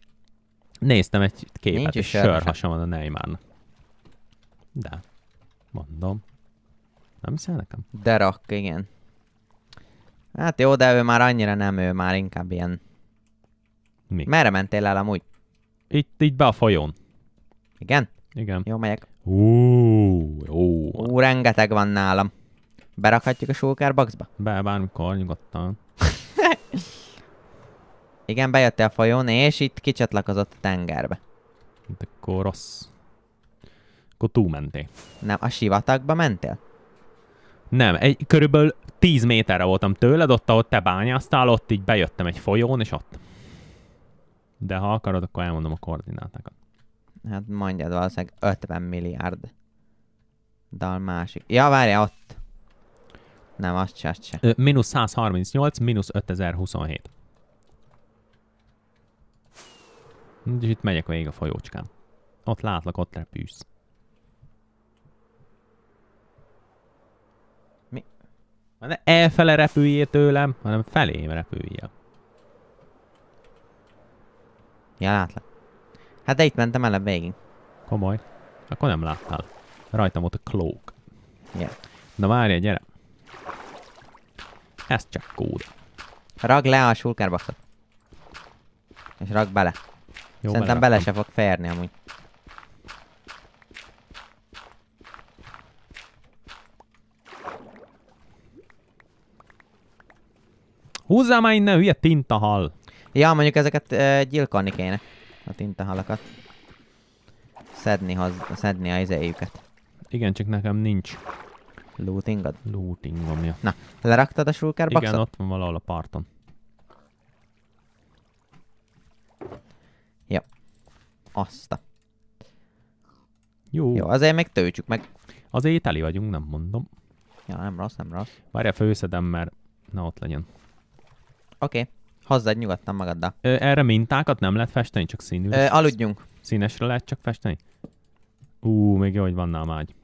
Néztem egy képet, Nincs és sörhasa van a Neymarnak. De. Mondom. Nem hiszel nekem? Derak, igen. Hát jó, de ő már annyira nem, ő már inkább ilyen... Mi? Merre mentél el amúgy? Itt, itt be a folyón. Igen? Igen. Jó, megyek. Ó, jó. Ú, rengeteg van nálam. Berakhatjuk a sókárboxba? Be, bármikor, nyugodtan. Igen, bejöttél a folyón, és itt kicsatlakozott a tengerbe. Hát akkor rossz. Akkor túlmentél. Nem, a sivatagba mentél? Nem, egy, körülbelül 10 méterre voltam tőled, ott, ahol te bányáztál, ott így bejöttem egy folyón, és ott. De ha akarod, akkor elmondom a koordinátákat. Hát mondjad, valószínűleg 50 milliárd. Dal másik. Ja, várja, ott. Nem, azt se, azt se. Ö, minusz 138, minusz 5027. És itt megyek végig a folyócskán. Ott látlak, ott repülsz. Ne elfele repüljél tőlem, hanem felém repüljél. Ja, látlak. Hát de itt mentem a végén. Komoly. Akkor nem láttál. Rajtam ott a cloak. Yeah. Na várj, gyere. Ez csak kód. Rag le a sulkerboxot. És rag bele. Jó, Szerintem bele, bele se fog férni amúgy. Húzzál már innen, hülye tintahal! Ja, mondjuk ezeket uh, gyilkolni kéne. A tintahalakat. Szedni, hoz, szedni a izéjüket. Igen, csak nekem nincs. Lootingod? Lootingom, ja. Na, leraktad a shulker boxot? Igen, ott van valahol a parton. Jó. Azt Jó. Jó, azért még töltsük meg. Az ételi vagyunk, nem mondom. Ja, nem rossz, nem rossz. Várja főszedem, mert na ott legyen. Oké. Okay. Hozzád nyugodtan magaddal. Ö, erre mintákat nem lehet festeni, csak színű. Ö, aludjunk. Színesre lehet csak festeni? Ú, még jó, hogy van nálam ágy.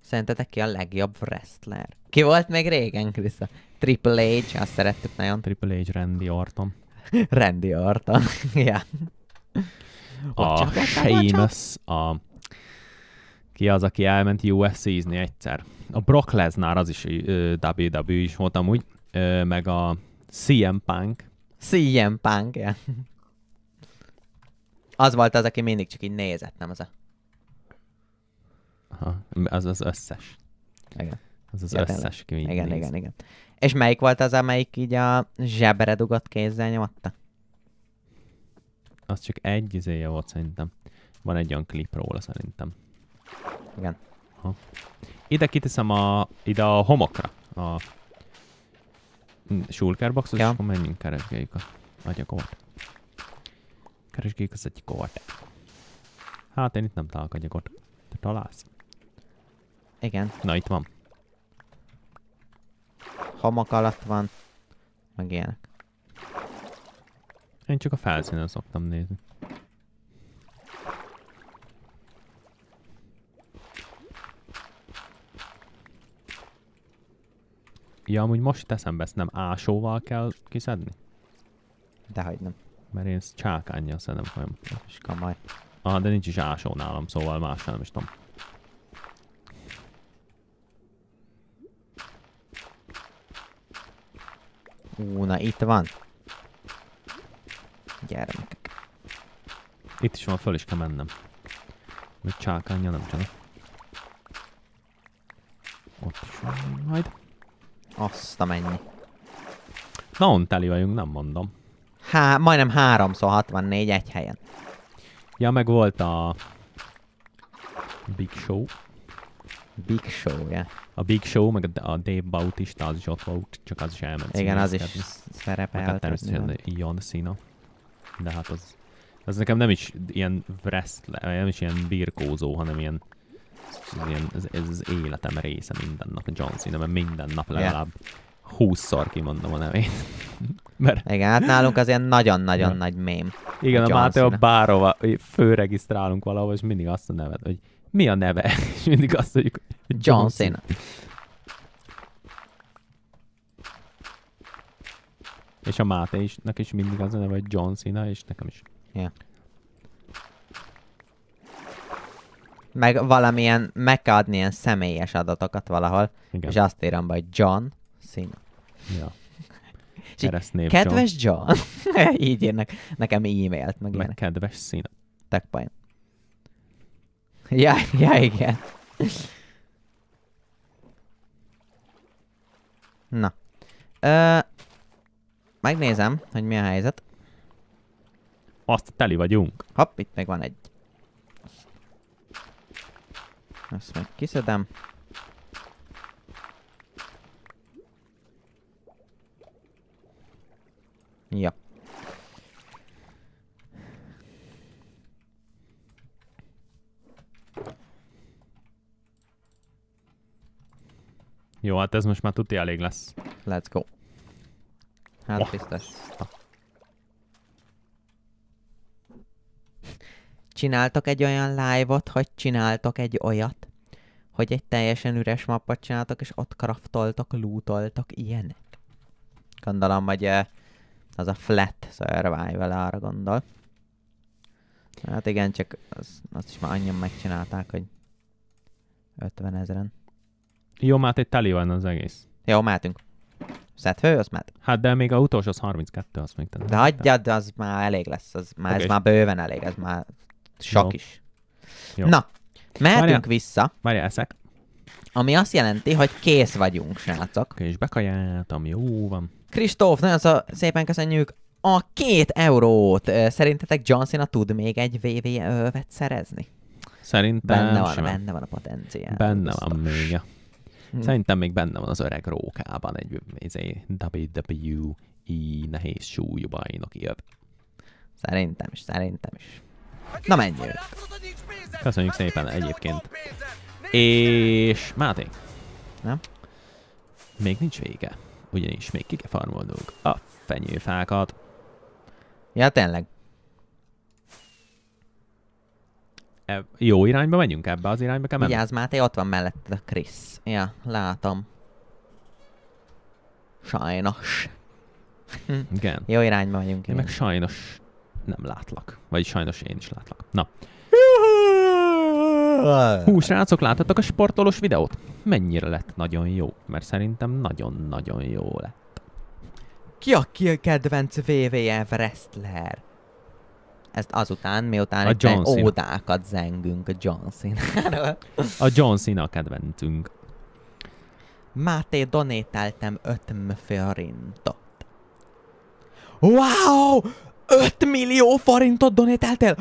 Szerintetek ki a legjobb wrestler? Ki volt még régen, Krisza? Triple H, azt szerettük nagyon. Triple H, Randy Orton. Randy Orton, ja. A Seamus, a... Ki az, aki elment UFC-zni egyszer? A Brock Lesnar, az is WWE is volt amúgy ö, meg a CM Punk. CM Punk, ja. Az volt az, aki mindig csak így nézett, nem az a... Aha, az az összes. Igen. Az az ja, összes, aki mindig. igen, néz. igen, igen. És melyik volt az, amelyik így a zsebre dugott kézzel nyomatta? Az csak egy izéje volt szerintem. Van egy olyan klip róla szerintem. Igen. Aha. Ide kiteszem a, ide a homokra a shulkerboxot, ja. és akkor menjünk, keresgéljük a agyakort. Keresgéljük az egyik kort. Hát én itt nem találok agyakort. Te találsz? Igen. Na, itt van. Hamak alatt van. Meg ilyenek. Én csak a felszínen szoktam nézni. Ja, amúgy most teszem be, ezt nem ásóval kell kiszedni? Dehogy nem. Mert én ezt csákányjal szedem folyam. És kamaj. Ah, de nincs is ásó nálam, szóval más nem is tudom. Ú, na itt van. Gyermekek. Itt is van, föl is kell mennem. Mert csákánya nem csinál. Ott is van majd. Azt a mennyi. Na, on teli vagyunk, nem mondom. Há, majdnem 3x64 szóval egy helyen. Ja, meg volt a... Big Show. Big show -ja. A Big Show, meg a Dave Bautista, az is ott volt, csak az is elment. Igen, az is szerepel. Hát természetesen Ion Szína. De hát az, az nekem nem is ilyen wrestler, nem is ilyen birkózó, hanem ilyen ez, ilyen, ez, ez az életem része minden nap a John Cena, mert minden nap legalább húszszor yeah. kimondom a nevét. mert... Igen, hát nálunk az ilyen nagyon-nagyon nagy mém. Igen, a, a Máté a bárova főregisztrálunk valahol, és mindig azt a nevet, hogy mi a neve? És mindig azt mondjuk, hogy John Cena. És a Máté is, neki is mindig az a neve, hogy John Cena, és nekem is. Yeah. meg valamilyen, meg kell adni ilyen személyes adatokat valahol, Igen. és azt írom be, hogy John Cena. Ja. Keresztnév kedves John. John. Így írnak nekem e-mailt. Meg, meg kedves Cena. Tök point. Ja, ja, igen. Na. Ö, megnézem, hogy mi a helyzet. Azt teli vagyunk. Hopp, itt meg van egy Ezt meg kiszedem. Ja. Jó, hát ez most már tuti elég lesz. Let's go. Hát oh. biztos. csináltak egy olyan live-ot, hogy csináltak egy olyat, hogy egy teljesen üres mappot csináltak, és ott craftoltak, lootoltak, ilyenek. Gondolom, hogy az a flat survival arra gondol. Hát igen, csak az, azt is már annyian megcsinálták, hogy 50 ezeren. Jó, már egy teli van az egész. Jó, mátünk. Szetfő, az mehet. Hát de még a utolsó az 32, az még De hagyjad, az már elég lesz, az már, okay. ez már bőven elég, ez már sok Jó. is. Jó. Na, mehetünk vissza. Várjál, eszek. Ami azt jelenti, hogy kész vagyunk, srácok. És bekajáltam, jó van. Kristóf, nagyon szó, szépen köszönjük a két eurót. Szerintetek John Cena tud még egy VV övet szerezni? Szerintem benne van, sem. benne van a potenciál. Benne biztos. van még. Hm. Szerintem még benne van az öreg rókában egy, egy izé, WWE nehéz súlyú bajnoki öv. Szerintem is, szerintem is. Na menjünk. Köszönjük szépen egyébként. És Máté. Nem? Még nincs vége. Ugyanis még kike a fenyőfákat. Ja, tényleg. E, jó irányba megyünk? Ebbe az irányba kell mennünk? Vigyázz, Máté, ott van mellett a Krisz. Ja, látom. Sajnos. Igen. Jó irányba vagyunk. Én meg sajnos nem látlak. Vagy sajnos én is látlak. Na. Hú, srácok, láthattak a sportolós videót? Mennyire lett nagyon jó? Mert szerintem nagyon-nagyon jó lett. Ki a ki a kedvenc WWF wrestler? Ezt azután, miután a John ódákat zengünk a John cena A John Cena a kedvencünk. Máté, donételtem 5 forintot. Wow! 5 millió forintot donételtél?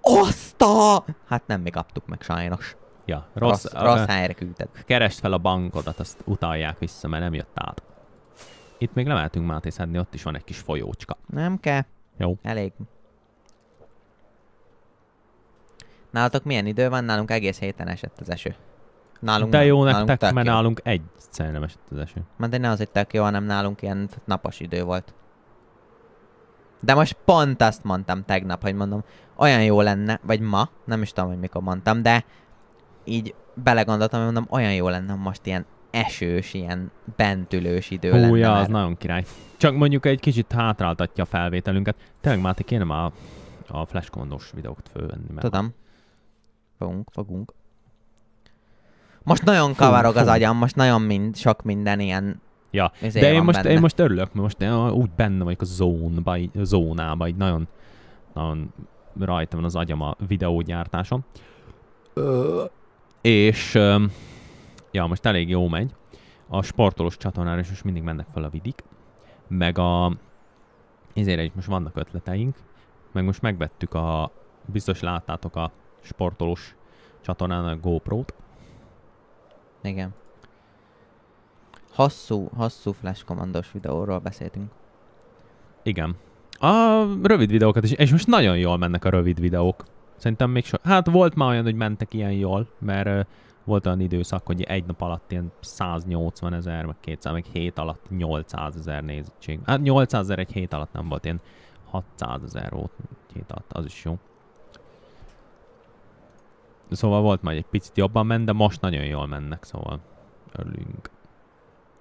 Azt a... Hát nem, még kaptuk meg sajnos. Ja, rossz, rossz, rossz helyre küldted. Keresd fel a bankodat, azt utalják vissza, mert nem jött át. Itt még lemeltünk Máté szedni, ott is van egy kis folyócska. Nem kell. Jó. Elég. Nálatok milyen idő van? Nálunk egész héten esett az eső. Nálunk, de jó nálunk nektek, mert jó. nálunk egy nem esett az eső. Mert de ne az tök jó, hanem nálunk ilyen napos idő volt. De most pont azt mondtam tegnap, hogy mondom, olyan jó lenne, vagy ma, nem is tudom, hogy mikor mondtam, de így belegondoltam, hogy mondom, olyan jó lenne most ilyen esős, ilyen bentülős idő Hú, lenne. Ja, az nagyon király. Csak mondjuk egy kicsit hátráltatja a felvételünket. Tényleg Máté, kéne már a Flash Commandos videót fölvenni. Mert Tudom. Fogunk, fogunk. Most nagyon kavarog fú. az agyam, most nagyon mind, sok minden ilyen Ja, de én most, benne. én most örülök, mert most én úgy benne vagyok a zónába, így, zónába, így nagyon, nagyon rajta van az agyam a videógyártásom. Ö, és ja, most elég jó megy. A sportolós csatornára is most mindig mennek fel a vidik, meg a ezért is most vannak ötleteink, meg most megvettük a, biztos láttátok a sportolós csatornán a GoPro-t. Igen hosszú, hosszú Flash Commandos videóról beszéltünk. Igen. A rövid videókat is, és most nagyon jól mennek a rövid videók. Szerintem még so... Hát volt már olyan, hogy mentek ilyen jól, mert uh, volt olyan időszak, hogy egy nap alatt ilyen 180 ezer, meg 200, meg 7 alatt 800 ezer nézettség. Hát 800 ezer egy hét alatt nem volt, ilyen 600 ezer volt egy hét alatt, az is jó. Szóval volt már egy picit jobban ment, de most nagyon jól mennek, szóval örülünk.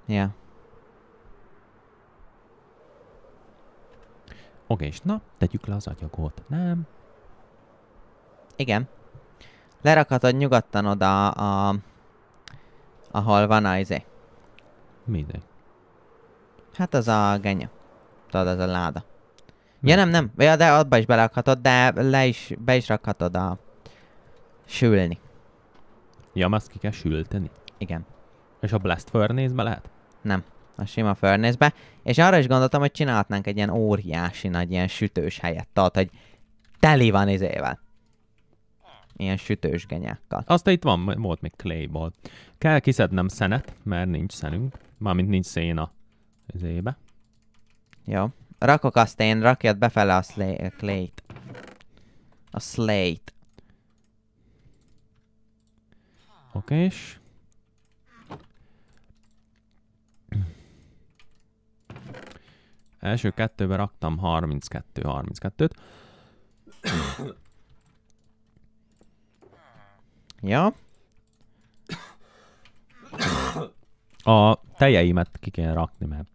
Ja. Oké, és na, tegyük le az agyagot, nem? Igen. Lerakhatod nyugodtan oda a... a Ahol van a izé. Mindegy. Hát az a genya. Tudod, az a láda. Mi? Ja nem, nem. Ja, de abba is belakhatod, de le is, be is rakhatod a... Sülni. Ja, azt ki kell sülteni? Igen. És a Blast Furnace-be lehet? Nem, a sima furnace És arra is gondoltam, hogy csinálhatnánk egy ilyen óriási nagy ilyen sütős helyet, tehát, hogy teli van izével. Ilyen sütős genyákkal. Azt itt van, volt még clayból. Kell kiszednem szenet, mert nincs szenünk. Mármint nincs szén a izébe. Jó. Rakok azt én, rakjad befele a eh, clay-t. A slate. Oké, és... Első kettőbe raktam 32-32-t. ja. A tejeimet ki kéne rakni, mert...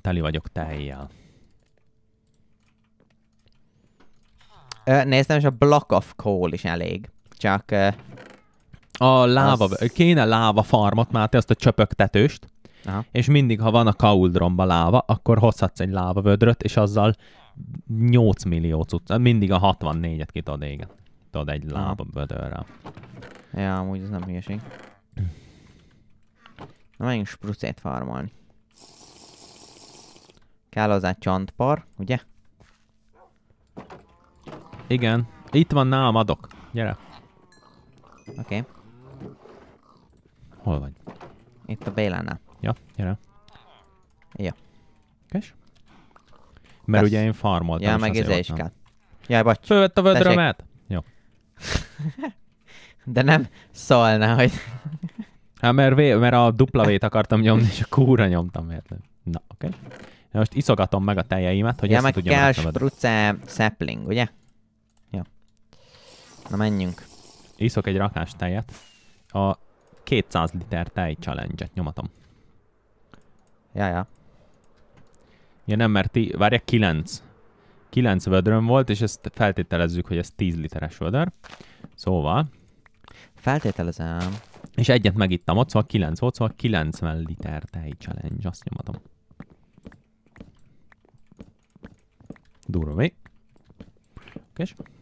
Teli vagyok tejjel. Néztem, és a block of coal is elég. Csak a láva, az... kéne láva farmot, Máté, azt a csöpögtetőst, Aha. és mindig, ha van a kauldromba láva, akkor hozhatsz egy vödröt, és azzal 8 millió cucc, mindig a 64-et ki tudod égen. Tudod egy vödörrel. Ja, amúgy ez nem hülyeség. Na, menjünk sprucét farmolni. Kell hozzá csantpar, ugye? Igen. Itt van nálam adok. Gyere. Oké. Okay. Hol vagy? Itt a Bélánál. Ja, gyere. Ja. Kes? Mert Lesz. ugye én farmoltam. Ja, meg izé is kell. Jaj, bocs. Fölvett a vödrömet? Jó. De nem szólna, hogy... Hát mert, mert a dupla vét akartam nyomni, és a kúra nyomtam véletlenül. Na, oké. Okay. Na most iszogatom meg a tejeimet, hogy ja, ezt tudjam kell struce sapling, ugye? Jó. Na menjünk. Iszok egy rakás tejet. A 200 liter tej challenge-et nyomatom. Ja, ja. Ja nem, mert ti, várják, 9. 9 vödröm volt, és ezt feltételezzük, hogy ez 10 literes vödör. Szóval... Feltételezem. És egyet megittam ott, szóval 9 volt, szóval 90 liter tej challenge, azt nyomatom. Durva, mi? Oké. Okay.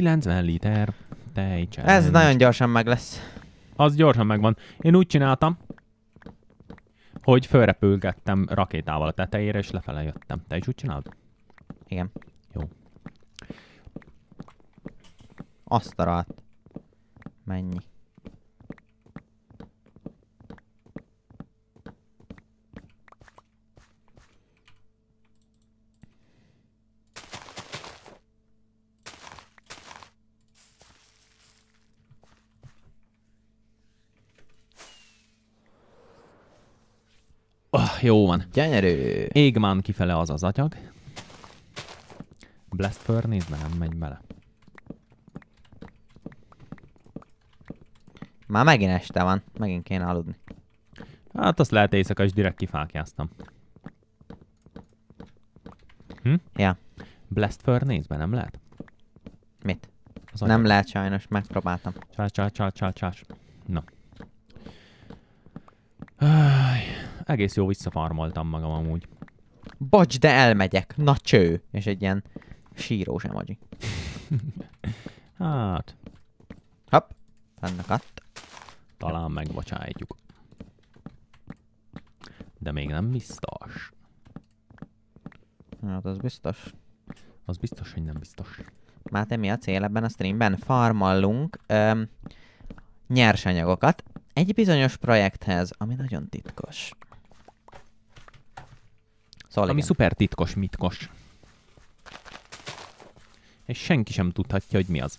90 liter tejcsel. Ez nagyon gyorsan meg lesz. Az gyorsan megvan. Én úgy csináltam, hogy fölrepülgettem rakétával a tetejére, és lefele jöttem. Te is úgy csinálod? Igen. Jó. Azt a rát. Mennyi? Oh, jó van. Gyönyörű. Égmán kifele az az atyag. Blast Furnace nem megy bele. Már megint este van, megint kéne aludni. Hát azt lehet éjszaka is direkt kifákjáztam. Hm? Ja. Blast furnace be nem lehet? Mit? Az nem lehet sajnos, megpróbáltam. Csás, csás, csás, csás, csás. Na. Aj egész jó visszafarmoltam magam amúgy. Bocs, de elmegyek. Na cső. És egy ilyen sírós emoji. hát. Hopp. Fennakadt. Talán megbocsájtjuk. De még nem biztos. Hát az biztos. Az biztos, hogy nem biztos. Már te mi a cél ebben a streamben? Farmallunk öm, nyersanyagokat egy bizonyos projekthez, ami nagyon titkos. Szóval Ami igen. szuper titkos, mitkos. És senki sem tudhatja, hogy mi az.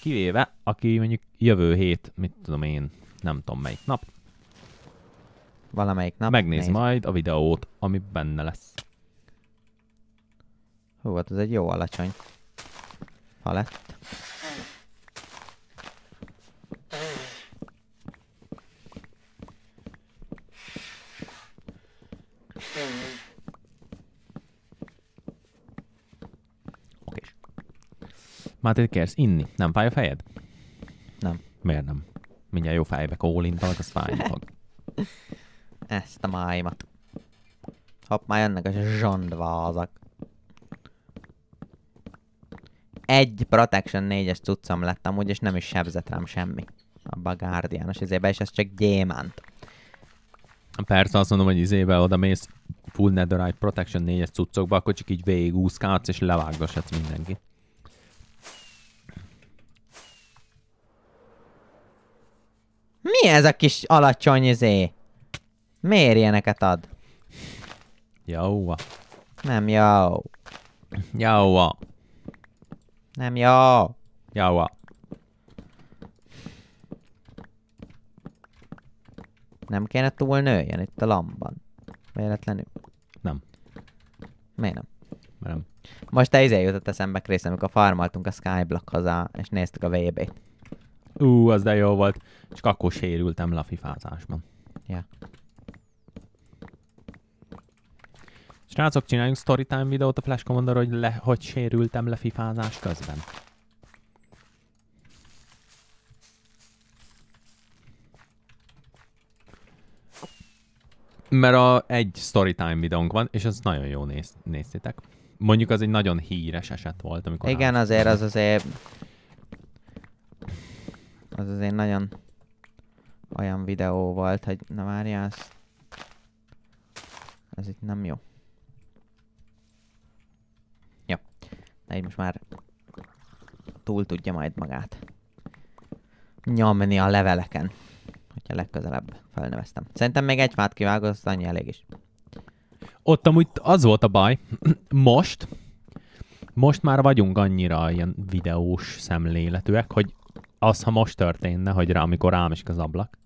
Kivéve, aki mondjuk jövő hét, mit tudom én, nem tudom melyik nap. Valamelyik nap. Megnéz néz. majd a videót, ami benne lesz. Hú, hát ez egy jó alacsony. Ha lett. Máté, kérsz inni? Nem fáj a fejed? Nem. Miért nem? Mindjárt jó fejbe kólintalak, az fájni fog. Ezt a májmat. Hopp, már jönnek a zsondvázak. Egy Protection 4-es cuccom lett amúgy, és nem is sebzett rám semmi. a Guardian-os izébe, is ez csak gyémánt. Persze azt mondom, hogy izébe oda mész full netherite protection 4-es cuccokba, akkor csak így végigúszkálsz és levággasatsz hát mindenkit. ez a kis alacsony izé? Miért ilyeneket ad? Jóva. Nem jó. Jóva. Nem jó. Jóva. Nem kéne túl nőjön itt a lamban. Véletlenül. Nem. Miért nem? Mert nem. Most te izé jutott eszembe, Krisz, amikor farmaltunk a Skyblockhoz, és néztük a VB-t. Ú, az de jó volt. Csak akkor sérültem lafifázásban. Yeah. Srácok, csináljunk storytime videót a Flash Commander, hogy, le, hogy sérültem le fifázás közben. Mert a egy storytime videónk van, és ez nagyon jó néz, néztétek. Mondjuk az egy nagyon híres eset volt, amikor... Igen, azért az azért az azért nagyon olyan videó volt, hogy na várjálsz. ez... ez itt nem jó. Ja, de így most már túl tudja majd magát nyomni a leveleken, hogyha legközelebb felneveztem. Szerintem még egy fát kivágod, az annyi elég is. Ott amúgy az volt a baj, most, most már vagyunk annyira ilyen videós szemléletűek, hogy az, ha most történne, hogy rá, amikor rám is az ablak,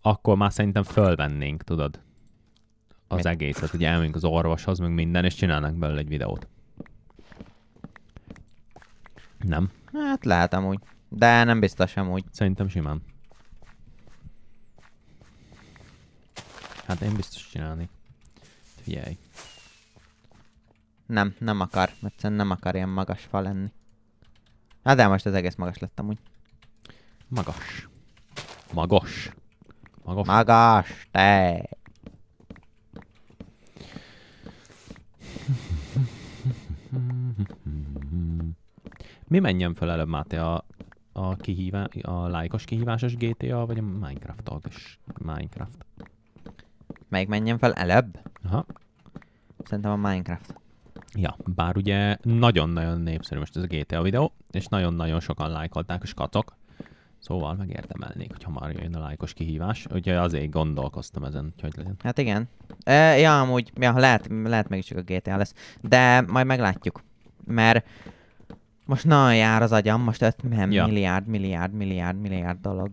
akkor már szerintem fölvennénk, tudod, az Mi? egészet, hogy elmegyünk az orvoshoz, meg minden, és csinálnak belőle egy videót. Nem? Hát lehet amúgy. De nem biztos amúgy. Szerintem simán. Hát én biztos csinálni. Figyelj. Nem, nem akar. Egyszerűen nem akar ilyen magas fa lenni. Hát de most az egész magas lett amúgy. Magas. Magas. Magas. Magas, te! Mi menjen fel előbb, Máté, a, a, kihívá, a lájkos kihívásos GTA, vagy a Minecraft talkos Minecraft? Melyik menjen fel előbb? Aha. Szerintem a Minecraft. Ja, bár ugye nagyon-nagyon népszerű most ez a GTA videó, és nagyon-nagyon sokan lájkolták és katok, szóval megérdemelnék, hogyha már jön a lájkos kihívás. Ugye azért gondolkoztam ezen, hogy legyen. Hát igen. E, ja, amúgy, ja, lehet, lehet meg is csak a GTA lesz, de majd meglátjuk, mert most nagyon jár az agyam, most 5 ja. milliárd, milliárd, milliárd, milliárd dolog,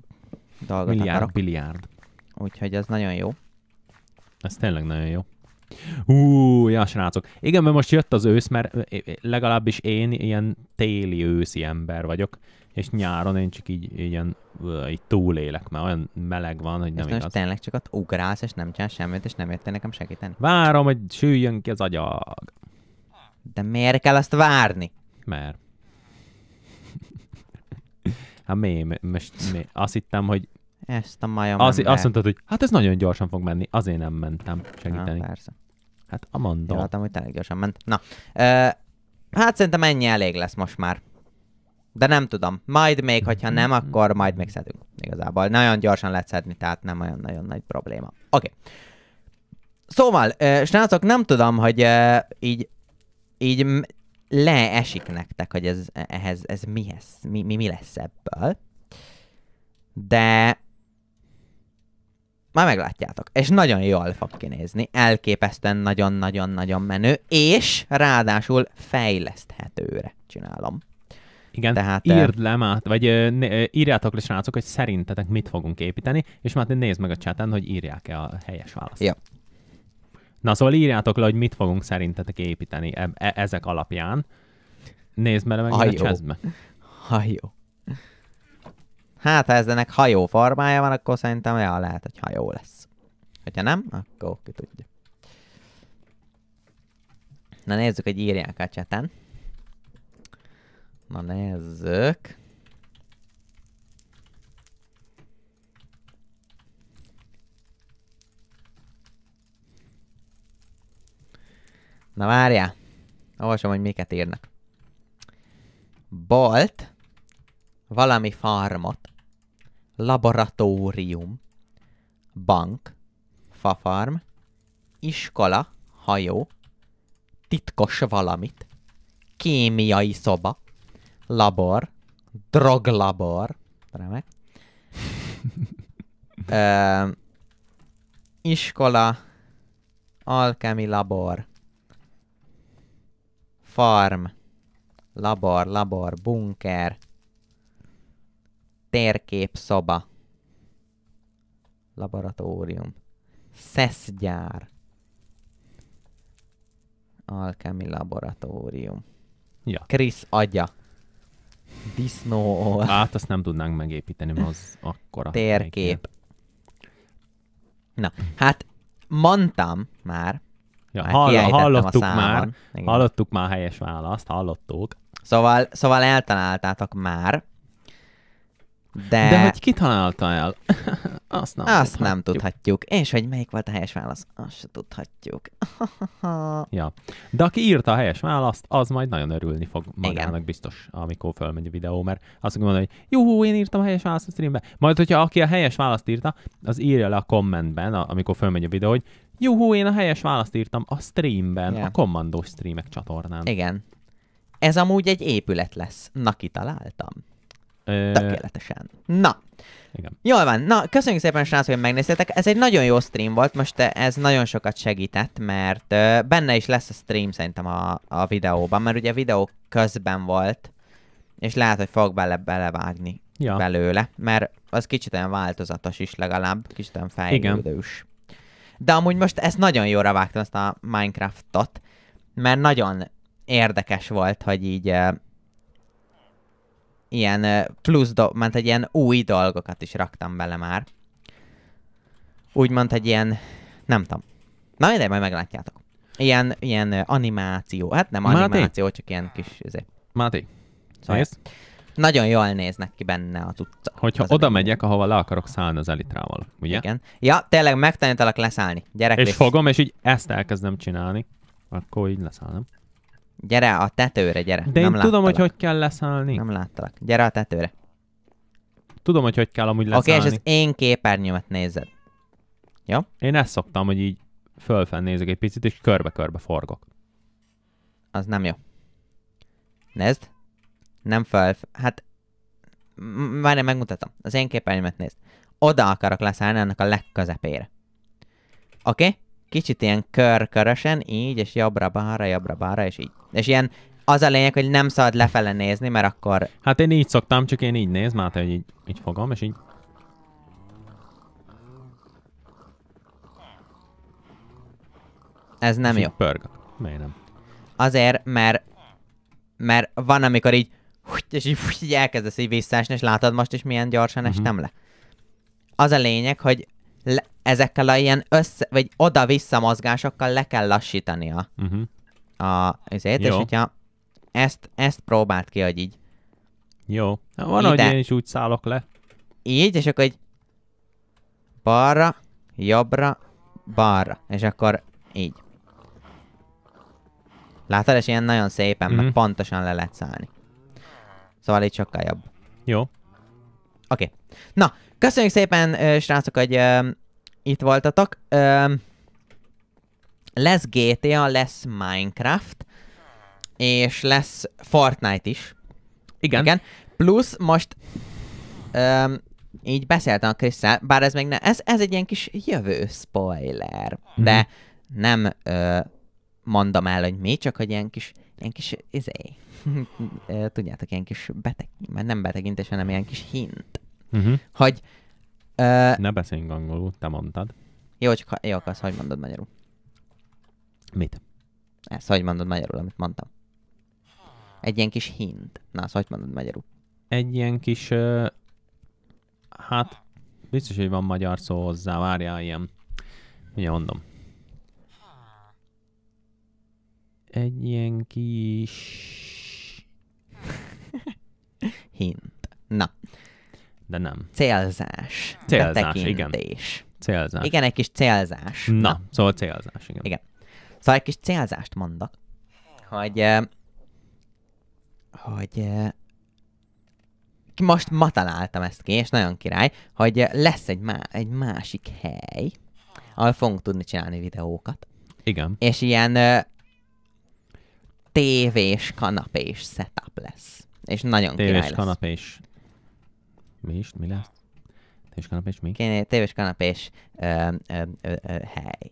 dolgot Milliárd, akarok. milliárd. Úgyhogy ez nagyon jó. Ez tényleg nagyon jó. Hú, ja, srácok. Igen, mert most jött az ősz, mert eh, eh, legalábbis én ilyen téli őszi ember vagyok, és nyáron én csak így, így ilyen így túlélek, mert olyan meleg van, hogy nem igaz. tényleg csak ott ugrálsz, és nem csinálsz semmit, és nem érte nekem segíteni. Várom, hogy süljön ki az agyag. De miért kell azt várni? Mert. Hát mi, most mi, azt hittem, hogy... Ezt a majom azt, azt mondtad, hogy hát ez nagyon gyorsan fog menni, azért nem mentem segíteni. Na, persze. Hát Amanda. Láttam, hogy tényleg gyorsan ment. Na, ö, hát szerintem ennyi elég lesz most már. De nem tudom. Majd még, hogyha nem, akkor majd még szedünk. Igazából nagyon gyorsan lehet szedni, tehát nem olyan nagyon nagy probléma. Oké. Okay. Szóval, ö, srácok, nem tudom, hogy ö, így, így leesik nektek, hogy ez, ehhez, ez mihez, mi, mi, mi lesz ebből. De már meglátjátok. És nagyon jól fog kinézni. Elképesztően nagyon-nagyon-nagyon menő, és ráadásul fejleszthetőre csinálom. Igen, Tehát, írd le már, vagy írjátok le srácok, hogy szerintetek mit fogunk építeni, és már nézd meg a csátán, hogy írják-e a helyes választ. Jó. Na szóval írjátok le, hogy mit fogunk szerintetek építeni e- e- ezek alapján. Nézd meg, a jó. Ha jó. Hát, ha ezenek hajó formája van, akkor szerintem olyan lehet, hogy hajó lesz. Hogyha nem, akkor ki tudja. Na nézzük, hogy írják a cseten. Na nézzük. Na várjál! Olvasom, hogy miket írnak. Bolt valami farmot laboratórium, bank, fafarm, iskola, hajó, titkos valamit, kémiai szoba, labor, droglabor, remek, ö, iskola, alkemi labor, farm, labor, labor, bunker, Térkép szoba, Laboratórium. Szeszgyár. Alkemi laboratórium. Ja. Krisz agya. Disznó. Hát azt nem tudnánk megépíteni, mert az akkora. Térkép. Na, hát mondtam már. Ja, már hall, hallottuk már, Igen. hallottuk már helyes választ, hallottuk. Szóval, szóval eltaláltátok már. De, De hogy kitalálta el, azt nem Azt tudhatjuk. nem tudhatjuk. És hogy melyik volt a helyes válasz, azt se tudhatjuk. ja. De aki írta a helyes választ, az majd nagyon örülni fog magának Igen. biztos, amikor fölmegy a videó, mert azt mondja, hogy jó, én írtam a helyes választ a streambe. Majd, hogyha aki a helyes választ írta, az írja le a kommentben, amikor fölmegy a videó, hogy Juhú, én a helyes választ írtam a streamben, yeah. a kommandós streamek csatornán. Igen. Ez amúgy egy épület lesz. Na, kitaláltam. Tökéletesen. Na. Igen. Jól van. Na, köszönjük szépen, srác, hogy megnéztétek. Ez egy nagyon jó stream volt, most eh, ez nagyon sokat segített, mert eh, benne is lesz a stream szerintem a, a videóban, mert ugye a videó közben volt, és lehet, hogy fogok bele belevágni ja. belőle, mert az kicsit olyan változatos is legalább, kicsit olyan fejlődős. Igen. De amúgy most ezt nagyon jóra vágtam, ezt a Minecraftot, mert nagyon érdekes volt, hogy így eh, ilyen plusz, do- mert egy ilyen új dolgokat is raktam bele már. Úgymond egy ilyen, nem tudom. Na mindegy, majd meglátjátok. Ilyen, ilyen animáció, hát nem animáció, Máté. csak ilyen kis... Azért. Máté, szóval nézd. Nagyon jól néznek ki benne a utca. Hogyha oda megyek, ahova le akarok szállni az elitrával, ugye? Igen. Ja, tényleg megtanítalak leszállni. Gyerek, és lesz. fogom, és így ezt elkezdem csinálni. Akkor így leszállom. Gyere a tetőre, gyere. De én nem tudom, hogy hogy kell leszállni. Nem láttalak. Gyere a tetőre. Tudom, hogy hogy kell amúgy leszállni. Oké, okay, és az én képernyőmet nézed. Jó? Én ezt szoktam, hogy így fölfenn nézek egy picit, és körbe-körbe forgok. Az nem jó. Nézd. Nem föl... Hát... Várj, megmutatom. Az én képernyőmet nézd. Oda akarok leszállni annak a legközepére. Oké? Okay? kicsit ilyen körkörösen, így, és jobbra-balra, jobbra-balra, és így. És ilyen az a lényeg, hogy nem szabad lefele nézni, mert akkor... Hát én így szoktam, csak én így néz, Máté, hogy így, így fogom, és így... Ez nem és jó. Pörg. Miért nem? Azért, mert... Mert van, amikor így... És így, így elkezdesz így visszaesni, és látod most is milyen gyorsan uh-huh. estem le. Az a lényeg, hogy le, ezekkel a ilyen össze, vagy oda-vissza mozgásokkal le kell lassítania uh-huh. a, azért, Jó. és hogyha ezt, ezt próbált ki, hogy így. Jó. Na, hát van, ide, hogy én is úgy szállok le. Így, és akkor egy balra, jobbra, balra, és akkor így. Látod, és ilyen nagyon szépen, mm-hmm. meg mhm. pontosan le lehet szállni. Szóval így sokkal jobb. Jó. Oké. Okay. Na, Köszönjük szépen, srácok, hogy uh, itt voltatok. Uh, lesz GTA, lesz Minecraft, és lesz Fortnite is. Igen. Igen. Plusz most um, így beszéltem a chris bár ez még nem, ez, ez egy ilyen kis jövő spoiler, hmm. de nem ö, mondom el, hogy mi, csak hogy ilyen kis, ilyen kis, izé, tudjátok, ilyen kis beteg, mert nem betegintés, hanem ilyen kis hint. Uh-huh. Hogy... Uh, ne beszéljünk angolul, te mondtad. Jó, csak jó, akkor azt hogy mondod magyarul? Mit? Ezt hogy mondod magyarul, amit mondtam? Egy ilyen kis hint. Na, azt hogy mondod magyarul? Egy ilyen kis... Uh, hát, biztos, hogy van magyar szó hozzá, várjál ilyen... Ugye mondom. Egy ilyen kis... hint. Na de nem. Célzás. Célzás, igen. Célzás. Igen, egy kis célzás. Na, Na. szóval célzás, igen. igen. Szóval egy kis célzást mondok, hogy eh, hogy eh, most ma találtam ezt ki, és nagyon király, hogy eh, lesz egy, má- egy másik hely, ahol fogunk tudni csinálni videókat. Igen. És ilyen tévés, kanapés setup lesz. És nagyon tévés, király lesz. kanapés mi is? Mi lesz? Tévés kanapés mi? Kéne, tévés kanapés ö, ö, ö, ö, hely,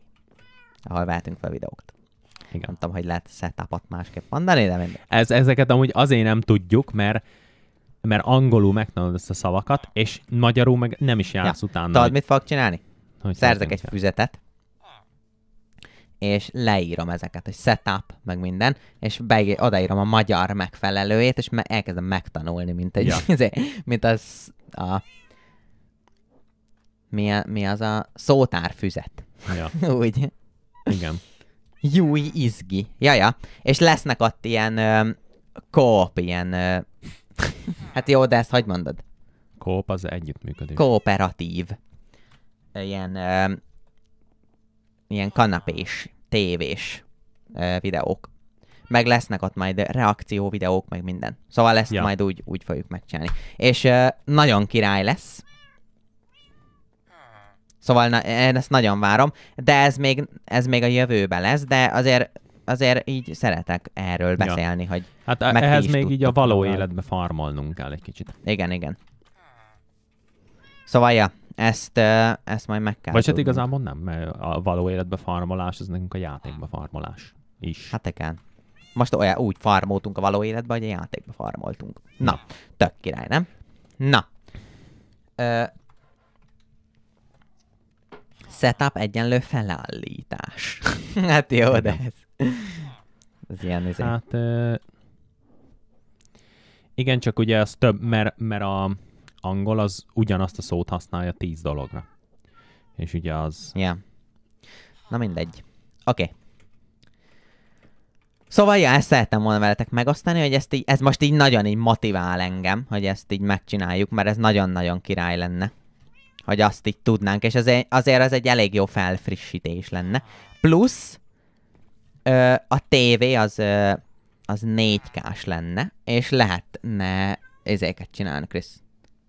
ahol váltunk fel videókat. Igen. Nem tudom, hogy lehet setupot másképp mondani, de mindegy. Ez, ezeket amúgy azért nem tudjuk, mert mert angolul megtanulod ezt a szavakat, és magyarul meg nem is jársz ja. utána. Tudod, hogy... mit fogok csinálni? Hogy Szerzek egy füzetet, és leírom ezeket, hogy setup, meg minden, és be, odaírom a magyar megfelelőjét, és me- elkezdem megtanulni, mint egy, ja. Izé, mint az a mi, a, mi az a szótárfüzet. Ja. Úgy. Igen. Júj izgi. Jaja. És lesznek ott ilyen ö, kóp, ilyen... Ö, hát jó, de ezt hogy mondod? Kóp az együttműködés. Kooperatív. Ilyen... Ö, ilyen kanapés, tévés ö, videók meg lesznek ott majd reakció videók, meg minden. Szóval ezt ja. majd úgy, úgy fogjuk megcsinálni. És uh, nagyon király lesz. Szóval na, én ezt nagyon várom, de ez még, ez még a jövőbe lesz, de azért azért így szeretek erről beszélni, ja. hogy Hát meg ehhez még így a való volna. életbe farmolnunk kell egy kicsit. Igen, igen. Szóval, ja, ezt, ezt majd meg kell Vagy hát igazából nem, mert a való életbe farmolás, az nekünk a játékba farmolás is. Hát igen. Most olyan úgy farmoltunk a való életben, hogy a játékba farmoltunk. Na, tök király, nem? Na. Ö, setup egyenlő felállítás. hát jó, de ez... Ez ilyen ez. Hát... Ö... Igen, csak ugye az több, mert, mert a angol az ugyanazt a szót használja tíz dologra. És ugye az... Ja. Yeah. Na mindegy. Oké. Okay. Szóval ja, ezt szerettem volna veletek megosztani, hogy ezt így, ez most így nagyon így motivál engem, hogy ezt így megcsináljuk, mert ez nagyon-nagyon király lenne. Hogy azt így tudnánk, és azért, azért az egy elég jó felfrissítés lenne. Plusz ö, a tévé az, ö, az 4 k lenne, és lehetne ezeket csinálni, Krisz.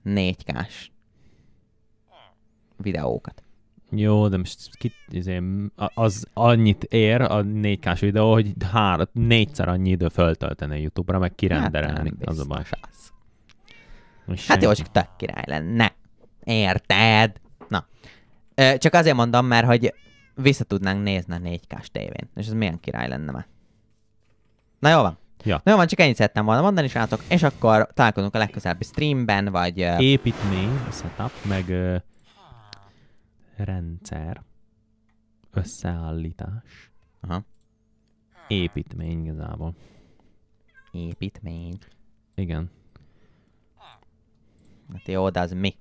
4 k videókat. Jó, de most ki, azért, az annyit ér a 4 k videó, hogy hár, négyszer annyi idő föltölteni a YouTube-ra, meg kirenderelni, Hát az a baj. Most hát jó, csak tök király lenne. Érted? Na. Ö, csak azért mondom, mert hogy vissza tudnánk nézni a 4 k tévén. És ez milyen király lenne már. Na jó van. Ja. Na jó van, csak ennyit szerettem volna mondani, srácok, és akkor találkozunk a legközelebbi streamben, vagy... a setup, meg rendszer, összeállítás, Aha. építmény igazából. Építmény. Igen. Hát jó, de az mi?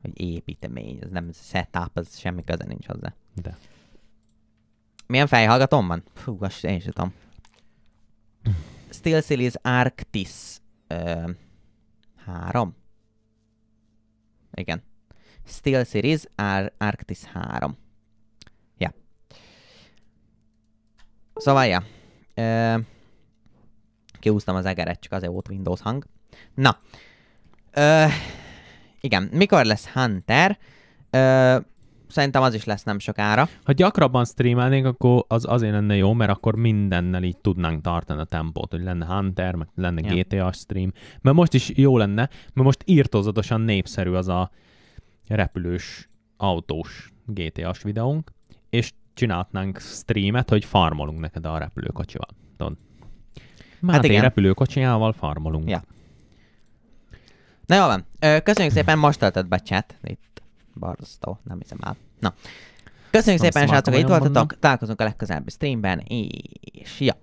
Hogy építmény, ez nem setup, az semmi köze nincs hozzá. De. Milyen fejhallgatom van? Fú, azt én sem tudom. Steel Series Arctis. Ö, három. Igen. Series Ar- Arctis 3. Ja. Szóval, ja. Ö, kiúztam az egeret, csak azért volt Windows hang. Na. Ö, igen, mikor lesz Hunter? Ö, szerintem az is lesz nem sokára. Ha gyakrabban streamelnénk, akkor az azért lenne jó, mert akkor mindennel így tudnánk tartani a tempót, hogy lenne Hunter, meg lenne ja. GTA stream, mert most is jó lenne, mert most írtozatosan népszerű az a repülős, autós GTA-s videónk, és csinálhatnánk streamet, hogy farmolunk neked a repülőkocsival. Tudod? Már hát igen. repülőkocsijával farmolunk. Ja. Na jól van. Köszönjük szépen, most töltött be chat. Itt barztó, nem hiszem el. Na. Köszönjük szépen, srácok, hogy itt voltatok. Találkozunk a legközelebbi streamben, és ja,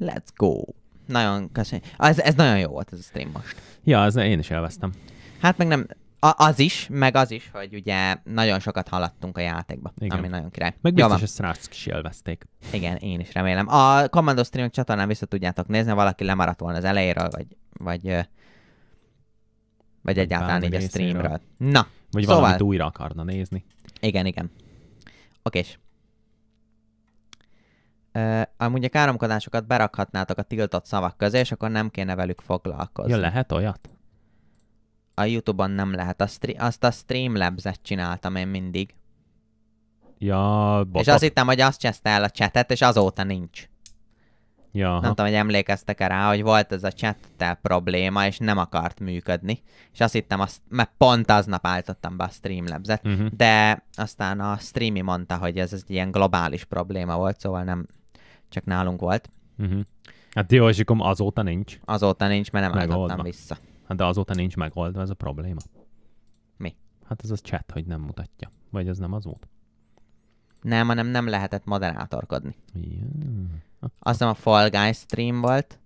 let's go. Nagyon köszönjük. Ah, ez, ez nagyon jó volt ez a stream most. Ja, ez, én is elvesztem. Hát meg nem, a, az is, meg az is, hogy ugye nagyon sokat hallattunk a játékba, Igen. ami nagyon király. Meg biztos, hogy srácok is élvezték. Igen, én is remélem. A Commando Stream csatornán vissza tudjátok nézni, valaki lemaradt volna az elejéről, vagy, vagy, vagy egyáltalán így a streamről. Na, Vagy szóval... valamit újra akarna nézni. Igen, igen. Oké. Uh, amúgy a káromkodásokat berakhatnátok a tiltott szavak közé, és akkor nem kéne velük foglalkozni. Ja, lehet olyat? A Youtube-on nem lehet. A stri- azt a Streamlabs-et csináltam én mindig. Ja, bata. És azt hittem, hogy azt cseszte el a chatet, és azóta nincs. Ja. Nem tudom, hogy emlékeztek-e rá, hogy volt ez a chattel probléma, és nem akart működni. És azt hittem, azt, mert pont aznap álltottam be a Streamlabs-et, uh-huh. de aztán a streami mondta, hogy ez, ez egy ilyen globális probléma volt, szóval nem csak nálunk volt. Uh-huh. Hát jó, és azóta nincs. Azóta nincs, mert nem Megoldva. álltottam vissza. Hát de azóta nincs megoldva ez a probléma. Mi? Hát ez az chat, hogy nem mutatja. Vagy ez nem az út? Nem, hanem nem lehetett moderátorkodni. Yeah. Azt hiszem a Fall Guys stream volt,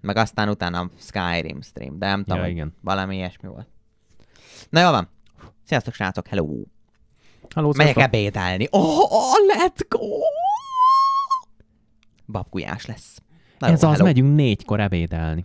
meg aztán utána a Skyrim stream, de nem tudom, ja, igen. valami ilyesmi volt. Na jó van. Sziasztok, srácok, hello! Hello, Megyek ebédelni. Oh, oh, let's go! Babgulyás lesz. Na ez jó, az, hello. megyünk négykor ebédelni.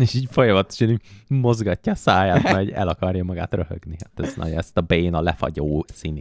és így folyamatosan mozgatja a száját, mert el akarja magát röhögni. Hát ez nagy, ezt a béna lefagyó színét.